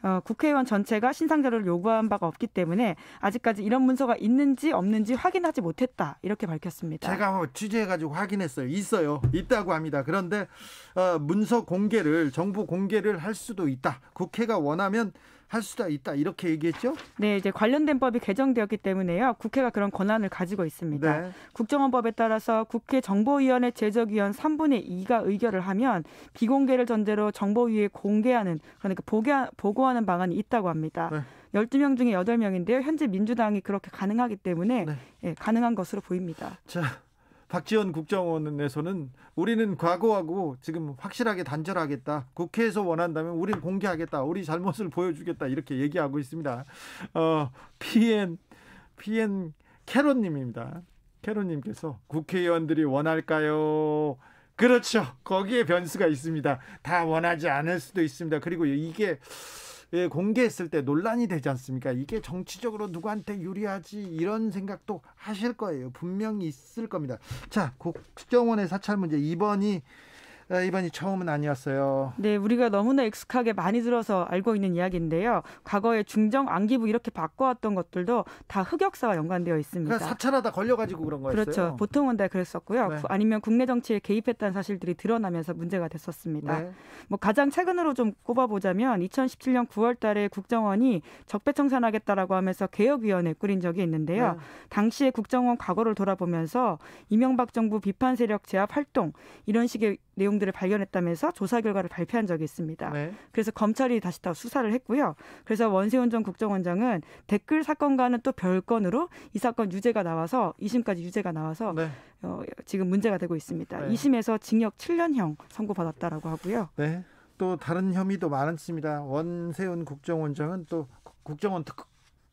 어, 국회의원 전체가 신상 자료를 요구한 바가 없기 때문에 아직까지 이런 문서가 있는지 없는지 확인하지 못했다 이렇게 밝혔습니다. 제가 취재해가지고 확인했어요. 있어요. 있다고 합니다. 그런데 어, 문서 공개를 정부 공개를 할 수도 있다. 국회가 원하면 할 수가 있다 이렇게 얘기했죠? 네, 이제 관련된 법이 개정되었기 때문에요. 국회가 그런 권한을 가지고 있습니다. 네. 국정원법에 따라서 국회 정보위원회 제적위원 3분의 2가 의결을 하면 비공개를 전제로 정보위에 공개하는 그러니까 보고하는 방안이 있다고 합니다. 네. 12명 중에 8명인데요. 현재 민주당이 그렇게 가능하기 때문에 네. 예, 가능한 것으로 보입니다. 자, 박지원 국정원에서는 우리는 과거하고 지금 확실하게 단절하겠다. 국회에서 원한다면 우린 공개하겠다. 우리 잘못을 보여주겠다. 이렇게 얘기하고 있습니다. 어, PN, PN 캐롯님입니다. 캐롯님께서 국회의원들이 원할까요? 그렇죠. 거기에 변수가 있습니다. 다 원하지 않을 수도 있습니다. 그리고 이게 예, 공개했을 때 논란이 되지 않습니까? 이게 정치적으로 누구한테 유리하지 이런 생각도 하실 거예요. 분명히 있을 겁니다. 자, 국정원의 사찰 문제 이번이 아, 이번이 처음은 아니었어요. 네, 우리가 너무나 익숙하게 많이 들어서 알고 있는 이야기인데요. 과거에 중정, 안기부 이렇게 바꿔왔던 것들도 다 흑역사와 연관되어 있습니다. 그러니까 사찰하다 걸려가지고 그런 거였어요. 그렇죠. 보통은 다 그랬었고요. 네. 아니면 국내 정치에 개입했다는 사실들이 드러나면서 문제가 됐었습니다. 네. 뭐 가장 최근으로 좀 꼽아보자면 2017년 9월달에 국정원이 적폐청산하겠다라고 하면서 개혁위원회 꾸린 적이 있는데요. 네. 당시의 국정원 과거를 돌아보면서 이명박 정부 비판 세력 제압 활동 이런 식의 내용 내용들을 발견했다면서 조사 결과를 발표한 적이 있습니다. 네. 그래서 검찰이 다시 다 수사를 했고요. 그래서 원세훈 전 국정원장은 댓글 사건과는 또 별건으로 이 사건 유죄가 나와서 2심까지 유죄가 나와서 네. 어, 지금 문제가 되고 있습니다. 네. 2심에서 징역 7년형 선고받았다라고 하고요. 네. 또 다른 혐의도 많습니다. 원세훈 국정원장은 또 국정원 특,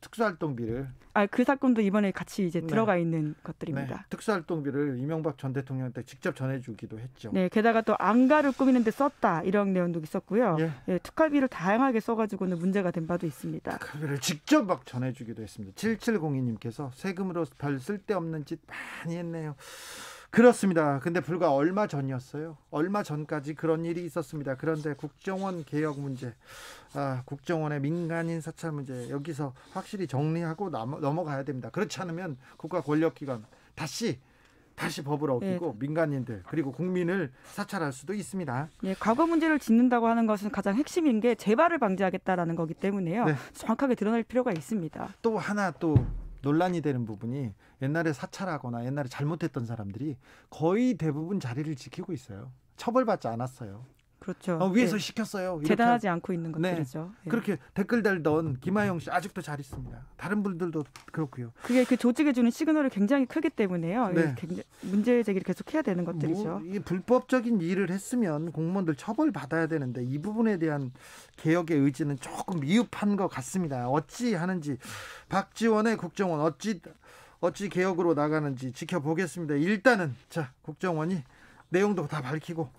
특수활동비를 아 그 사건도 이번에 같이 이제 네. 들어가 있는 것들입니다. 네. 특수활동비를 이명박 전대통령한 직접 전해주기도 했죠. 네, 게다가 또 안가를 꾸미는데 썼다 이런 내용도 있었고요. 예. 예 특활비를 다양하게 써가지고는 문제가 된 바도 있습니다. 특활비를 직접 막 전해주기도 했습니다. 7702님께서 세금으로 별 쓸데없는 짓 많이 했네요. 그렇습니다. 근데 불과 얼마 전이었어요. 얼마 전까지 그런 일이 있었습니다. 그런데 국정원 개혁 문제, 아, 국정원의 민간인 사찰 문제 여기서 확실히 정리하고 넘어, 넘어가야 됩니다. 그렇지 않으면 국가 권력기관 다시 다시 법을 어기고 네. 민간인들 그리고 국민을 사찰할 수도 있습니다. 네, 과거 문제를 짓는다고 하는 것은 가장 핵심인 게 재발을 방지하겠다라는 거기 때문에요. 네. 정확하게 드러낼 필요가 있습니다. 또 하나 또 논란이 되는 부분이 옛날에 사찰하거나 옛날에 잘못했던 사람들이 거의 대부분 자리를 지키고 있어요. 처벌받지 않았어요. 그렇죠. 어, 위에서 네. 시켰어요. 재단하지 않고 있는 네. 것들이죠. 네. 그렇게 댓글 달던 김하영 씨 아직도 잘 있습니다. 다른 분들도 그렇고요. 그게 그 조직에 주는 시그널이 굉장히 크기 때문에요. 예, 네. 문제 제기를 계속 해야 되는 것들이죠. 뭐, 불법적인 일을 했으면 공무원들 처벌 받아야 되는데 이 부분에 대한 개혁의 의지는 조금 미흡한 것 같습니다. 어찌 하는지 박지원의 국정원 어찌 어찌 개혁으로 나가는지 지켜보겠습니다. 일단은 자 국정원이 내용도 다 밝히고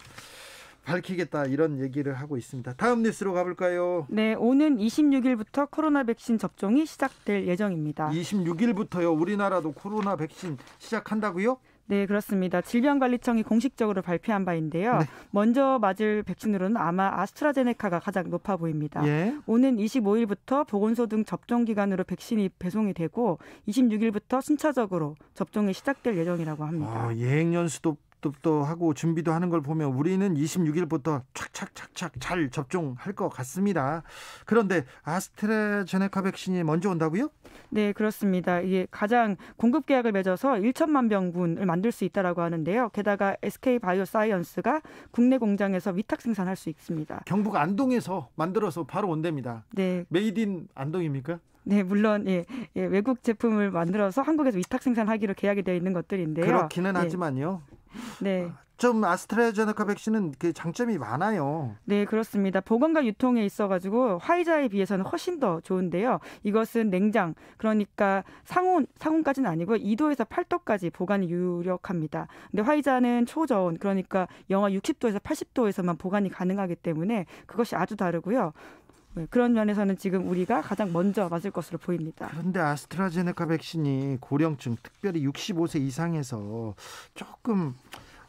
밝히겠다 이런 얘기를 하고 있습니다. 다음 뉴스로 가볼까요? 네, 오는 26일부터 코로나 백신 접종이 시작될 예정입니다. 26일부터요. 우리나라도 코로나 백신 시작한다고요? 네, 그렇습니다. 질병관리청이 공식적으로 발표한 바인데요. 네. 먼저 맞을 백신으로는 아마 아스트라제네카가 가장 높아 보입니다. 예. 오는 25일부터 보건소 등 접종 기관으로 백신이 배송이 되고 26일부터 순차적으로 접종이 시작될 예정이라고 합니다. 아, 예행 연수도 또 하고 준비도 하는 걸 보면 우리는 26일부터 착착착착 잘 접종할 것 같습니다. 그런데 아스트라제네카 백신이 먼저 온다고요? 네, 그렇습니다. 이게 가장 공급 계약을 맺어서 1천만 병분을 만들 수 있다라고 하는데요. 게다가 SK 바이오사이언스가 국내 공장에서 위탁 생산할 수 있습니다. 경북 안동에서 만들어서 바로 온답니다. 네. 메이드 인 안동입니까? 네, 물론 예, 예, 외국 제품을 만들어서 한국에서 위탁 생산하기로 계약이 되어 있는 것들인데요. 그렇기는 예. 하지만요. 네. 좀 아스트라제네카 백신은 그 장점이 많아요. 네, 그렇습니다. 보건과 유통에 있어 가지고 화이자에 비해서는 훨씬 더 좋은데요. 이것은 냉장 그러니까 상온 상온까지는 아니고 2도에서 8도까지 보관이 유력합니다. 근데 화이자는 초저온 그러니까 영하 60도에서 80도에서만 보관이 가능하기 때문에 그것이 아주 다르고요. 네, 그런 면에서는 지금 우리가 가장 먼저 맞을 것으로 보입니다. 그런데 아스트라제네카 백신이 고령층, 특별히 65세 이상에서 조금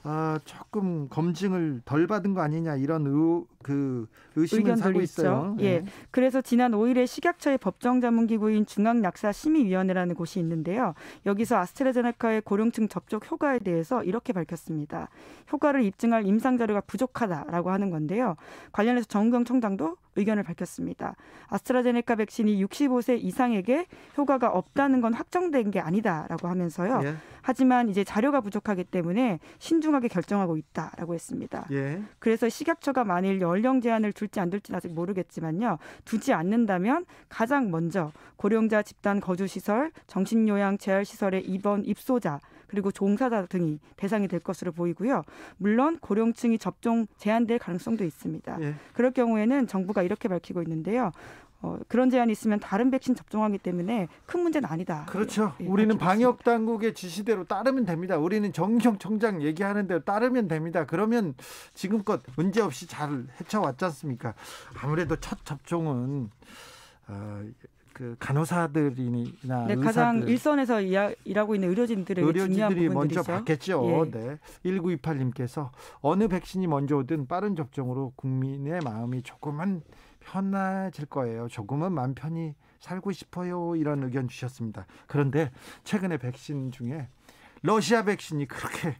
아, 조금 검증을 덜 받은 거 아니냐 이런 의, 그 의심을 고 있어요. 예. 네. 그래서 지난 5일에 식약처의 법정 자문 기구인 중앙약사 심의위원회라는 곳이 있는데요. 여기서 아스트라제네카의 고령층 접촉 효과에 대해서 이렇게 밝혔습니다. 효과를 입증할 임상 자료가 부족하다라고 하는 건데요. 관련해서 정경 청장도 의견을 밝혔습니다. 아스트라제네카 백신이 65세 이상에게 효과가 없다는 건 확정된 게 아니다라고 하면서요. 예. 하지만 이제 자료가 부족하기 때문에 신중하게 결정하고 있다라고 했습니다. 예. 그래서 식약처가 만일 열 연령 제한을 둘지 안 둘지는 아직 모르겠지만요. 두지 않는다면 가장 먼저 고령자 집단 거주시설, 정신요양 재활시설의 입원 입소자 그리고 종사자 등이 대상이 될 것으로 보이고요. 물론 고령층이 접종 제한될 가능성도 있습니다. 예. 그럴 경우에는 정부가 이렇게 밝히고 있는데요. 어, 그런 제한이 있으면 다른 백신 접종하기 때문에 큰 문제는 아니다. 그렇죠. 예, 예 우리는 방역 당국의 지시대로 따르면 됩니다. 우리는 정경청장 얘기하는 대로 따르면 됩니다. 그러면 지금껏 문제 없이 잘 헤쳐왔지 않습니까? 아무래도 첫 접종은 어, 그 간호사들이나 네, 의사들 가장 일선에서 일하고 있는 의료진들의 의료진들이 먼저 받겠죠. 예. 네. 1928님께서 어느 백신이 먼저 오든 빠른 접종으로 국민의 마음이 조금만 편해질 거예요. 조금은 마음 편히 살고 싶어요. 이런 의견 주셨습니다. 그런데 최근에 백신 중에 러시아 백신이 그렇게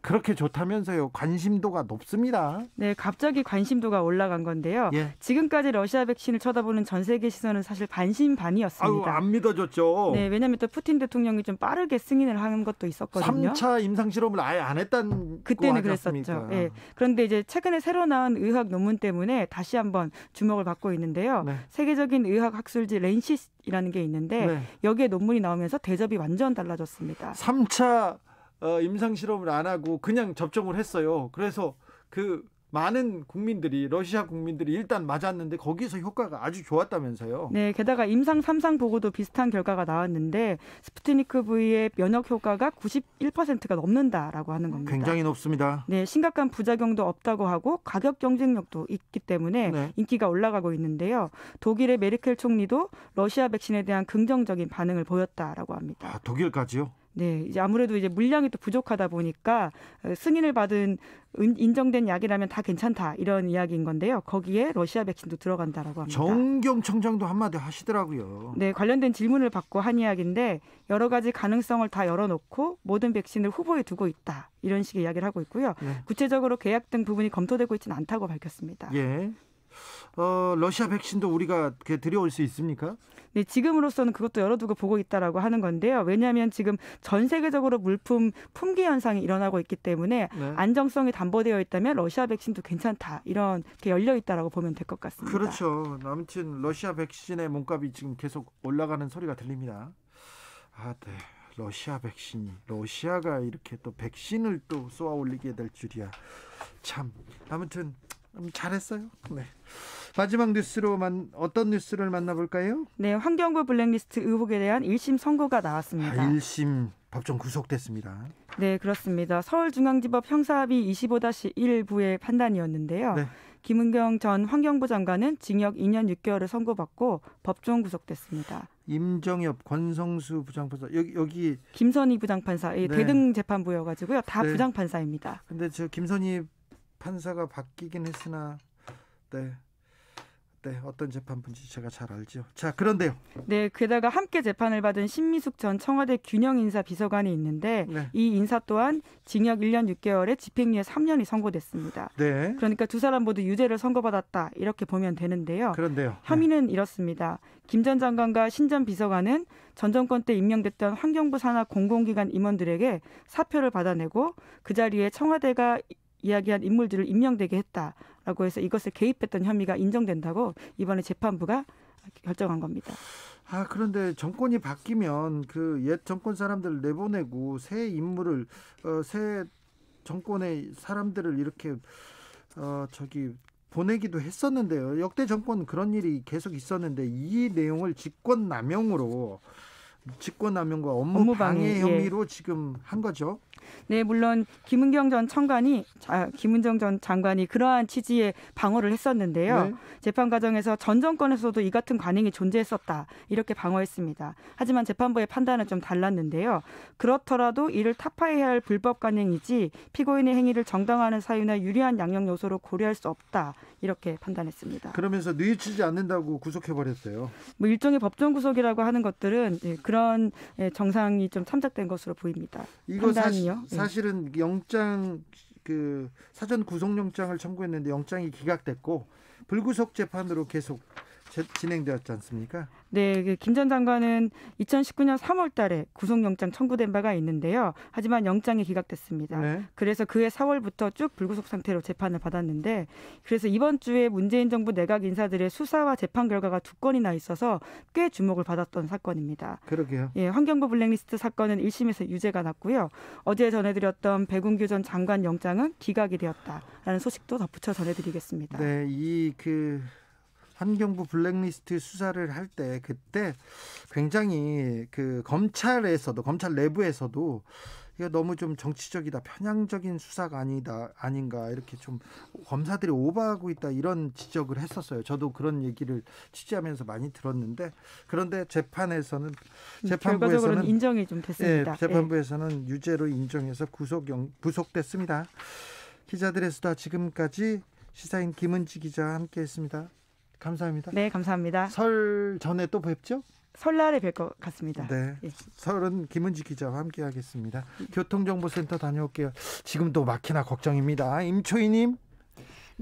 그렇게 좋다면서요. 관심도가 높습니다. 네, 갑자기 관심도가 올라간 건데요. 예. 지금까지 러시아 백신을 쳐다보는 전 세계 시선은 사실 반신반의였습니다. 아유, 안 믿어졌죠. 네, 왜냐하면 또 푸틴 대통령이 좀 빠르게 승인을 하는 것도 있었거든요. 3차 임상 실험을 아예 안 했단 그때는 그랬었죠. 네. 그런데 이제 최근에 새로 나온 의학 논문 때문에 다시 한번 주목을 받고 있는데요. 네. 세계적인 의학 학술지 렌시스이라는 게 있는데 네. 여기에 논문이 나오면서 대접이 완전 달라졌습니다. 3차 어, 임상 실험을 안 하고 그냥 접종을 했어요. 그래서 그 많은 국민들이 러시아 국민들이 일단 맞았는데 거기서 효과가 아주 좋았다면서요. 네, 게다가 임상 3상 보고도 비슷한 결과가 나왔는데 스푸트니크 V의 면역 효과가 91%가 넘는다라고 하는 겁니다. 굉장히 높습니다. 네, 심각한 부작용도 없다고 하고 가격 경쟁력도 있기 때문에 네. 인기가 올라가고 있는데요. 독일의 메르켈 총리도 러시아 백신에 대한 긍정적인 반응을 보였다라고 합니다. 아, 독일까지요? 네, 이제 아무래도 이제 물량이 또 부족하다 보니까 어, 승인을 받은 인정된 약이라면 다 괜찮다 이런 이야기인 건데요. 거기에 러시아 백신도 들어간다라고 합니다. 정경 청장도 한마디 하시더라고요. 네, 관련된 질문을 받고 한 이야기인데 여러 가지 가능성을 다 열어놓고 모든 백신을 후보에 두고 있다 이런 식의 이야기를 하고 있고요. 네. 구체적으로 계약 등 부분이 검토되고 있지는 않다고 밝혔습니다. 예. 어, 러시아 백신도 우리가 들여올 수 있습니까? 네, 지금으로서는 그것도 열어두고 보고 있다라고 하는 건데요. 왜냐하면 지금 전 세계적으로 물품 품귀 현상이 일어나고 있기 때문에 네. 안정성이 담보되어 있다면 러시아 백신도 괜찮다 이렇게 열려 있다라고 보면 될 것 같습니다. 그렇죠. 아무튼 러시아 백신의 몸값이 지금 계속 올라가는 소리가 들립니다. 아, 네. 러시아 백신이 러시아가 이렇게 또 백신을 또 쏘아 올리게 될 줄이야. 참 아무튼 음, 잘했어요. 네. 마지막 뉴스로만 어떤 뉴스를 만나볼까요? 네, 환경부 블랙리스트 의혹에 대한 1심 선고가 나왔습니다. 아, 1심 법정 구속됐습니다. 네, 그렇습니다. 서울중앙지법 형사합의 25-1부의 판단이었는데요. 네. 김은경 전 환경부 장관은 징역 2년 6개월을 선고받고 법정 구속됐습니다. 임정엽, 권성수 부장판사 여기 여기 김선희 부장판사 예, 네. 대등 재판부여가지고요 다 네. 부장판사입니다. 근데 저 김선희 판사가 바뀌긴 했으나 네 네, 어떤 재판부인지 제가 잘 알죠. 자, 그런데요. 네, 게다가 함께 재판을 받은 신미숙 전 청와대 균형인사 비서관이 있는데 네. 이 인사 또한 징역 1년 6개월에 집행유예 3년이 선고됐습니다. 네. 그러니까 두 사람 모두 유죄를 선고받았다 이렇게 보면 되는데요. 그런데요. 네. 혐의는 네. 이렇습니다. 김 전 장관과 신 전 비서관은 전 정권 때 임명됐던 환경부 산하 공공기관 임원들에게 사표를 받아내고 그 자리에 청와대가 이야기한 인물들을 임명되게 했다라고 해서 이것을 개입했던 혐의가 인정된다고 이번에 재판부가 결정한 겁니다. 아 그런데 정권이 바뀌면 그 옛 정권 사람들 내보내고 새 인물을 어, 새 정권의 사람들을 이렇게 어 저기 보내기도 했었는데요. 역대 정권 그런 일이 계속 있었는데 이 내용을 직권 남용으로 직권남용과 업무, 업무 방해, 방해 예. 혐의로 예. 지금 한 거죠. 네, 물론 김은경 전 청관이 아, 김은정 전 장관이 그러한 취지의 방어를 했었는데요. 네. 재판 과정에서 전 정권에서도 이 같은 관행이 존재했었다 이렇게 방어했습니다. 하지만 재판부의 판단은 좀 달랐는데요. 그렇더라도 이를 타파해야 할 불법 관행이지 피고인의 행위를 정당화하는 사유나 유리한 양형 요소로 고려할 수 없다 이렇게 판단했습니다. 그러면서 뉘우치지 않는다고 구속해 버렸어요. 뭐 일종의 법정 구속이라고 하는 것들은 그 그런 예, 정상이 좀 참작된 것으로 보입니다. 이거 판단이요. 예. 사실, 은 영장 그 사전 구속영장을 청구했는데 영장이 기각됐고 불구속 재판으로 계속 진행되었지 않습니까? 네, 그 김전 장관은 2019년 3월 달에 구속영장 청구된 바가 있는데요. 하지만 영장이 기각됐습니다. 네. 그래서 그해 4월부터 쭉 불구속 상태로 재판을 받았는데 그래서 이번 주에 문재인 정부 내각 인사들의 수사와 재판 결과가 두 건이나 있어서 꽤 주목을 받았던 사건입니다. 그러게요. 예, 환경부 블랙리스트 사건은 1심에서 유죄가 났고요. 어제 전해드렸던 백운규 전 장관 영장은 기각이 되었다라는 소식도 덧붙여 전해드리겠습니다. 네, 이그 환경부 블랙리스트 수사를 할 때 그때 굉장히 그 검찰에서도 검찰 내부에서도 이거 너무 좀 정치적이다 편향적인 수사가 아니다 아닌가 이렇게 좀 검사들이 오버하고 있다 이런 지적을 했었어요. 저도 그런 얘기를 취재하면서 많이 들었는데 그런데 재판에서는 재판부에서는 인정이 좀 됐습니다. 예, 재판부에서는 예. 유죄로 인정해서 구속영 구속됐습니다. 기자들의 수다 지금까지 시사인 김은지 기자와 함께했습니다. 감사합니다. 네, 감사합니다. 설 전에 또 뵙죠? 설날에 뵐 것 같습니다. 네. 예. 설은 김은지 기자와 함께 하겠습니다. 교통정보센터 다녀올게요. 지금도 막히나 걱정입니다. 임초희님.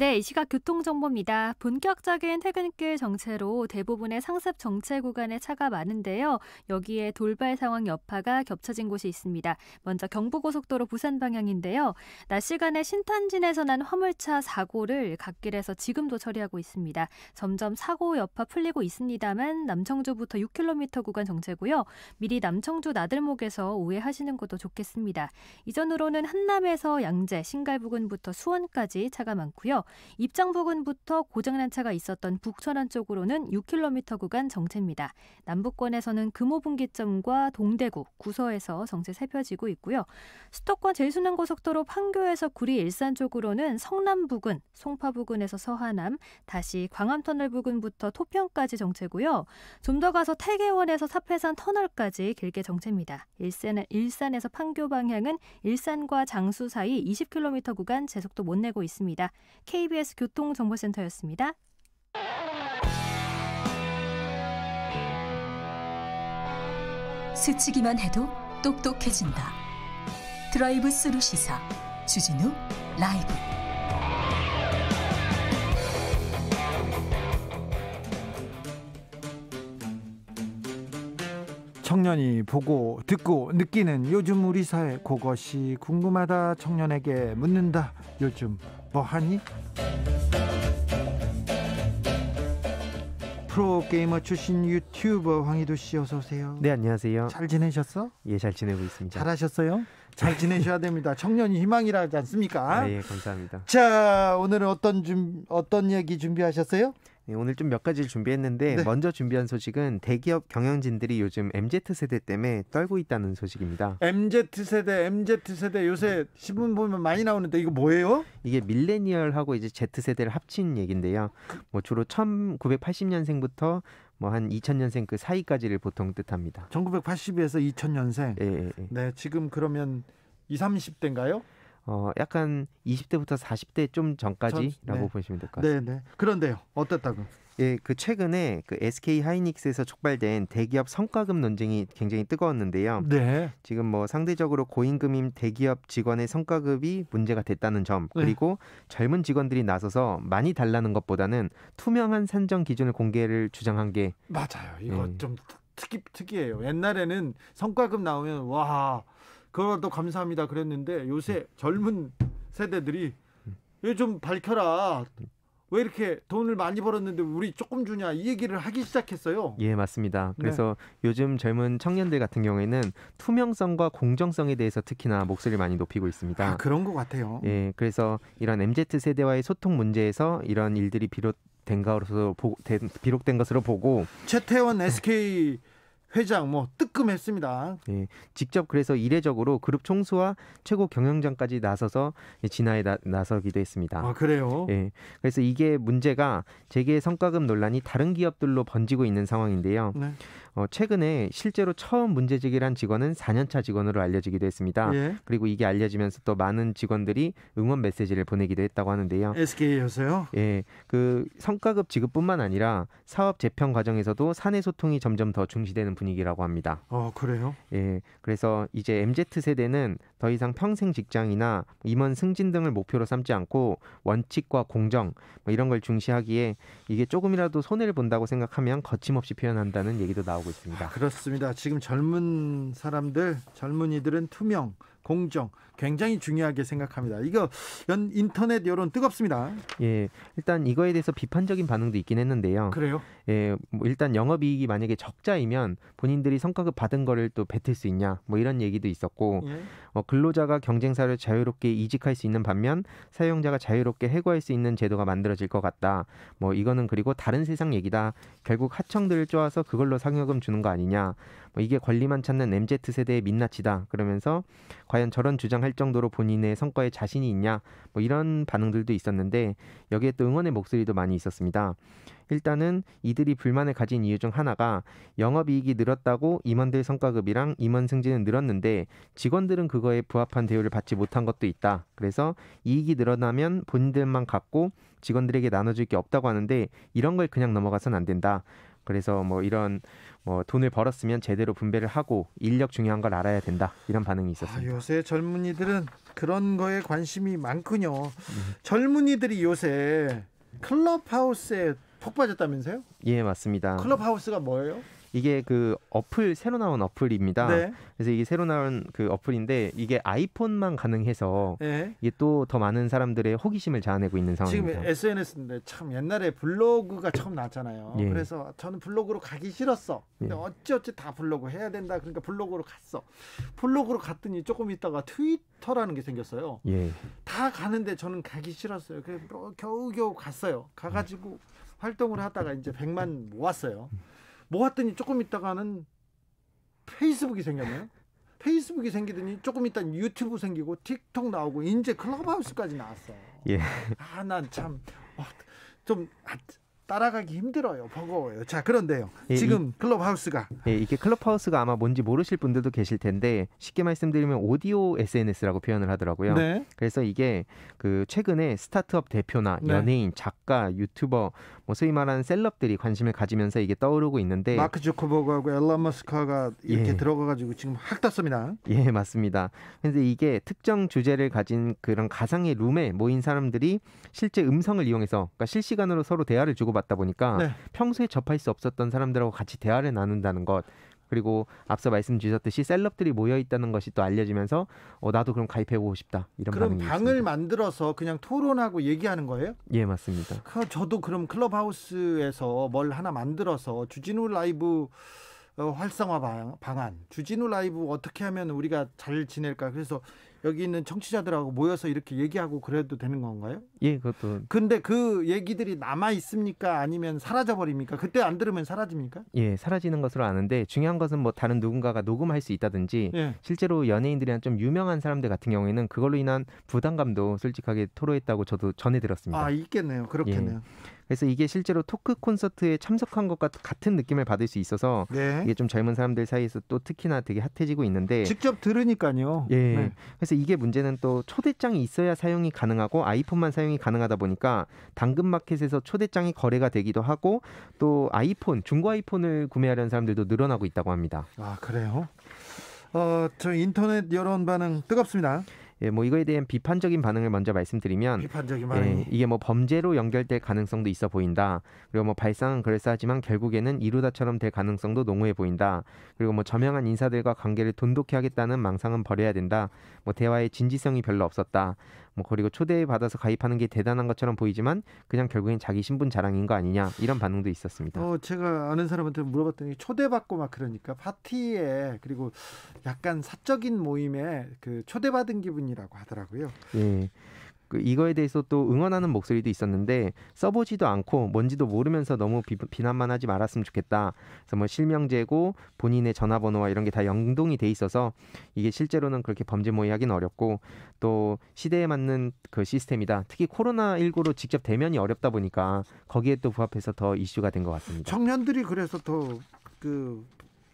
네, 이 시각 교통정보입니다. 본격적인 퇴근길 정체로 대부분의 상습 정체 구간에 차가 많은데요. 여기에 돌발 상황 여파가 겹쳐진 곳이 있습니다. 먼저 경부고속도로 부산 방향인데요. 낮 시간에 신탄진에서 난 화물차 사고를 갓길에서 지금도 처리하고 있습니다. 점점 사고 여파 풀리고 있습니다만 남청주부터 6km 구간 정체고요. 미리 남청주 나들목에서 우회하시는 것도 좋겠습니다. 이전으로는 한남에서 양재, 신갈부근부터 수원까지 차가 많고요. 입장 부근부터 고장난 차가 있었던 북천안 쪽으로는 6km 구간 정체입니다. 남북권에서는 금호분기점과 동대구, 구서에서 정체 살펴지고 있고요. 수도권 제일순환고속도로 판교에서 구리 일산 쪽으로는 성남 부근, 송파 부근에서 서하남, 다시 광암터널 부근부터 토평까지 정체고요. 좀 더 가서 태계원에서 사패산 터널까지 길게 정체입니다. 일산, 일산에서 판교 방향은 일산과 장수 사이 20km 구간 제속도 못 내고 있습니다. K KBS 교통정보센터였습니다. 스치기만 해도 똑똑해진다. 드라이브 스루 시사 주진우 라이브. 청년이 보고 듣고 느끼는 요즘 우리 사회 그것이 궁금하다 청년에게 묻는다 요즘 뭐하니? 프로게이머 출신 유튜버 황희도 씨 어서 오세요. 네 안녕하세요. 잘 지내셨어? 예잘 지내고 있습니다. 잘하셨어요? 잘 지내셔야 됩니다. 청년이 희망이라 하지 않습니까? 아, 예 감사합니다. 자 오늘은 어떤 준 어떤 얘기 준비하셨어요? 예, 오늘 좀 몇 가지를 준비했는데 네. 먼저 준비한 소식은 대기업 경영진들이 요즘 MZ 세대 때문에 떨고 있다는 소식입니다. MZ 세대, MZ 세대 요새 신문 보면 많이 나오는데 이거 뭐예요? 이게 밀레니얼하고 이제 Z 세대를 합친 얘긴데요. 뭐 주로 1980년생부터 뭐 한 2000년생 그 사이까지를 보통 뜻합니다. 1980에서 2000년생. 예, 예, 예. 네, 지금 그러면 2, 30대인가요? 어 약간 20대부터 40대 좀 전까지라고 네. 보시면 될 것 같습니다. 네, 네. 그런데요. 어땠다고? 예, 그 최근에 그 SK 하이닉스에서 촉발된 대기업 성과급 논쟁이 굉장히 뜨거웠는데요. 네. 지금 뭐 상대적으로 고임금인 대기업 직원의 성과급이 문제가 됐다는 점, 네. 그리고 네. 젊은 직원들이 나서서 많이 달라는 것보다는 투명한 산정 기준을 공개를 주장한 게 맞아요. 이거 네. 좀 특이 특이해요. 옛날에는 성과급 나오면 와 그것도 감사합니다 그랬는데 요새 음. 젊은 세대들이 음. 좀 밝혀라. 왜 이렇게 돈을 많이 벌었는데 우리 조금 주냐 이 얘기를 하기 시작했어요. 예, 맞습니다. 네. 그래서 네. 요즘 젊은 청년들 같은 경우에는 투명성과 공정성에 대해서 특히나 목소리를 많이 높이고 있습니다. 아, 그런 것 같아요. 예, 그래서 이런 MZ 세대와의 소통 문제에서 이런 일들이 비롯 된 것으로 보, 된, 비록된 것으로 보고 최태원 SK 회장 뭐 뜨끔했습니다. 예, 직접 그래서 이례적으로 그룹 총수와 최고 경영장까지 나서서 진화에 나, 서기도 했습니다. 아 그래요? 예, 그래서 이게 문제가 재계 성과급 논란이 다른 기업들로 번지고 있는 상황인데요. 네. 어, 최근에 실제로 처음 문제 제기한 직원은 4년차 직원으로 알려지기도 했습니다. 예. 그리고 이게 알려지면서 또 많은 직원들이 응원 메시지를 보내기도 했다고 하는데요. SK에서요? 예, 그 성과급 지급뿐만 아니라 사업 재편 과정에서도 사내 소통이 점점 더 중시되는 분위기라고 합니다. 어, 그래요? 예. 그래서 이제 MZ 세대는 더 이상 평생 직장이나 임원 승진 등을 목표로 삼지 않고 원칙과 공정 뭐 이런 걸 중시하기에 이게 조금이라도 손해를 본다고 생각하면 거침없이 표현한다는 얘기도 나오고 있습니다. 아, 그렇습니다. 지금 젊은 사람들, 젊은이들은 투명, 공정 굉장히 중요하게 생각합니다. 이거 연 인터넷 여론 뜨겁습니다. 예, 일단 이거에 대해서 비판적인 반응도 있긴 했는데요. 그래요? 예, 뭐 일단 영업이익이 만약에 적자이면 본인들이 성과급 받은 거를 또 뱉을 수 있냐, 뭐 이런 얘기도 있었고, 예. 어, 근로자가 경쟁사를 자유롭게 이직할 수 있는 반면 사용자가 자유롭게 해고할 수 있는 제도가 만들어질 것 같다. 뭐 이거는 그리고 다른 세상 얘기다. 결국 하청들을 쪼아서 그걸로 상여금 주는 거 아니냐. 뭐 이게 권리만 찾는 MZ 세대의 민낯이다 그러면서 과연 저런 주장할 정도로 본인의 성과에 자신이 있냐 뭐 이런 반응들도 있었는데 여기에 또 응원의 목소리도 많이 있었습니다. 일단은 이들이 불만을 가진 이유 중 하나가 영업이익이 늘었다고 임원들 성과급이랑 임원 승진은 늘었는데 직원들은 그거에 부합한 대우를 받지 못한 것도 있다. 그래서 이익이 늘어나면 본인들만 갖고 직원들에게 나눠줄 게 없다고 하는데 이런 걸 그냥 넘어가선 안 된다. 그래서 뭐 이런 뭐 돈을 벌었으면 제대로 분배를 하고 인력 중요한 걸 알아야 된다 이런 반응이 있었습니다. 아, 요새 젊은이들은 그런 거에 관심이 많군요. 음. 젊은이들이 요새 클럽하우스에 폭 빠졌다면서요? 예 맞습니다. 클럽하우스가 뭐예요? 이게 그 어플 새로 나온 어플입니다. 네. 그래서 이게 새로 나온 그 어플인데 이게 아이폰만 가능해서 네. 이게 또 더 많은 사람들의 호기심을 자아내고 있는 상황입니다. 지금 SNS인데 참 옛날에 블로그가 처음 나왔잖아요. 예. 그래서 저는 블로그로 가기 싫었어. 근데 예. 어찌어찌 다 블로그 해야 된다. 그러니까 블로그로 갔어. 블로그로 갔더니 조금 있다가 트위터라는 게 생겼어요. 예. 다 가는데 저는 가기 싫었어요. 그래서 뭐 겨우겨우 갔어요. 가가지고 활동을 하다가 이제 100만 모았어요. 모았더니 조금 있다가는 페이스북이 생겼네요. 페이스북이 생기더니 조금 있다 유튜브 생기고 틱톡 나오고 이제 클럽하우스까지 나왔어. 요 예. 아, 난참좀 아, 따라가기 힘들어요. 버거워요. 자, 그런데요. 예, 지금 클럽하우스가 예, 이게 클럽하우스가 아마 뭔지 모르실 분들도 계실 텐데 쉽게 말씀드리면 오디오 SNS라고 표현을 하더라고요. 네. 그래서 이게 그 최근에 스타트업 대표나 네. 연예인, 네. 작가, 유튜버 뭐 소위 말하는 셀럽들이 관심을 가지면서 이게 떠오르고 있는데 마크 주커버그하고 앨런 머스크가 이렇게 예. 들어가가지고 지금 확 떴습니다. 예, 맞습니다. 그래서 이게 특정 주제를 가진 그런 가상의 룸에 모인 사람들이 실제 음성을 이용해서 그러니까 실시간으로 서로 대화를 주고받다 보니까 네. 평소에 접할 수 없었던 사람들하고 같이 대화를 나눈다는 것 그리고 앞서 말씀 주셨듯이 셀럽들이 모여 있다는 것이 또 알려지면서 어, 나도 그럼 가입해 보고 싶다 이런 그런 방을 있습니다. 만들어서 그냥 토론하고 얘기하는 거예요? 예 맞습니다. 그, 저도 그럼 클럽하우스에서 뭘 하나 만들어서 주진우 라이브 어, 활성화 방안 주진우 라이브 어떻게 하면 우리가 잘 지낼까 그래서 여기 있는 청취자들하고 모여서 이렇게 얘기하고 그래도 되는 건가요? 예, 그것도. 근데 그 얘기들이 남아 있습니까? 아니면 사라져 버립니까? 그때 안 들으면 사라집니까? 예, 사라지는 것으로 아는데 중요한 것은 뭐 다른 누군가가 녹음할 수 있다든지 예. 실제로 연예인들이나 좀 유명한 사람들 같은 경우에는 그걸로 인한 부담감도 솔직하게 토로했다고 저도 전해 들었습니다. 아, 있겠네요. 그렇겠네요. 예. 그래서 이게 실제로 토크 콘서트에 참석한 것과 같은 느낌을 받을 수 있어서 네. 이게 좀 젊은 사람들 사이에서 또 특히나 되게 핫해지고 있는데 직접 들으니까요. 예. 네. 그래서 이게 문제는 또 초대장이 있어야 사용이 가능하고 아이폰만 사용이 가능하다 보니까 당근마켓에서 초대장이 거래가 되기도 하고 또 아이폰 중고 아이폰을 구매하려는 사람들도 늘어나고 있다고 합니다. 아 그래요? 어, 저 인터넷 여론 반응 뜨겁습니다. 예, 뭐 이거에 대한 비판적인 반응을 먼저 말씀드리면 비판적인 반응 예, 이게 뭐 범죄로 연결될 가능성도 있어 보인다. 그리고 뭐 발상은 그럴싸하지만 결국에는 이루다처럼 될 가능성도 농후해 보인다. 그리고 뭐 저명한 인사들과 관계를 돈독히 하겠다는 망상은 버려야 된다. 뭐 대화의 진지성이 별로 없었다. 뭐 그리고 초대받아서 가입하는 게 대단한 것처럼 보이지만 그냥 결국엔 자기 신분 자랑인 거 아니냐 이런 반응도 있었습니다. 어, 제가 아는 사람한테 물어봤더니 초대받고 막 그러니까 파티에 그리고 약간 사적인 모임에 그 초대받은 기분이라고 하더라고요. 예. 그 이거에 대해서 또 응원하는 목소리도 있었는데 써보지도 않고 뭔지도 모르면서 너무 비, 난만 하지 말았으면 좋겠다. 그래서 뭐 실명제고 본인의 전화번호와 이런 게 다 연동이 돼 있어서 이게 실제로는 그렇게 범죄 모의하기는 어렵고 또 시대에 맞는 그 시스템이다. 특히 코로나 19로 직접 대면이 어렵다 보니까 거기에 또 부합해서 더 이슈가 된 것 같습니다. 청년들이 그래서 더 그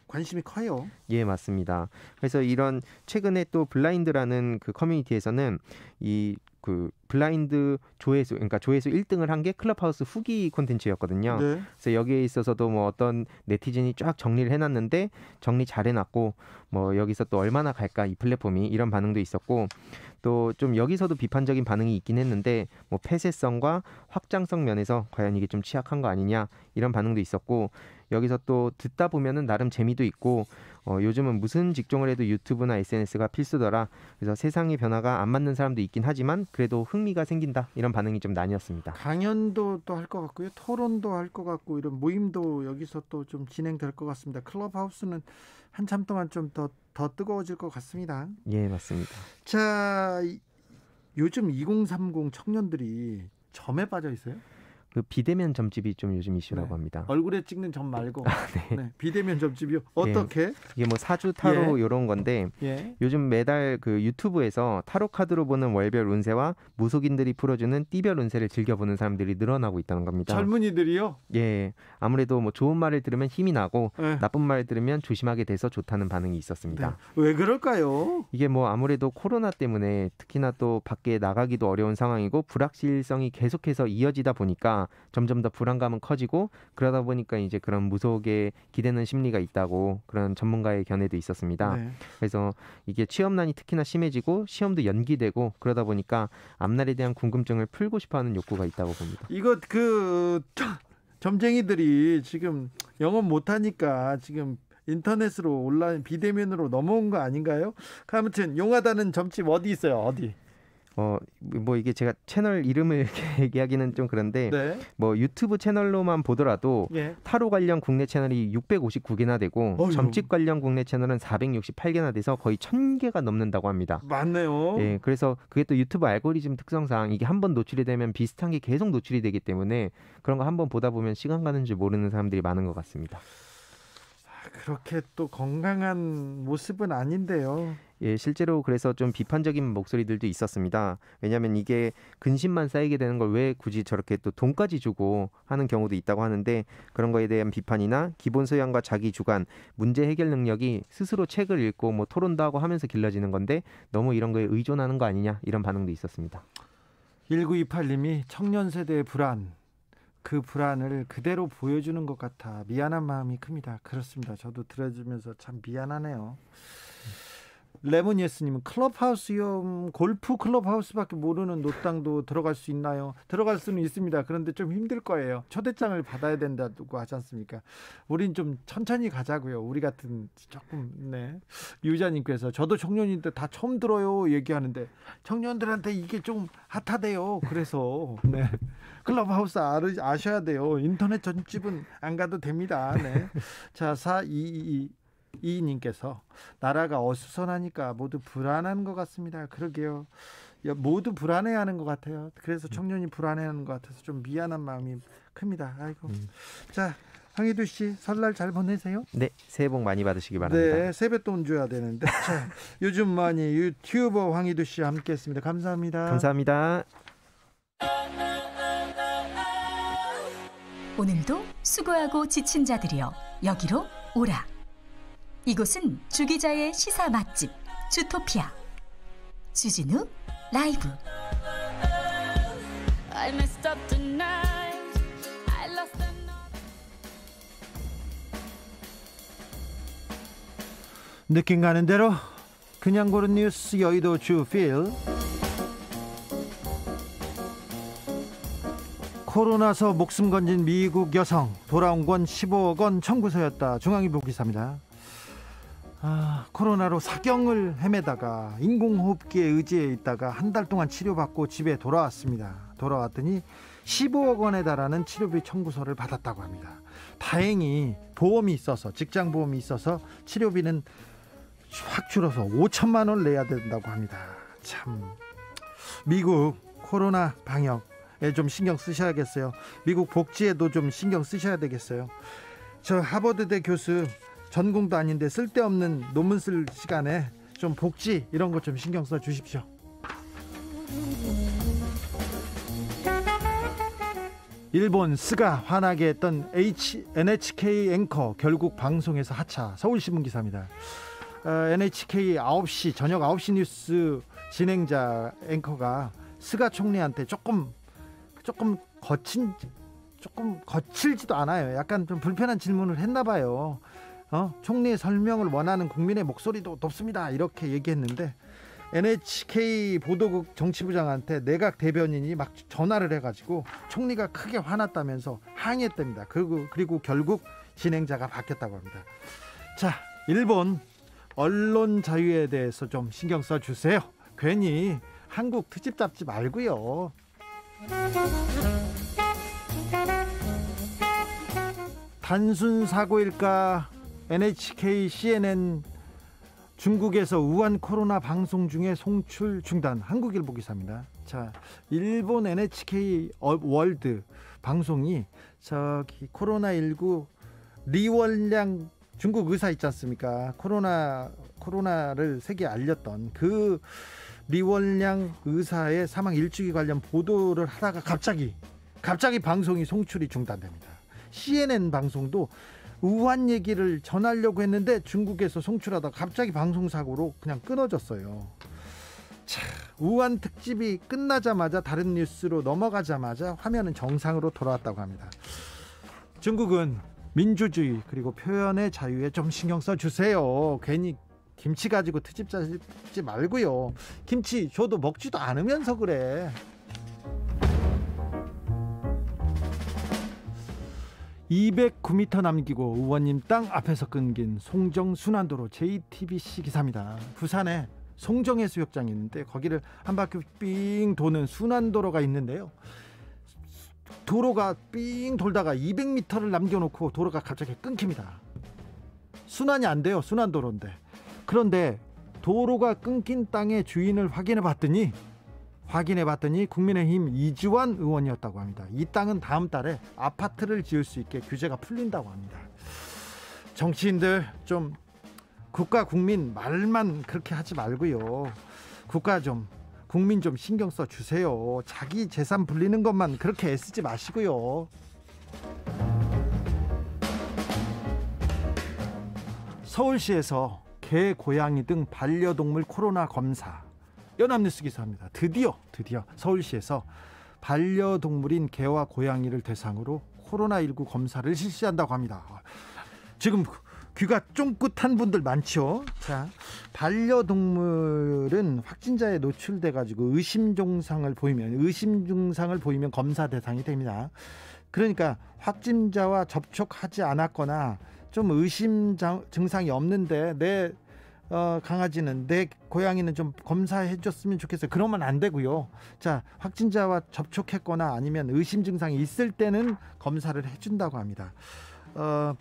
관심이 커요. 예, 맞습니다. 그래서 이런 최근에 또 블라인드라는 그 커뮤니티에서는 이그 블라인드 조회수 그러니까 조회수 1등을 한 게 클럽하우스 후기 콘텐츠였거든요. 네. 그래서 여기에 있어서도 뭐 어떤 네티즌이 쫙 정리를 해놨는데 정리 잘 해놨고 뭐 여기서 또 얼마나 갈까 이 플랫폼이 이런 반응도 있었고 또좀 여기서도 비판적인 반응이 있긴 했는데 뭐 폐쇄성과 확장성 면에서 과연 이게 좀 취약한 거 아니냐 이런 반응도 있었고 여기서 또 듣다 보면은 나름 재미도 있고 어, 요즘은 무슨 직종을 해도 유튜브나 SNS가 필수더라. 그래서 세상의 변화가 안 맞는 사람도 있긴 하지만 그래도 흥미가 생긴다 이런 반응이 좀 나뉘었습니다. 강연도 또 할 것 같고요, 토론도 할 것 같고 이런 모임도 여기서 또 좀 진행될 것 같습니다. 클럽하우스는 한참 동안 좀 더 더 뜨거워질 것 같습니다. 예, 맞습니다. 자, 요즘 2030 청년들이 점에 빠져 있어요? 그 비대면 점집이 좀 요즘 이슈라고 네. 합니다. 얼굴에 찍는 점 말고 아, 네. 네. 비대면 점집이요. 예. 어떻게? 이게 뭐 사주 타로 예. 이런 건데 예. 요즘 매달 그 유튜브에서 타로 카드로 보는 월별 운세와 무속인들이 풀어주는 띠별 운세를 즐겨보는 사람들이 늘어나고 있다는 겁니다. 젊은이들이요? 예. 아무래도 뭐 좋은 말을 들으면 힘이 나고 예. 나쁜 말을 들으면 조심하게 돼서 좋다는 반응이 있었습니다. 네. 왜 그럴까요? 이게 뭐 아무래도 코로나 때문에 특히나 또 밖에 나가기도 어려운 상황이고 불확실성이 계속해서 이어지다 보니까 점점 더 불안감은 커지고 그러다 보니까 이제 그런 무속에 기대는 심리가 있다고 그런 전문가의 견해도 있었습니다. 네. 그래서 이게 취업난이 특히나 심해지고 시험도 연기되고 그러다 보니까 앞날에 대한 궁금증을 풀고 싶어하는 욕구가 있다고 봅니다. 이거 그 점쟁이들이 지금 영업 못하니까 지금 인터넷으로 온라인 비대면으로 넘어온 거 아닌가요? 아무튼 용하다는 점집 어디 있어요? 어디? 어, 뭐 이게 제가 채널 이름을 이렇게 얘기하기는 좀 그런데 네. 뭐 유튜브 채널로만 보더라도 예. 타로 관련 국내 채널이 659개나 되고 어휴. 점집 관련 국내 채널은 468개나 돼서 거의 1000개가 넘는다고 합니다. 맞네요. 예. 그래서 그게 또 유튜브 알고리즘 특성상 이게 한 번 노출이 되면 비슷한 게 계속 노출이 되기 때문에 그런 거 한 번 보다 보면 시간 가는 줄 모르는 사람들이 많은 것 같습니다. 아, 그렇게 또 건강한 모습은 아닌데요. 예, 실제로 그래서 좀 비판적인 목소리들도 있었습니다. 왜냐하면 이게 근심만 쌓이게 되는 걸 왜 굳이 저렇게 또 돈까지 주고 하는 경우도 있다고 하는데 그런 거에 대한 비판이나 기본 소양과 자기 주관, 문제 해결 능력이 스스로 책을 읽고 뭐 토론도 하고 하면서 길러지는 건데 너무 이런 거에 의존하는 거 아니냐 이런 반응도 있었습니다. 1928님이 청년 세대의 불안, 그 불안을 그대로 보여주는 것 같아 미안한 마음이 큽니다. 그렇습니다. 저도 들어주면서 참 미안하네요. 레모니에스님은 클럽하우스요. 골프 클럽하우스밖에 모르는 노땅도 들어갈 수 있나요? 들어갈 수는 있습니다. 그런데 좀 힘들 거예요. 초대장을 받아야 된다고 하지 않습니까? 우린 좀 천천히 가자고요. 우리 같은 조금 네 유자님께서 저도 청년인데 다 처음 들어요. 얘기하는데 청년들한테 이게 좀 핫하대요. 그래서 네 클럽하우스 아셔야 돼요. 인터넷 전집은 안 가도 됩니다. 네. 자, 4222 이님께서 인 나라가 어수선하니까 모두 불안한 것 같습니다. 그러게요. 모두 불안해하는 것 같아요. 그래서 음. 청년이 불안해하는 것 같아서 좀 미안한 마음이 큽니다. 아이고. 음. 자, 황희두 씨 설날 잘 보내세요. 네, 새해 복 많이 받으시기 바랍니다. 네, 세뱃돈 줘야 되는데. 자, 요즘 많이 유튜버 황희두 씨 함께했습니다. 감사합니다. 감사합니다. 오늘도 수고하고 지친 자들이여 여기로 오라. 이곳은 주기자의 시사 맛집 주토피아 주진우 라이브 느낌 가는 대로 그냥 고른 뉴스 여의도 주필 코로나서 목숨 건진 미국 여성 돌아온 건 15억 원 청구서였다 중앙일보 기사입니다. 아, 코로나로 사경을 헤매다가 인공호흡기에 의지해 있다가 한 달 동안 치료받고 집에 돌아왔습니다. 돌아왔더니 15억 원에 달하는 치료비 청구서를 받았다고 합니다. 다행히 보험이 있어서 직장 보험이 있어서 치료비는 확 줄어서 5천만 원 내야 된다고 합니다. 참 미국 코로나 방역에 좀 신경 쓰셔야겠어요. 미국 복지에도 좀 신경 쓰셔야 되겠어요. 저 하버드대 교수 전공도 아닌데 쓸데없는 논문 쓸 시간에 좀 복지 이런 것 좀 신경 써 주십시오. 일본 스가 화나게 했던 H, NHK 앵커 결국 방송에서 하차 서울신문 기사입니다. 어, NHK 9시 저녁 9시 뉴스 진행자 앵커가 스가 총리한테 조금 조금 거친 조금 거칠지도 않아요. 약간 좀 불편한 질문을 했나 봐요. 어? 총리의 설명을 원하는 국민의 목소리도 높습니다. 이렇게 얘기했는데 NHK 보도국 정치부장한테 내각 대변인이 막 전화를 해가지고 총리가 크게 화났다면서 항의했답니다. 그리고, 그리고 결국 진행자가 바뀌었다고 합니다. 자, 일본 언론 자유에 대해서 좀 신경 써 주세요. 괜히 한국 트집 잡지 말고요. 단순 사고일까 NHK, CNN 중국에서 우한 코로나 방송 중에 송출 중단. 한국일보 기사입니다. 자, 일본 NHK 월드 방송이 저기 코로나19 리원량 중국 의사 있지 않습니까? 코로나 코로나를 세계에 알렸던 그 리원량 의사의 사망 일주기 관련 보도를 하다가 갑자기 갑자기 방송이 송출이 중단됩니다. CNN 방송도 우한 얘기를 전하려고 했는데 중국에서 송출하다 갑자기 방송사고로 그냥 끊어졌어요. 차, 우한 특집이 끝나자마자 다른 뉴스로 넘어가자마자 화면은 정상으로 돌아왔다고 합니다. 중국은 민주주의 그리고 표현의 자유에 좀 신경 써 주세요. 괜히 김치 가지고 트집 짜지 말고요. 김치 줘도 먹지도 않으면서 그래. 209m 남기고 의원님 땅 앞에서 끊긴 송정 순환도로 JTBC 기사입니다. 부산에 송정해 수욕장이 있는데 거기를 한 바퀴 삥 도는 순환도로가 있는데요. 도로가 삥 돌다가 200m를 남겨놓고 도로가 갑자기 끊깁니다. 순환이 안 돼요. 순환도로인데. 그런데 도로가 끊긴 땅의 주인을 확인해 봤더니 확인해 봤더니 국민의힘 이지원 의원이었다고 합니다. 이 땅은 다음 달에 아파트를 지을 수 있게 규제가 풀린다고 합니다. 정치인들 좀 국가 국민 말만 그렇게 하지 말고요. 국가 좀 국민 좀 신경 써 주세요. 자기 재산 불리는 것만 그렇게 애쓰지 마시고요. 서울시에서 개, 고양이 등 반려동물 코로나 검사 연합뉴스 기사입니다. 드디어 드디어 서울시에서 반려동물인 개와 고양이를 대상으로 코로나19 검사를 실시한다고 합니다. 지금 귀가 쫑긋한 분들 많죠. 자, 반려동물은 확진자에 노출돼 가지고 의심 증상을 보이면 의심 증상을 보이면 검사 대상이 됩니다. 그러니까 확진자와 접촉하지 않았거나 좀 의심 증상이 없는데 내 어, 강아지는 내 고양이는 좀 검사해 줬으면 좋겠어요. 그러면 안 되고요. 자, 확진자와 접촉했거나 아니면 의심 증상이 있을 때는 검사를 해준다고 합니다. 어,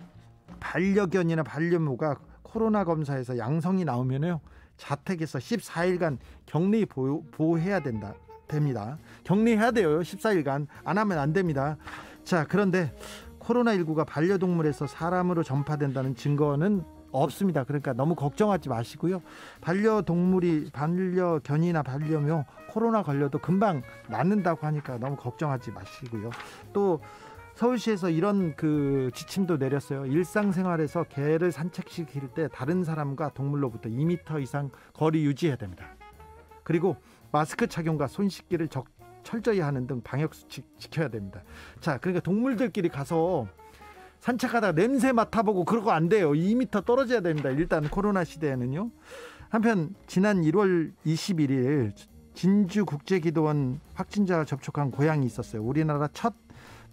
반려견이나 반려묘가 코로나 검사에서 양성이 나오면요. 자택에서 14일간 격리 보호, 보호해야 된다. 됩니다. 격리해야 돼요. 14일간 안 하면 안 됩니다. 자, 그런데 코로나19가 반려동물에서 사람으로 전파된다는 증거는 없습니다. 그러니까 너무 걱정하지 마시고요. 반려동물이 반려견이나 반려묘 코로나 걸려도 금방 낫는다고 하니까 너무 걱정하지 마시고요. 또 서울시에서 이런 그 지침도 내렸어요. 일상생활에서 개를 산책시킬 때 다른 사람과 동물로부터 2미터 이상 거리 유지해야 됩니다. 그리고 마스크 착용과 손 씻기를 적, 철저히 하는 등 방역 수칙 지켜야 됩니다. 자, 그러니까 동물들끼리 가서 산책하다가 냄새 맡아보고 그러고 안 돼요. 2미터 떨어져야 됩니다. 일단 코로나 시대에는요. 한편 지난 1월 21일 진주국제기도원 확진자가 접촉한 고양이 있었어요. 우리나라 첫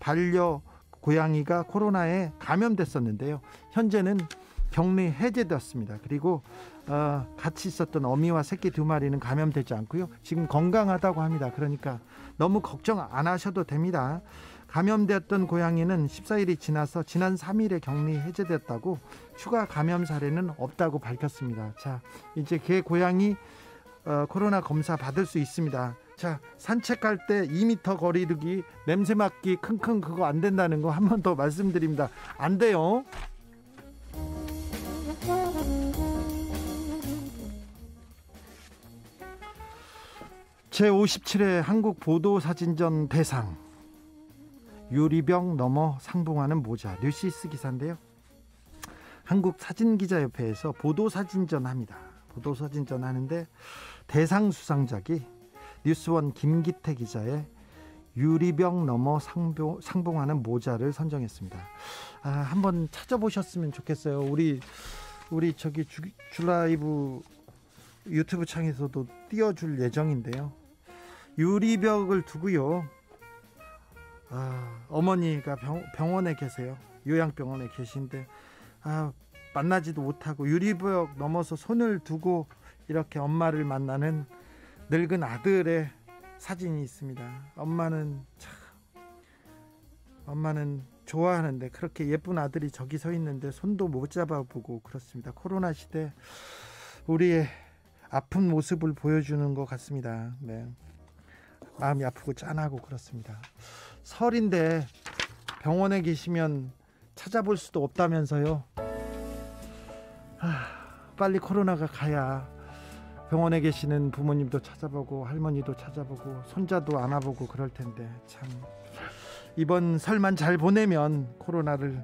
반려 고양이가 코로나에 감염됐었는데요. 현재는 격리 해제되었습니다. 그리고 어, 같이 있었던 어미와 새끼 두 마리는 감염되지 않고요. 지금 건강하다고 합니다. 그러니까 너무 걱정 안 하셔도 됩니다. 감염됐던 고양이는 14일이 지나서 지난 3일에 격리 해제됐다고 추가 감염 사례는 없다고 밝혔습니다. 자, 이제 개 고양이 어, 코로나 검사 받을 수 있습니다. 자, 산책할 때 2미터 거리두기, 냄새 맡기 킁킁 그거 안 된다는 거 한 번 더 말씀드립니다. 안 돼요. 제57회 한국 보도사진전 대상 유리병 넘어 상봉하는 모자 뉴시스 기사인데요. 한국 사진기자협회에서 보도사진전 합니다. 보도사진전 하는데 대상 수상작이 뉴스원 김기태 기자의 유리병 넘어 상봉, 상봉하는 모자를 선정했습니다. 아, 한번 찾아보셨으면 좋겠어요. 우리 우리 저기 주, 라이브 유튜브 창에서도 띄워줄 예정인데요. 유리벽을 두고요. 아, 어머니가 병, 병원에 계세요. 요양병원에 계신데 아, 만나지도 못하고 유리벽 넘어서 손을 두고 이렇게 엄마를 만나는 늙은 아들의 사진이 있습니다. 엄마는 참 엄마는 좋아하는데 그렇게 예쁜 아들이 저기 서 있는데 손도 못 잡아보고 그렇습니다. 코로나 시대 우리의 아픈 모습을 보여주는 것 같습니다. 네. 마음이 아프고 짠하고 그렇습니다. 설인데 병원에 계시면 찾아볼 수도 없다면서요. 빨리 코로나가 가야 병원에 계시는 부모님도 찾아보고 할머니도 찾아보고 손자도 안아보고 그럴 텐데 참 이번 설만 잘 보내면 코로나를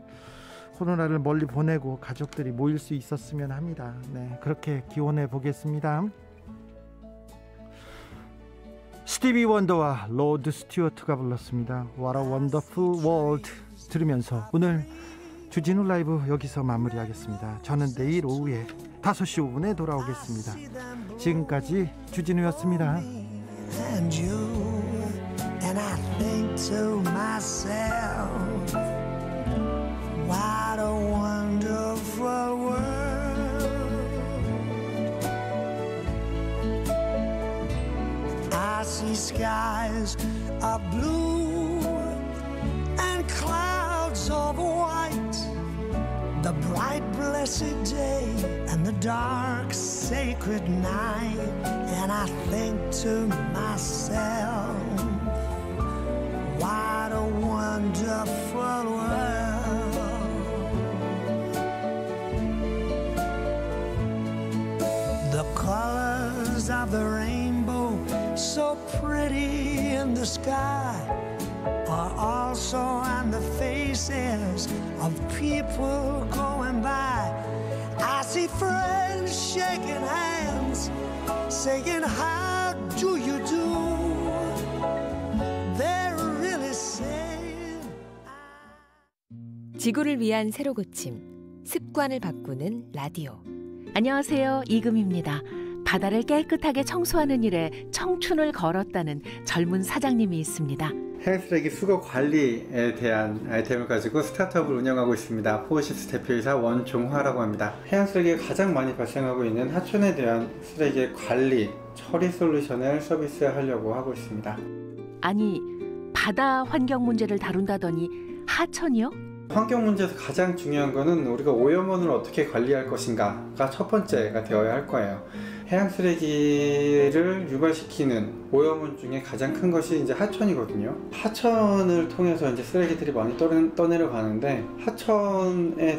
코로나를 멀리 보내고 가족들이 모일 수 있었으면 합니다. 네, 그렇게 기원해 보겠습니다. 스티비 원더와 로드 스튜어트가 불렀습니다. What a Wonderful World 들으면서 오늘 주진우 라이브 여기서 마무리하겠습니다. 저는 내일 오후에 5시 5분에 돌아오겠습니다. 지금까지 주진우였습니다. I see skies of blue and clouds of white. The bright, blessed day and the dark, sacred night. And I think to myself, what a wonderful world. The colors of the rain so pretty in the sky are also on the faces of people going by. I see friends shaking hands, saying, How do you do? They're really saying, 지구를 위한 새로 고침, 습관을 바꾸는 라디오. 안녕하세요. 이금입니다. 바다를 깨끗하게 청소하는 일에 청춘을 걸었다는 젊은 사장님이 있습니다. 해양 쓰기 수거 관리에 대한 아이템을 가지고 스타트업을 운영하고 있습니다. 포시스 대표이사 원종화라고 합니다. 해양 쓰레기가 가장 많이 발생하고 있는 하천에 대한 쓰레기 관리, 처리 솔루션을 서비스하려고 하고 있습니다. 아니, 바다 환경 문제를 다룬다더니 하천이요? 환경 문제에서 가장 중요한 것은 우리가 오염원을 어떻게 관리할 것인가가 첫 번째가 되어야 할 거예요. 해양 쓰레기를 유발시키는 오염원 중에 가장 큰 것이 이제 하천이거든요. 하천을 통해서 이제 쓰레기들이 많이 떠내려 가는데 하천에